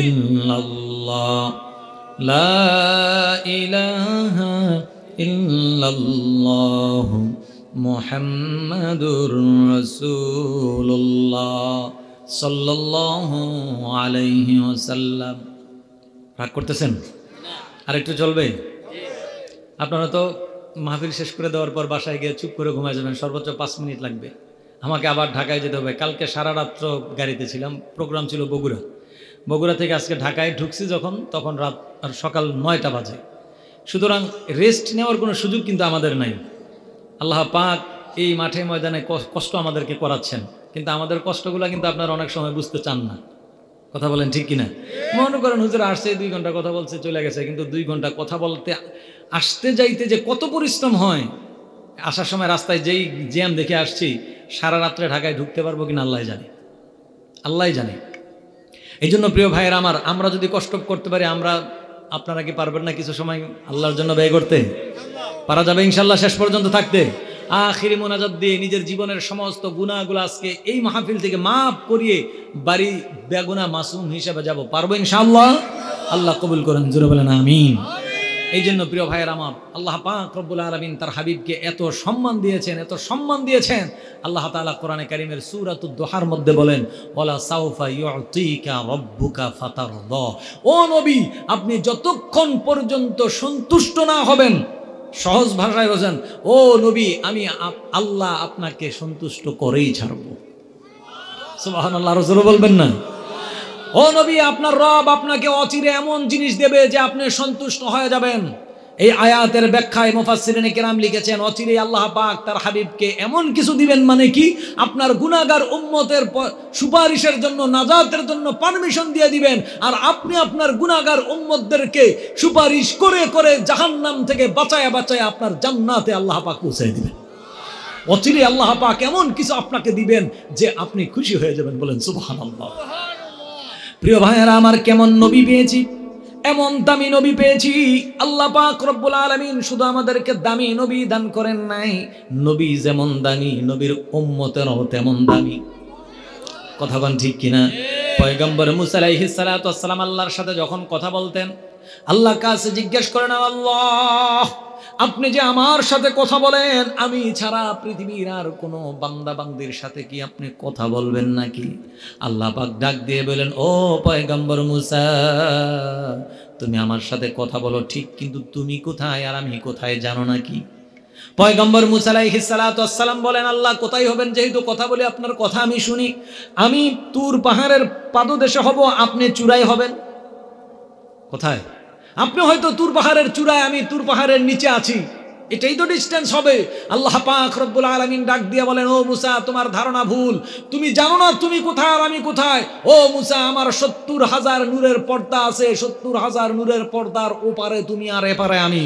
إلا الله لا إله إلا الله محمد رسول الله صلى الله عليه وسلم রাগ করতেছেন আর একটু চলবে আপনারা তো মাহফিল শেষ করে দেওয়ার পর বাসায় গিয়ে চুপ করে ঘুমায় যাবেন সর্বোচ্চ পাঁচ মিনিট লাগবে আমাকে আবার ঢাকায় যেতে হবে কালকে সারা রাত্র গাড়িতে ছিলাম প্রোগ্রাম ছিল বগুড়া বগুড়া থেকে আজকে ঢাকায় ঢুকছি যখন তখন রাত আর সকাল নয়টা বাজে সুতরাং রেস্ট নেওয়ার কোনো সুযোগ কিন্তু আমাদের নাই আল্লাহ পাক এই মাঠে ময়দানে কষ্ট আমাদেরকে করাচ্ছেন কিন্তু আমাদের কষ্টগুলো কিন্তু আপনারা অনেক সময় বুঝতে চান না কথা বলেন ঠিক কিনা মনে করেন হুজুর আসছে দুই ঘন্টা কথা বলছে চলে গেছে কিন্তু দুই ঘন্টা কথা বলতে আসতে যাইতে যে কত পরিশ্রম হয় আসার সময় রাস্তায় যেই জ্যাম দেখে আসছি সারা রাত্রে ঢাকায় ঢুকতে পারবো কিনা আল্লাহ জানে আল্লাহ জানে এই জন্য প্রিয় ভাইয়ের আমার আমরা যদি কষ্ট করতে পারি আমরা আপনারা কি পারবেন না কিছু সময় আল্লাহর জন্য ব্যয় করতে পারা যাবে ইনশাল্লাহ শেষ পর্যন্ত থাকতে আখিরি মোনাজাত দিয়ে নিজের জীবনের সমস্ত গুণাগুলো আজকে এই মাহফিল থেকে মাফ করিয়ে বাড়ি বেগুনা মাসুম হিসেবে যাব পারবো ইনশাল্লাহ আল্লাহ কবুল করেন জোরে বলেন আমিন এই জন্য প্রিয় ভাইয়ের আমার আল্লাহ পাক রব্বুল আলমিন তার হাবিবকে এত সম্মান দিয়েছেন এত সম্মান দিয়েছেন আল্লাহ তালা কোরআনে কারিমের সুরাত দোহার মধ্যে বলেন ওলা সাউফা ইয়িকা রব্বুকা ফাতার ও নবী আপনি যতক্ষণ পর্যন্ত সন্তুষ্ট না হবেন সহজ ভাষায় বলছেন ও নবী আমি আল্লাহ আপনাকে সন্তুষ্ট করেই ছাড়ব সুবাহ আল্লাহ রসুল বলবেন না ও নবী আপনার রব আপনাকে অচিরে এমন জিনিস দেবে যে আপনি সন্তুষ্ট হয়ে যাবেন এই আয়াতের ব্যাখ্যায় মুফাসসিরিনে কেরাম লিখেছেন অচিরে আল্লাহ পাক তার হাবিবকে এমন কিছু দিবেন মানে কি আপনার গুণাগার উম্মতের সুপারিশের জন্য নাজাতের জন্য পারমিশন দিয়ে দিবেন আর আপনি আপনার গুণাগার উম্মতদেরকে সুপারিশ করে করে জাহান্নাম থেকে বাঁচায়া বাঁচায় আপনার জান্নাতে আল্লাহ পাক পৌঁছে দিবেন অচিরে আল্লাহ পাক এমন কিছু আপনাকে দিবেন যে আপনি খুশি হয়ে যাবেন বলেন আল্লাহ প্রিয় ভাইয়েরা আমার কেমন নবী পেয়েছি এমন দামি নবী পেয়েছি আল্লাহ পাক রব্বুল আলামিন শুধু আমাদেরকে দামি নবী দান করেন নাই নবী যেমন দামি নবীর উম্মতেরও তেমন দামি কথা বল ঠিক কিনা পয়গম্বর মুসালাইহি সালাম আল্লাহর সাথে যখন কথা বলতেন আল্লাহ কাছে জিজ্ঞেস করেন আল্লাহ আপনি যে আমার সাথে কথা বলেন আমি ছাড়া পৃথিবীর আর কোনো বান্দা বান্দির সাথে কি আপনি কথা বলবেন নাকি আল্লাহ পাক ডাক দিয়ে বলেন ও পয়গম্বর মুসা তুমি আমার সাথে কথা বলো ঠিক কিন্তু তুমি কোথায় আর আমি কোথায় জানো নাকি পয়গম্বর মুসালাইহি সালাতাম বলেন আল্লাহ কোথায় হবেন যেহেতু কথা বলে আপনার কথা আমি শুনি আমি তুর পাহাড়ের পাদদেশে হব আপনি চূড়াই হবেন কোথায় আপনি হয়তো তুর পাহাড়ের চূড়ায় আমি তুর পাহাড়ের নিচে আছি এটাই তো ডিস্টেন্স হবে আল্লাহ পাক রব্বুল আলমিন ডাক দিয়ে বলেন ও মুসা তোমার ধারণা ভুল তুমি জানো না তুমি কোথায় আর আমি কোথায় ও মুসা আমার সত্তর হাজার নূরের পর্দা আছে সত্তর হাজার নূরের পর্দার ওপারে তুমি আর এপারে আমি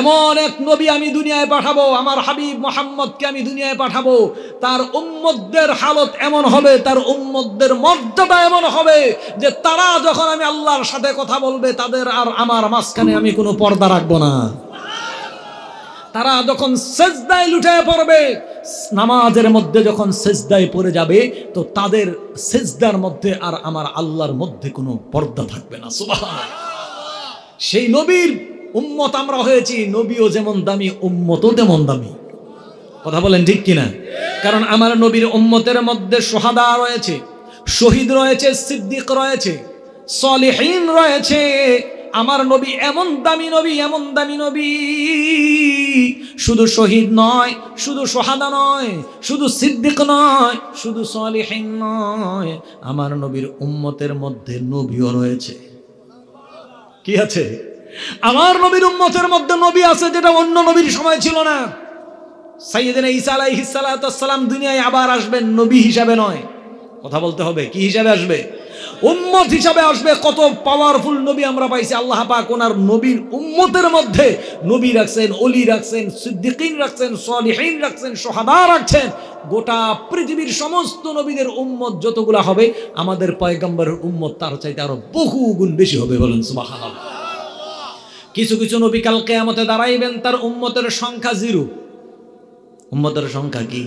এমন এক নবী আমি দুনিয়ায় পাঠাবো আমার হাবিব মোহাম্মদকে আমি দুনিয়ায় পাঠাবো তার উম্মদদের হালত এমন হবে তার উম্মদদের মর্যাদা এমন হবে যে তারা যখন আমি আল্লাহর সাথে কথা বলবে তাদের আর আমার মাঝখানে আমি কোনো পর্দা রাখবো না তারা যখন সেজদায় লুটায় পড়বে নামাজের মধ্যে যখন সেজদায় পড়ে যাবে তো তাদের সেজদার মধ্যে আর আমার আল্লাহর মধ্যে কোনো পর্দা থাকবে না সেই নবীর উম্মত আমরা হয়েছি নবীও যেমন দামি উম্মতও তেমন দামি কথা বলেন ঠিক কিনা কারণ আমার নবীর উম্মতের মধ্যে সোহাদা রয়েছে শহীদ রয়েছে সিদ্দিক রয়েছে সলিহীন রয়েছে আমার নবী এমন দামি নবী এমন দামি নবী শুধু শহীদ নয় শুধু সোহাদা নয় শুধু সিদ্দিক নয় শুধু সলিহীন নয় আমার নবীর উম্মতের মধ্যে নবীও রয়েছে কি আছে আমার নবীর উম্মতের মধ্যে নবী আছে যেটা অন্য নবীর সময় ছিল না সাইয়েদিনা ঈসা আলাইহিস সালাম দুনিয়ায় আবার আসবেন নবী হিসাবে নয় কথা বলতে হবে কি হিসাবে আসবে উম্মত হিসাবে আসবে কত পাওয়ারফুল নবী আমরা পাইছি আল্লাহ পাক ওনার নবীর উম্মতের মধ্যে নবী রাখছেন অলি রাখছেন সিদ্দিকিন রাখছেন সলিহীন রাখছেন সোহাদা রাখছেন গোটা পৃথিবীর সমস্ত নবীদের উম্মত যতগুলা হবে আমাদের পয়গম্বরের উম্মত তার চাইতে আরো বহু গুণ বেশি হবে বলেন সুবহানাল্লাহ কিছু কিছু নবী কাল কেয়ামতে দাঁড়াইবেন তার উম্মতের সংখ্যা জিরো উম্মতের সংখ্যা কি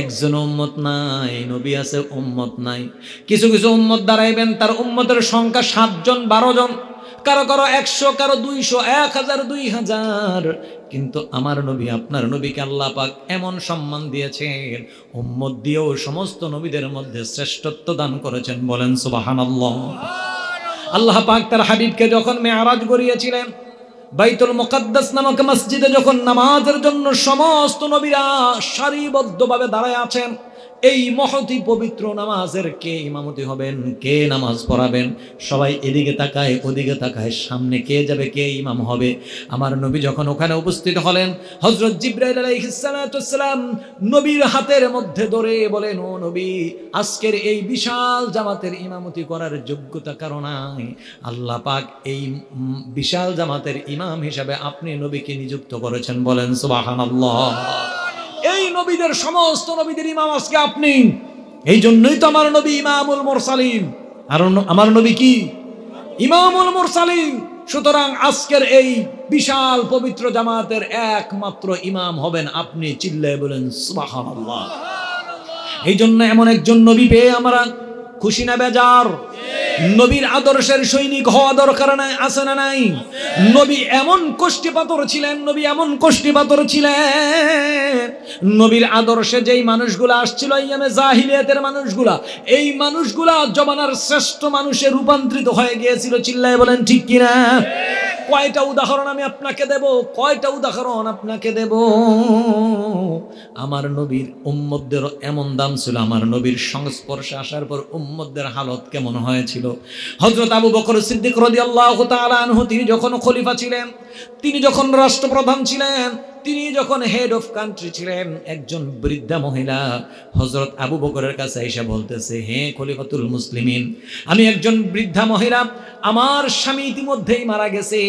একজন উম্মত নাই নবী আছে উম্মত নাই কিছু কিছু উম্মত দাঁড়াইবেন তার উম্মতের সংখ্যা সাতজন বারো জন কারো কারো একশো কারো দুইশো এক হাজার দুই হাজার কিন্তু আমার নবী আপনার নবীকে আল্লাহ পাক এমন সম্মান দিয়েছেন উম্মত দিয়েও সমস্ত নবীদের মধ্যে শ্রেষ্ঠত্ব দান করেছেন বলেন সুবাহান আল্লাহ আল্লাহ পাক তার হাবিবকে যখন মেয়ারাজ গড়িয়েছিলেন বাইতুল মোকাদ্দাস নামক মসজিদে যখন নামাজের জন্য সমস্ত নবীরা সারিবদ্ধভাবে দাঁড়ায় আছেন এই মহতি পবিত্র নামাজের কে ইমামতি হবেন কে নামাজ পড়াবেন সবাই এদিকে তাকায় ওদিকে তাকায় সামনে কে যাবে কে ইমাম হবে আমার নবী যখন ওখানে উপস্থিত হলেন হজরত জিব্রাইসালাম নবীর হাতের মধ্যে ধরে বলেন ও নবী আজকের এই বিশাল জামাতের ইমামতি করার যোগ্যতা কারণ আল্লাহ পাক এই বিশাল জামাতের ইমাম হিসাবে আপনি নবীকে নিযুক্ত করেছেন বলেন আল্লাহ ওই নবীদের সমস্ত নবীদের ইমাম আজকে আপনি এই জন্যই তো আমার নবী ইমামুল মোরসালিম আর আমার নবী কি ইমামুল মোরসালিম সুতরাং আজকের এই বিশাল পবিত্র জামাতের একমাত্র ইমাম হবেন আপনি চিল্লায় বলেন সুবাহ এই জন্য এমন একজন নবী পেয়ে আমরা খুশি না বেজার নবীর আদর্শের সৈনিক হওয়া দরকার নাই আছে না নাই নবী এমন কষ্টি পাথর ছিলেন নবী এমন কষ্টি পাথর ছিলেন নবীর আদর্শে যেই মানুষগুলো আসছিল ইয়ামে জাহিলিয়াতের মানুষগুলা এই মানুষগুলা জমানার শ্রেষ্ঠ মানুষে রূপান্তরিত হয়ে গিয়েছিল চিল্লায় বলেন ঠিক কিনা কয়টা উদাহরণ আমি আপনাকে দেব কয়টা উদাহরণ আপনাকে দেব আমার নবীর উম্মদদের এমন দাম ছিল আমার নবীর সংস্পর্শে আসার পর উম্মদদের হালত কেমন হয় হয়েছিল হজরত আবু বকর সিদ্দিক রদি আল্লাহ তিনি যখন খলিফা ছিলেন তিনি যখন রাষ্ট্রপ্রধান ছিলেন তিনি যখন হেড অফ কান্ট্রি ছিলেন একজন বৃদ্ধা মহিলা হজরত আবু বকরের কাছে এসে বলতেছে হে খলিফাতুল মুসলিমিন আমি একজন বৃদ্ধা মহিলা আমার স্বামী ইতিমধ্যেই মারা গেছে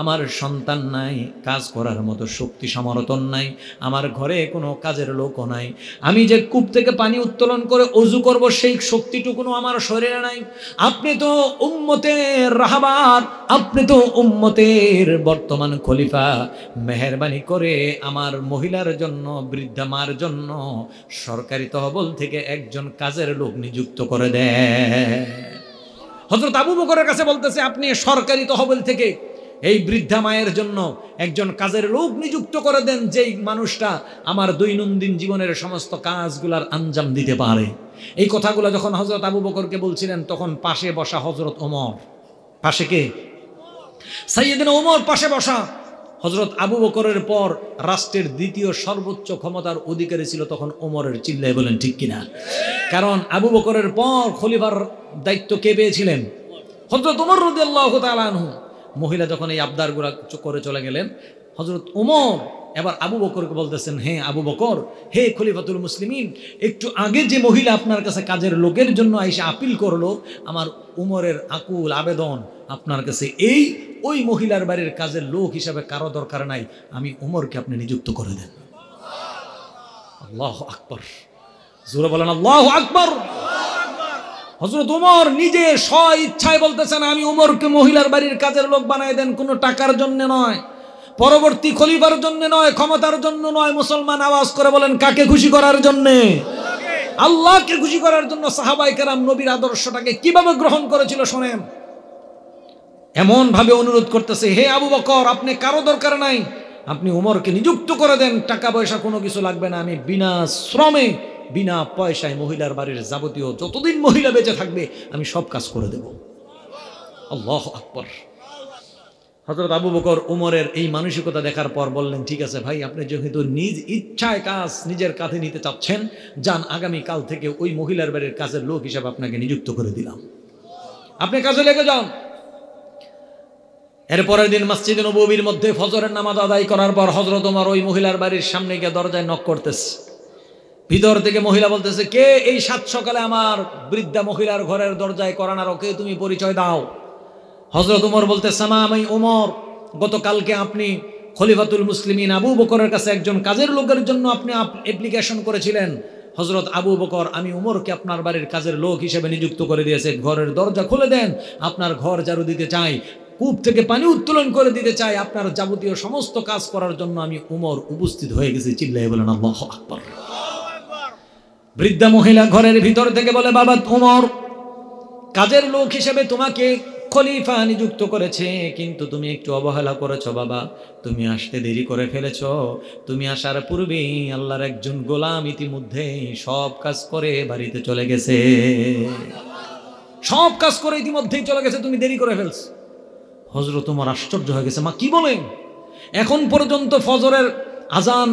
আমার সন্তান নাই কাজ করার মতো শক্তি সমর্থন নাই আমার ঘরে কোনো কাজের লোকও নাই আমি যে কূপ থেকে পানি উত্তোলন করে অজু করব সেই শক্তিটুকুনও আমার শরীরে নাই আপনি তো উম্মতের রাহাবার আপনি তো উম্মতের বর্তমান খলিফা মেহরবানি করে আমার মহিলার জন্য বৃদ্ধা মার জন্য সরকারি তহবল থেকে একজন কাজের লোক নিযুক্ত করে দেয় হজরত আবু বকরের কাছে বলতেছে আপনি সরকারি তহবল থেকে এই বৃদ্ধা মায়ের জন্য একজন কাজের লোক নিযুক্ত করে দেন যেই মানুষটা আমার দৈনন্দিন জীবনের সমস্ত কাজগুলার আঞ্জাম দিতে পারে এই কথাগুলো যখন হজরত আবু বকরকে বলছিলেন তখন পাশে বসা হজরত ওমর পাশে কে সাইয়েদিন ওমর পাশে বসা হজরত আবু বকরের পর রাষ্ট্রের দ্বিতীয় সর্বোচ্চ ক্ষমতার অধিকারী ছিল তখন ওমরের চিল্লায় বলেন ঠিক কিনা কারণ আবু বকরের পর খলিফার দায়িত্ব কে পেয়েছিলেন হজরত উমর রদি মহিলা যখন এই আবদারগুলা করে চলে গেলেন হজরত উমর এবার আবু বকরকে বলতেছেন হ্যাঁ আবু বকর হে খলিফাতুল মুসলিমিন একটু আগে যে মহিলা আপনার কাছে কাজের লোকের জন্য এসে আপিল করলো আমার উমরের আকুল আবেদন আপনার কাছে এই ওই মহিলার বাড়ির কাজের লোক হিসাবে কারো দরকার নাই আমি উমরকে আপনি নিযুক্ত করে দেন আল্লাহ আকবর জোরে বলেন আল্লাহ আকবর হজরত উমর নিজে স্ব ইচ্ছায় বলতেছেন আমি উমরকে মহিলার বাড়ির কাজের লোক বানাই দেন কোনো টাকার জন্য নয় পরবর্তী খলিফার জন্য নয় ক্ষমতার জন্য নয় মুসলমান আওয়াজ করে বলেন কাকে খুশি করার জন্যে আল্লাহকে খুশি করার জন্য সাহাবাই কেরাম নবীর আদর্শটাকে কিভাবে গ্রহণ করেছিল শোনেন এমন ভাবে অনুরোধ করতেছে হে আবু বকর আপনি কারো দরকার নাই আপনি উমরকে নিযুক্ত করে দেন টাকা পয়সা কোনো কিছু লাগবে না আমি বিনা শ্রমে বিনা পয়সায় মহিলার বাড়ির যাবতীয় যতদিন মহিলা বেঁচে থাকবে আমি সব কাজ করে দেব আল্লাহ আকবর হজরত আবু বকর উমরের এই মানসিকতা দেখার পর বললেন ঠিক আছে ভাই আপনি যেহেতু নিজ ইচ্ছায় কাজ নিজের কাঁধে নিতে চাচ্ছেন যান আগামীকাল থেকে ওই মহিলার বাড়ির কাজের লোক হিসাবে আপনাকে নিযুক্ত করে দিলাম আপনি কাজে লেগে যান এরপরের দিন মসজিদ নবীর মধ্যে ফজরের নামাজ আদায় করার পর হজরত উমর ওই মহিলার বাড়ির সামনে গিয়ে দরজায় নক করতেছে ভিতর থেকে মহিলা বলতেছে কে এই সাত সকালে আমার বৃদ্ধা মহিলার ঘরের দরজায় করানার ওকে তুমি পরিচয় দাও হজরত উমর বলতে সামামাই উমর গতকালকে আপনি খলিফাতুল মুসলিমিন আবু বকরের কাছে একজন কাজের লোকের জন্য আপনি অ্যাপ্লিকেশন করেছিলেন হজরত আবু বকর আমি উমরকে আপনার বাড়ির কাজের লোক হিসেবে নিযুক্ত করে দিয়েছে ঘরের দরজা খুলে দেন আপনার ঘর জারু দিতে চাই কূপ থেকে পানি উত্তোলন করে দিতে চাই আপনার যাবতীয় সমস্ত কাজ করার জন্য আমি উমর উপস্থিত হয়ে গেছি চিল্লাই বলেন আল্লাহ আকবর বৃদ্ধা মহিলা ঘরের ভিতর থেকে বলে বাবা উমর কাজের লোক হিসেবে তোমাকে খলিফা নিযুক্ত করেছে কিন্তু তুমি একটু অবহেলা করেছো বাবা তুমি আসতে দেরি করে ফেলেছ তুমি আসার পূর্বেই আল্লাহর একজন গোলাম ইতিমধ্যে সব কাজ করে বাড়িতে চলে গেছে সব কাজ করে ইতিমধ্যেই চলে গেছে তুমি দেরি করে ফেলছ হজরত তোমার আশ্চর্য হয়ে গেছে মা কি বলেন এখন পর্যন্ত ফজরের আজান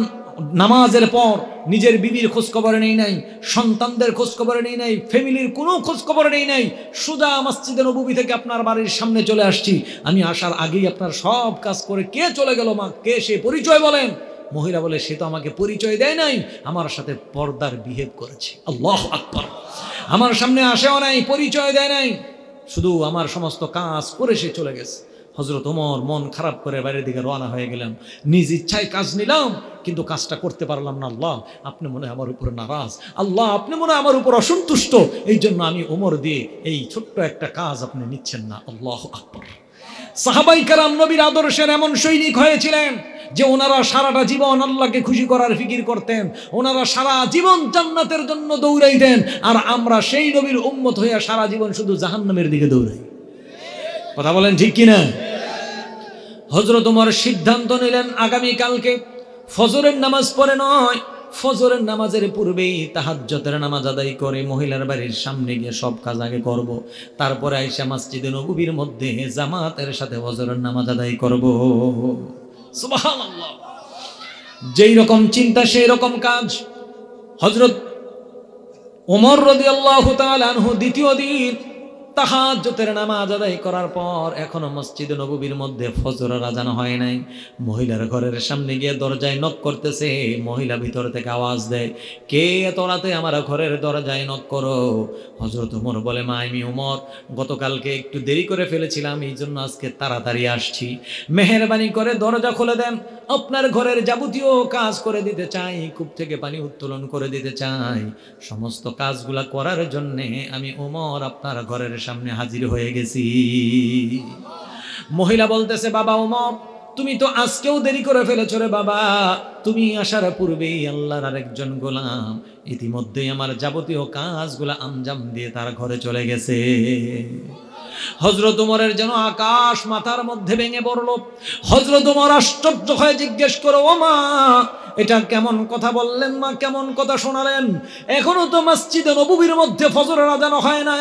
নামাজের পর নিজের বিবির খোঁজখবর নেই নাই সন্তানদের খোঁজখবর নেই নাই ফ্যামিলির কোনো খোঁজখবর নেই নাই সুদা মসজিদে নবুবি থেকে আপনার বাড়ির সামনে চলে আসছি আমি আসার আগেই আপনার সব কাজ করে কে চলে গেল মা কে সে পরিচয় বলেন মহিলা বলে সে তো আমাকে পরিচয় দেয় নাই আমার সাথে পর্দার বিহেভ করেছে আল্লাহ আকবর আমার সামনে আসেও নাই পরিচয় দেয় নাই শুধু আমার সমস্ত কাজ করে সে চলে গেছে হজরত ওমর মন খারাপ করে বাইরের দিকে রওনা হয়ে গেলাম নিজ ইচ্ছায় কাজ নিলাম কিন্তু কাজটা করতে পারলাম না আল্লাহ আপনি মনে আমার উপর নারাজ আল্লাহ আপনি মনে আমার উপর অসন্তুষ্ট এই জন্য আমি ওমর দিয়ে এই ছোট্ট একটা কাজ আপনি নিচ্ছেন না আল্লাহ আকবর সাহাবাই কারাম নবীর আদর্শের এমন সৈনিক হয়েছিলেন যে ওনারা সারাটা জীবন আল্লাহকে খুশি করার ফিকির করতেন ওনারা সারা জীবন জান্নাতের জন্য দৌড়াইতেন আর আমরা সেই নবীর উম্মত হইয়া সারা জীবন শুধু জাহান্নামের দিকে দৌড়াই কথা বলেন ঠিক কিনা হজরত উমর সিদ্ধান্ত নিলেন আগামীকালকে ফজরের নামাজ পড়ে নয় ফজরের নামাজের পূর্বেই তাহাজ্জতের নামাজ আদায় করে মহিলার বাড়ির সামনে গিয়ে সব কাজ আগে করব। তারপরে আইসা মাসজিদে নবুবির মধ্যে জামাতের সাথে ফজরের নামাজ আদায় করব যেই রকম চিন্তা সেই রকম কাজ হজরত ওমর রদি আল্লাহ দ্বিতীয় দিন তাহাজ্জুতের নামাজ আদায় করার পর এখনো মসজিদ নববীর মধ্যে ফজর রাজানো হয় নাই মহিলার ঘরের সামনে গিয়ে দরজায় নক করতেছে মহিলা ভিতর থেকে আওয়াজ দেয় কে এত রাতে আমার ঘরের দরজায় নক করো হজরত উমর বলে মা আমি উমর গতকালকে একটু দেরি করে ফেলেছিলাম এই জন্য আজকে তাড়াতাড়ি আসছি মেহরবানি করে দরজা খুলে দেন আপনার ঘরের যাবতীয় কাজ করে দিতে চাই কূপ থেকে পানি উত্তোলন করে দিতে চাই সমস্ত কাজগুলা করার জন্যে আমি উমর আপনার ঘরের সামনে হাজির হয়ে গেছি মহিলা বলতেছে বাবা ওমর তুমি তো আজকেও দেরি করে ফেলেছো রে বাবা তুমি আসার পূর্বেই আল্লাহর আরেকজন গোলাম ইতিমধ্যে আমার যাবতীয় কাজগুলো আঞ্জাম দিয়ে তার ঘরে চলে গেছে হজরত উমরের যেন আকাশ মাথার মধ্যে ভেঙে পড়ল হজরত উমর আশ্চর্য হয়ে জিজ্ঞেস করো ও মা এটা কেমন কথা বললেন মা কেমন কথা শোনালেন এখনো তো মসজিদে নবীর মধ্যে ফজরের আজানো হয় না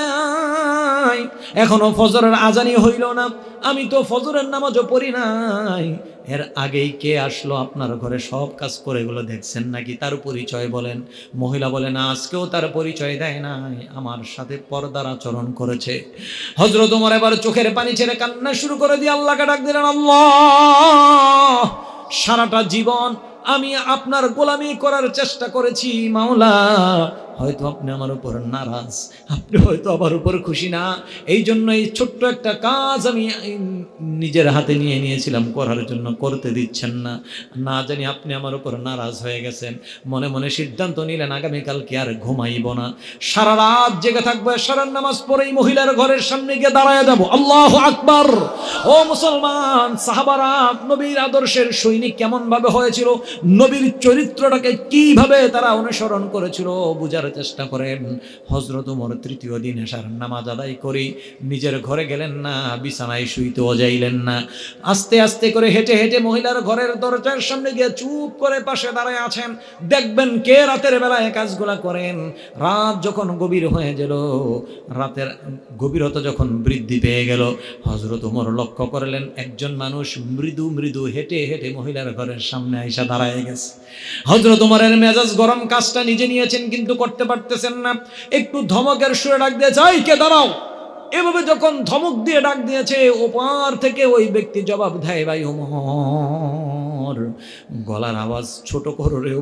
এখনো ফজরের আজানি হইল না আমি তো ফজরের নামাজও পড়ি নাই এর আগেই কে আসলো আপনার ঘরে সব কাজ করে এগুলো দেখছেন নাকি তার পরিচয় বলেন মহিলা বলে না আজকেও তার পরিচয় দেয় নাই আমার সাথে পর্দার আচরণ করেছে হজরত তোমার এবার চোখের পানি ছেড়ে কান্না শুরু করে দিয়ে আল্লাহকে ডাক দিলেন আল্লাহ সারাটা জীবন আমি আপনার গোলামি করার চেষ্টা করেছি মাওলা হয়তো আপনি আমার উপর নারাজ আপনি হয়তো আমার উপর খুশি না এই জন্য এই ছোট্ট একটা কাজ আমি নিজের হাতে নিয়ে নিয়েছিলাম করার জন্য করতে দিচ্ছেন না না জানি আপনি আমার উপর নারাজ হয়ে গেছেন মনে মনে সিদ্ধান্ত নিলেন আগামীকালকে আর ঘুমাইব না সারা রাত জেগে থাকবো সারা নামাজ পরেই মহিলার ঘরের সামনে গিয়ে দাঁড়ায় যাব আল্লাহ আকবর ও মুসলমান সাহাবারা নবীর আদর্শের সৈনিক কেমন ভাবে হয়েছিল নবীর চরিত্রটাকে কিভাবে তারা অনুসরণ করেছিল বুঝার আসার চেষ্টা করেন হজরত উমর তৃতীয় দিন এসার নামাজ আদায় করি নিজের ঘরে গেলেন না বিছানায় শুইতেও যাইলেন না আস্তে আস্তে করে হেঁটে হেঁটে মহিলার ঘরের দরজার সামনে গিয়ে চুপ করে পাশে দাঁড়ায় আছেন দেখবেন কে রাতের বেলায় কাজগুলা করেন রাত যখন গভীর হয়ে গেল রাতের গভীরতা যখন বৃদ্ধি পেয়ে গেল হজরত উমর লক্ষ্য করলেন একজন মানুষ মৃদু মৃদু হেঁটে হেঁটে মহিলার ঘরের সামনে আইসা দাঁড়ায় গেছে হজরত উমরের মেজাজ গরম কাজটা নিজে নিয়েছেন কিন্তু করতে করতে পারতেছেন না একটু ধমকের সুরে ডাক দিয়ে যাই কে দাঁড়াও এভাবে যখন ধমক দিয়ে ডাক দিয়েছে ওপার থেকে ওই ব্যক্তি জবাব দেয় ভাই ও গলার আওয়াজ ছোট করো রে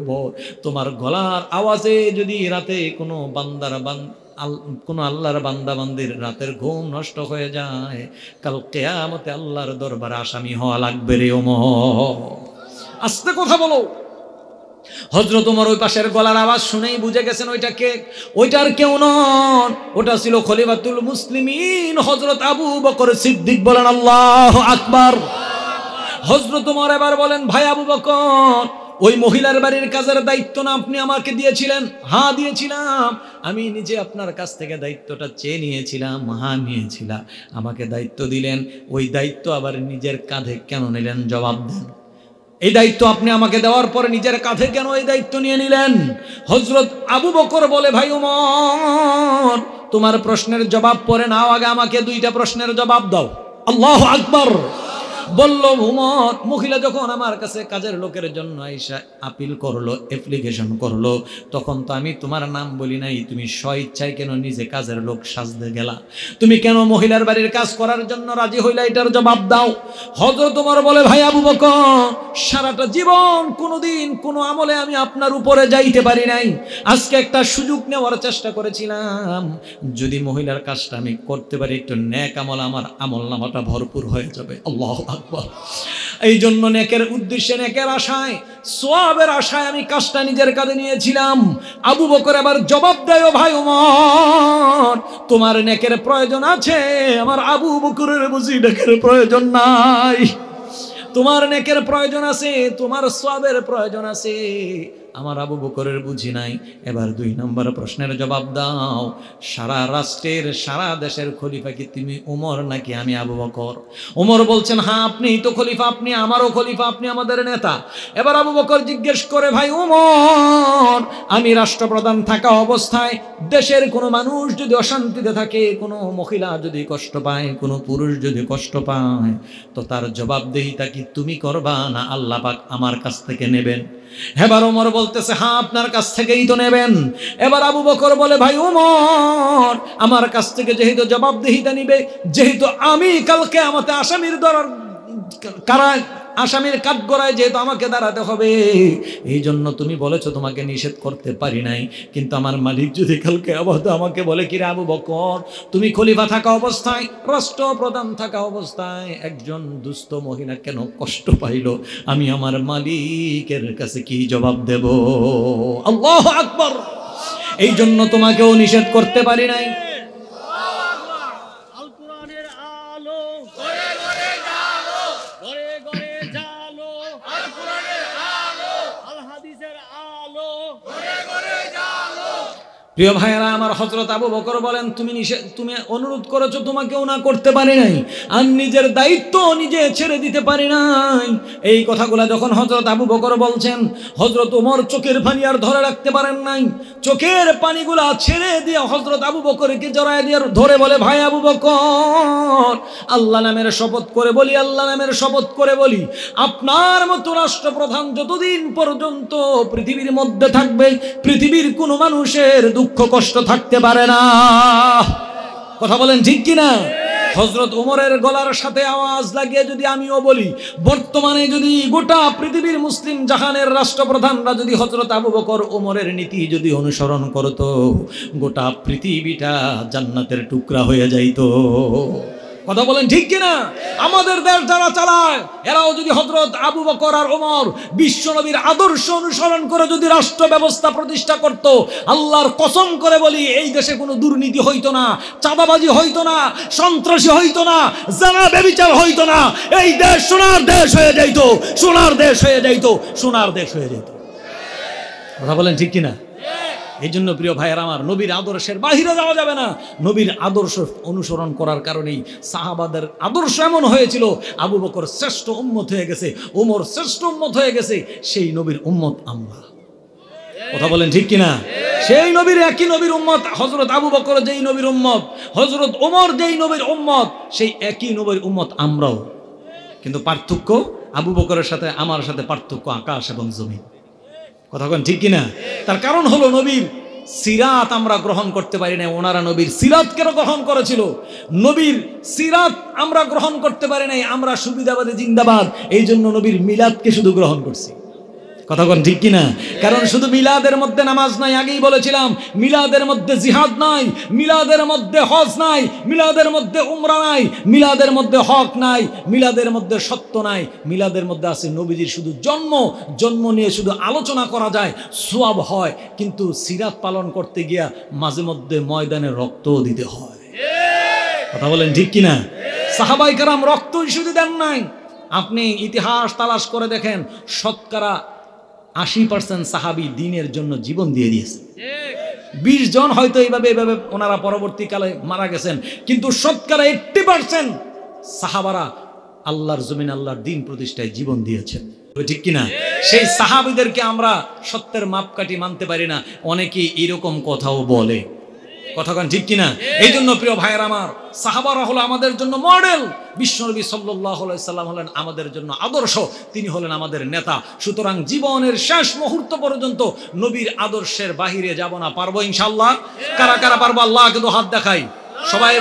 তোমার গলার আওয়াজে যদি রাতে কোনো বান্দার বান কোনো আল্লাহর বান্দা বান্দির রাতের ঘুম নষ্ট হয়ে যায় কাল কেয়ামতে আল্লাহর দরবার আসামি হওয়া লাগবে রে মহ আস্তে কথা বলো হজরত উমর ওই পাশের গলার আওয়াজ শুনেই বুঝে গেছেন ওইটা কে ওইটার কেউ নন ওটা ছিল খলিফাতুল মুসলিমিন হজরত আবু বকর সিদ্দিক বলেন আল্লাহ আকবার হজরত উমর এবার বলেন ভাই আবু বকর ওই মহিলার বাড়ির কাজের দায়িত্ব না আপনি আমাকে দিয়েছিলেন হা হ্যাঁ, দিয়েছিলাম আমি নিজে আপনার কাছ থেকে দায়িত্বটা চেয়ে নিয়েছিলাম হা হ্যাঁ, নিয়েছিলাম আমাকে দায়িত্ব দিলেন ওই দায়িত্ব আবার নিজের কাঁধে কেন নিলেন জবাব দেন এই দায়িত্ব আপনি আমাকে দেওয়ার পরে নিজের কাঁধে কেন এই দায়িত্ব নিয়ে নিলেন হজরত আবু বকর বলে ভাই উমর তোমার প্রশ্নের জবাব পরে নাও আগে আমাকে দুইটা প্রশ্নের জবাব দাও আল্লাহ আকবর বলল ভুমত মহিলা যখন আমার কাছে কাজের লোকের জন্য আইসা আপিল করলো অ্যাপ্লিকেশন করলো তখন তো আমি তোমার নাম বলি নাই তুমি স্বইচ্ছায় কেন নিজে কাজের লোক সাজতে গেলা তুমি কেন মহিলার বাড়ির কাজ করার জন্য রাজি হইলা এটার জবাব দাও হজর তোমার বলে ভাই আবু বক সারাটা জীবন কোনোদিন কোনো আমলে আমি আপনার উপরে যাইতে পারি নাই আজকে একটা সুযোগ নেওয়ার চেষ্টা করেছিলাম যদি মহিলার কাজটা আমি করতে পারি একটু ন্যাক আমল আমার আমল নামাটা ভরপুর হয়ে যাবে আল্লাহ এই জন্য নেকের উদ্দেশ্যে নেকের আশায় সোয়াবের আশায় আমি কাজটা নিজের কাঁধে নিয়েছিলাম আবু বকর এবার জবাব দেয় ভাই উমর তোমার নেকের প্রয়োজন আছে আমার আবু বকরের বুঝি নেকের প্রয়োজন নাই তোমার নেকের প্রয়োজন আছে তোমার সোয়াবের প্রয়োজন আছে আমার আবু বকরের বুঝি নাই এবার দুই নম্বর প্রশ্নের জবাব দাও সারা রাষ্ট্রের সারা দেশের খলিফা কি তুমি উমর নাকি আমি আবু বকর ওমর বলছেন হ্যাঁ আপনি তো খলিফা আপনি আমারও খলিফা আপনি আমাদের নেতা এবার আবু বকর জিজ্ঞেস করে ভাই ওমর আমি রাষ্ট্রপ্রধান থাকা অবস্থায় দেশের কোনো মানুষ যদি অশান্তিতে থাকে কোনো মহিলা যদি কষ্ট পায় কোনো পুরুষ যদি কষ্ট পায় তো তার জবাবদেহিতা কি তুমি করবা না আল্লাহ আমার কাছ থেকে নেবেন এবার ওমর বলতেছে হ্যাঁ আপনার কাছ থেকেই তো নেবেন এবার আবু বকর বলে ভাই ওমর আমার কাছ থেকে যেহেতু জবাবদেহিতা নিবে যেহেতু আমি কালকে আমাতে আসামির দরার কারা আসামির কাঠগড়ায় যেহেতু আমাকে দাঁড়াতে হবে এই জন্য তুমি বলেছো তোমাকে নিষেধ করতে পারি নাই কিন্তু আমার মালিক যদি কালকে অবধ আমাকে বলে কিরে আবু বকর তুমি খলিফা থাকা অবস্থায় প্রধান থাকা অবস্থায় একজন দুস্থ মহিলা কেন কষ্ট পাইল আমি আমার মালিকের কাছে কি জবাব দেব আল্লাহ আকবর এই জন্য তোমাকেও নিষেধ করতে পারি নাই প্রিয় ভাইয়েরা আমার হজরত আবু বকর বলেন তুমি তুমি অনুরোধ করেছো তোমাকেও না করতে পারি নাই আর নিজের দায়িত্ব নিজে ছেড়ে দিতে পারি নাই এই কথাগুলা যখন হজরত আবু বকর বলছেন হজরত ওমর চোখের পানি আর ধরে রাখতে পারেন নাই চোখের পানিগুলা ছেড়ে দিয়ে হজরত আবু বকরকে জড়ায় দিয়ে ধরে বলে ভাই আবু বকর আল্লাহ নামের শপথ করে বলি আল্লাহ নামের শপথ করে বলি আপনার মতো রাষ্ট্রপ্রধান যতদিন পর্যন্ত পৃথিবীর মধ্যে থাকবে পৃথিবীর কোনো মানুষের দুঃখ কষ্ট থাকতে পারে না কথা বলেন ঠিক কিনা হজরত উমরের গলার সাথে আওয়াজ লাগিয়ে যদি আমিও বলি বর্তমানে যদি গোটা পৃথিবীর মুসলিম জাহানের রাষ্ট্রপ্রধানরা যদি হজরত আবু বকর ওমরের নীতি যদি অনুসরণ করত গোটা পৃথিবীটা জান্নাতের টুকরা হয়ে যাইত কথা বলেন ঠিক কিনা আমাদের দেশ যারা চালায় এরাও যদি হজরত আবু বকর আর ওমর বিশ্বনবীর আদর্শ অনুসরণ করে যদি রাষ্ট্র ব্যবস্থা প্রতিষ্ঠা করত আল্লাহর কসম করে বলি এই দেশে কোনো দুর্নীতি হইতো না চাঁদাবাজি হইতো না সন্ত্রাসী হইতো না জানা ব্যবচার হইতো না এই দেশ সোনার দেশ হয়ে যাইত সোনার দেশ হয়ে যাইত সোনার দেশ হয়ে যাইতো কথা বলেন ঠিক কিনা এই জন্য প্রিয় ভাইয়ের আমার নবীর আদর্শের বাহিরে যাওয়া যাবে না নবীর আদর্শ অনুসরণ করার কারণেই সাহাবাদের আদর্শ এমন হয়েছিল আবু বকর শ্রেষ্ঠ উম্মত হয়ে গেছে উমর শ্রেষ্ঠ উম্মত হয়ে গেছে সেই নবীর উম্মত আমরা কথা বলেন ঠিক কিনা সেই নবীর একই নবীর উম্মত হজরত আবু বকর যেই নবীর উম্মত হজরত ওমর যেই নবীর উম্মত সেই একই নবীর উম্মত আমরাও কিন্তু পার্থক্য আবু বকরের সাথে আমার সাথে পার্থক্য আকাশ এবং জমিন কথাক্ষণ ঠিক কিনা তার কারণ হলো নবীর সিরাত আমরা গ্রহণ করতে পারি না ওনারা নবীর সিরাত কেন গ্রহণ করেছিল নবীর সিরাত আমরা গ্রহণ করতে পারি নাই আমরা সুবিধাবাদী জিন্দাবাদ এই জন্য নবীর মিলাদকে শুধু গ্রহণ করছি কথা বলেন ঠিক কিনা কারণ শুধু মিলাদের মধ্যে নামাজ নাই আগেই বলেছিলাম মিলাদের মধ্যে জিহাদ নাই মিলাদের মধ্যে হজ নাই মিলাদের মধ্যে উমরা নাই মিলাদের মধ্যে হক নাই মিলাদের মধ্যে সত্য নাই মিলাদের মধ্যে আছে নবীজির শুধু জন্ম জন্ম নিয়ে শুধু আলোচনা করা যায় সোয়াব হয় কিন্তু সিরাত পালন করতে গিয়া মাঝে মধ্যে ময়দানে রক্তও দিতে হয় কথা বলেন ঠিক কিনা সাহাবাই কারাম রক্তই শুধু দেন নাই আপনি ইতিহাস তালাশ করে দেখেন শতকরা আশি পার্সেন্ট সাহাবি দিনের জন্য জীবন দিয়ে দিয়েছে বিশ জন হয়তো এইভাবে এভাবে ওনারা পরবর্তীকালে মারা গেছেন কিন্তু সৎকারা এইট্টি পার্সেন্ট সাহাবারা আল্লাহর জমিন আল্লাহর দিন প্রতিষ্ঠায় জীবন দিয়েছেন ঠিক কিনা সেই সাহাবিদেরকে আমরা সত্যের মাপকাঠি মানতে পারি না অনেকে এরকম কথাও বলে কথাগান ঠিক কিনা এই জন্য প্রিয় ভাইয়ের আমার সাহাবারা হলো আমাদের জন্য মডেল বিশ্বনবী সাল্লাম হলেন আমাদের জন্য আদর্শ তিনি হলেন আমাদের নেতা সুতরাং জীবনের শেষ মুহূর্ত পর্যন্ত নবীর আদর্শের বাহিরে যাব না পারবো ইনশাল্লাহ কারা কারা পারবো আল্লাহ কিন্তু হাত দেখাই সবাই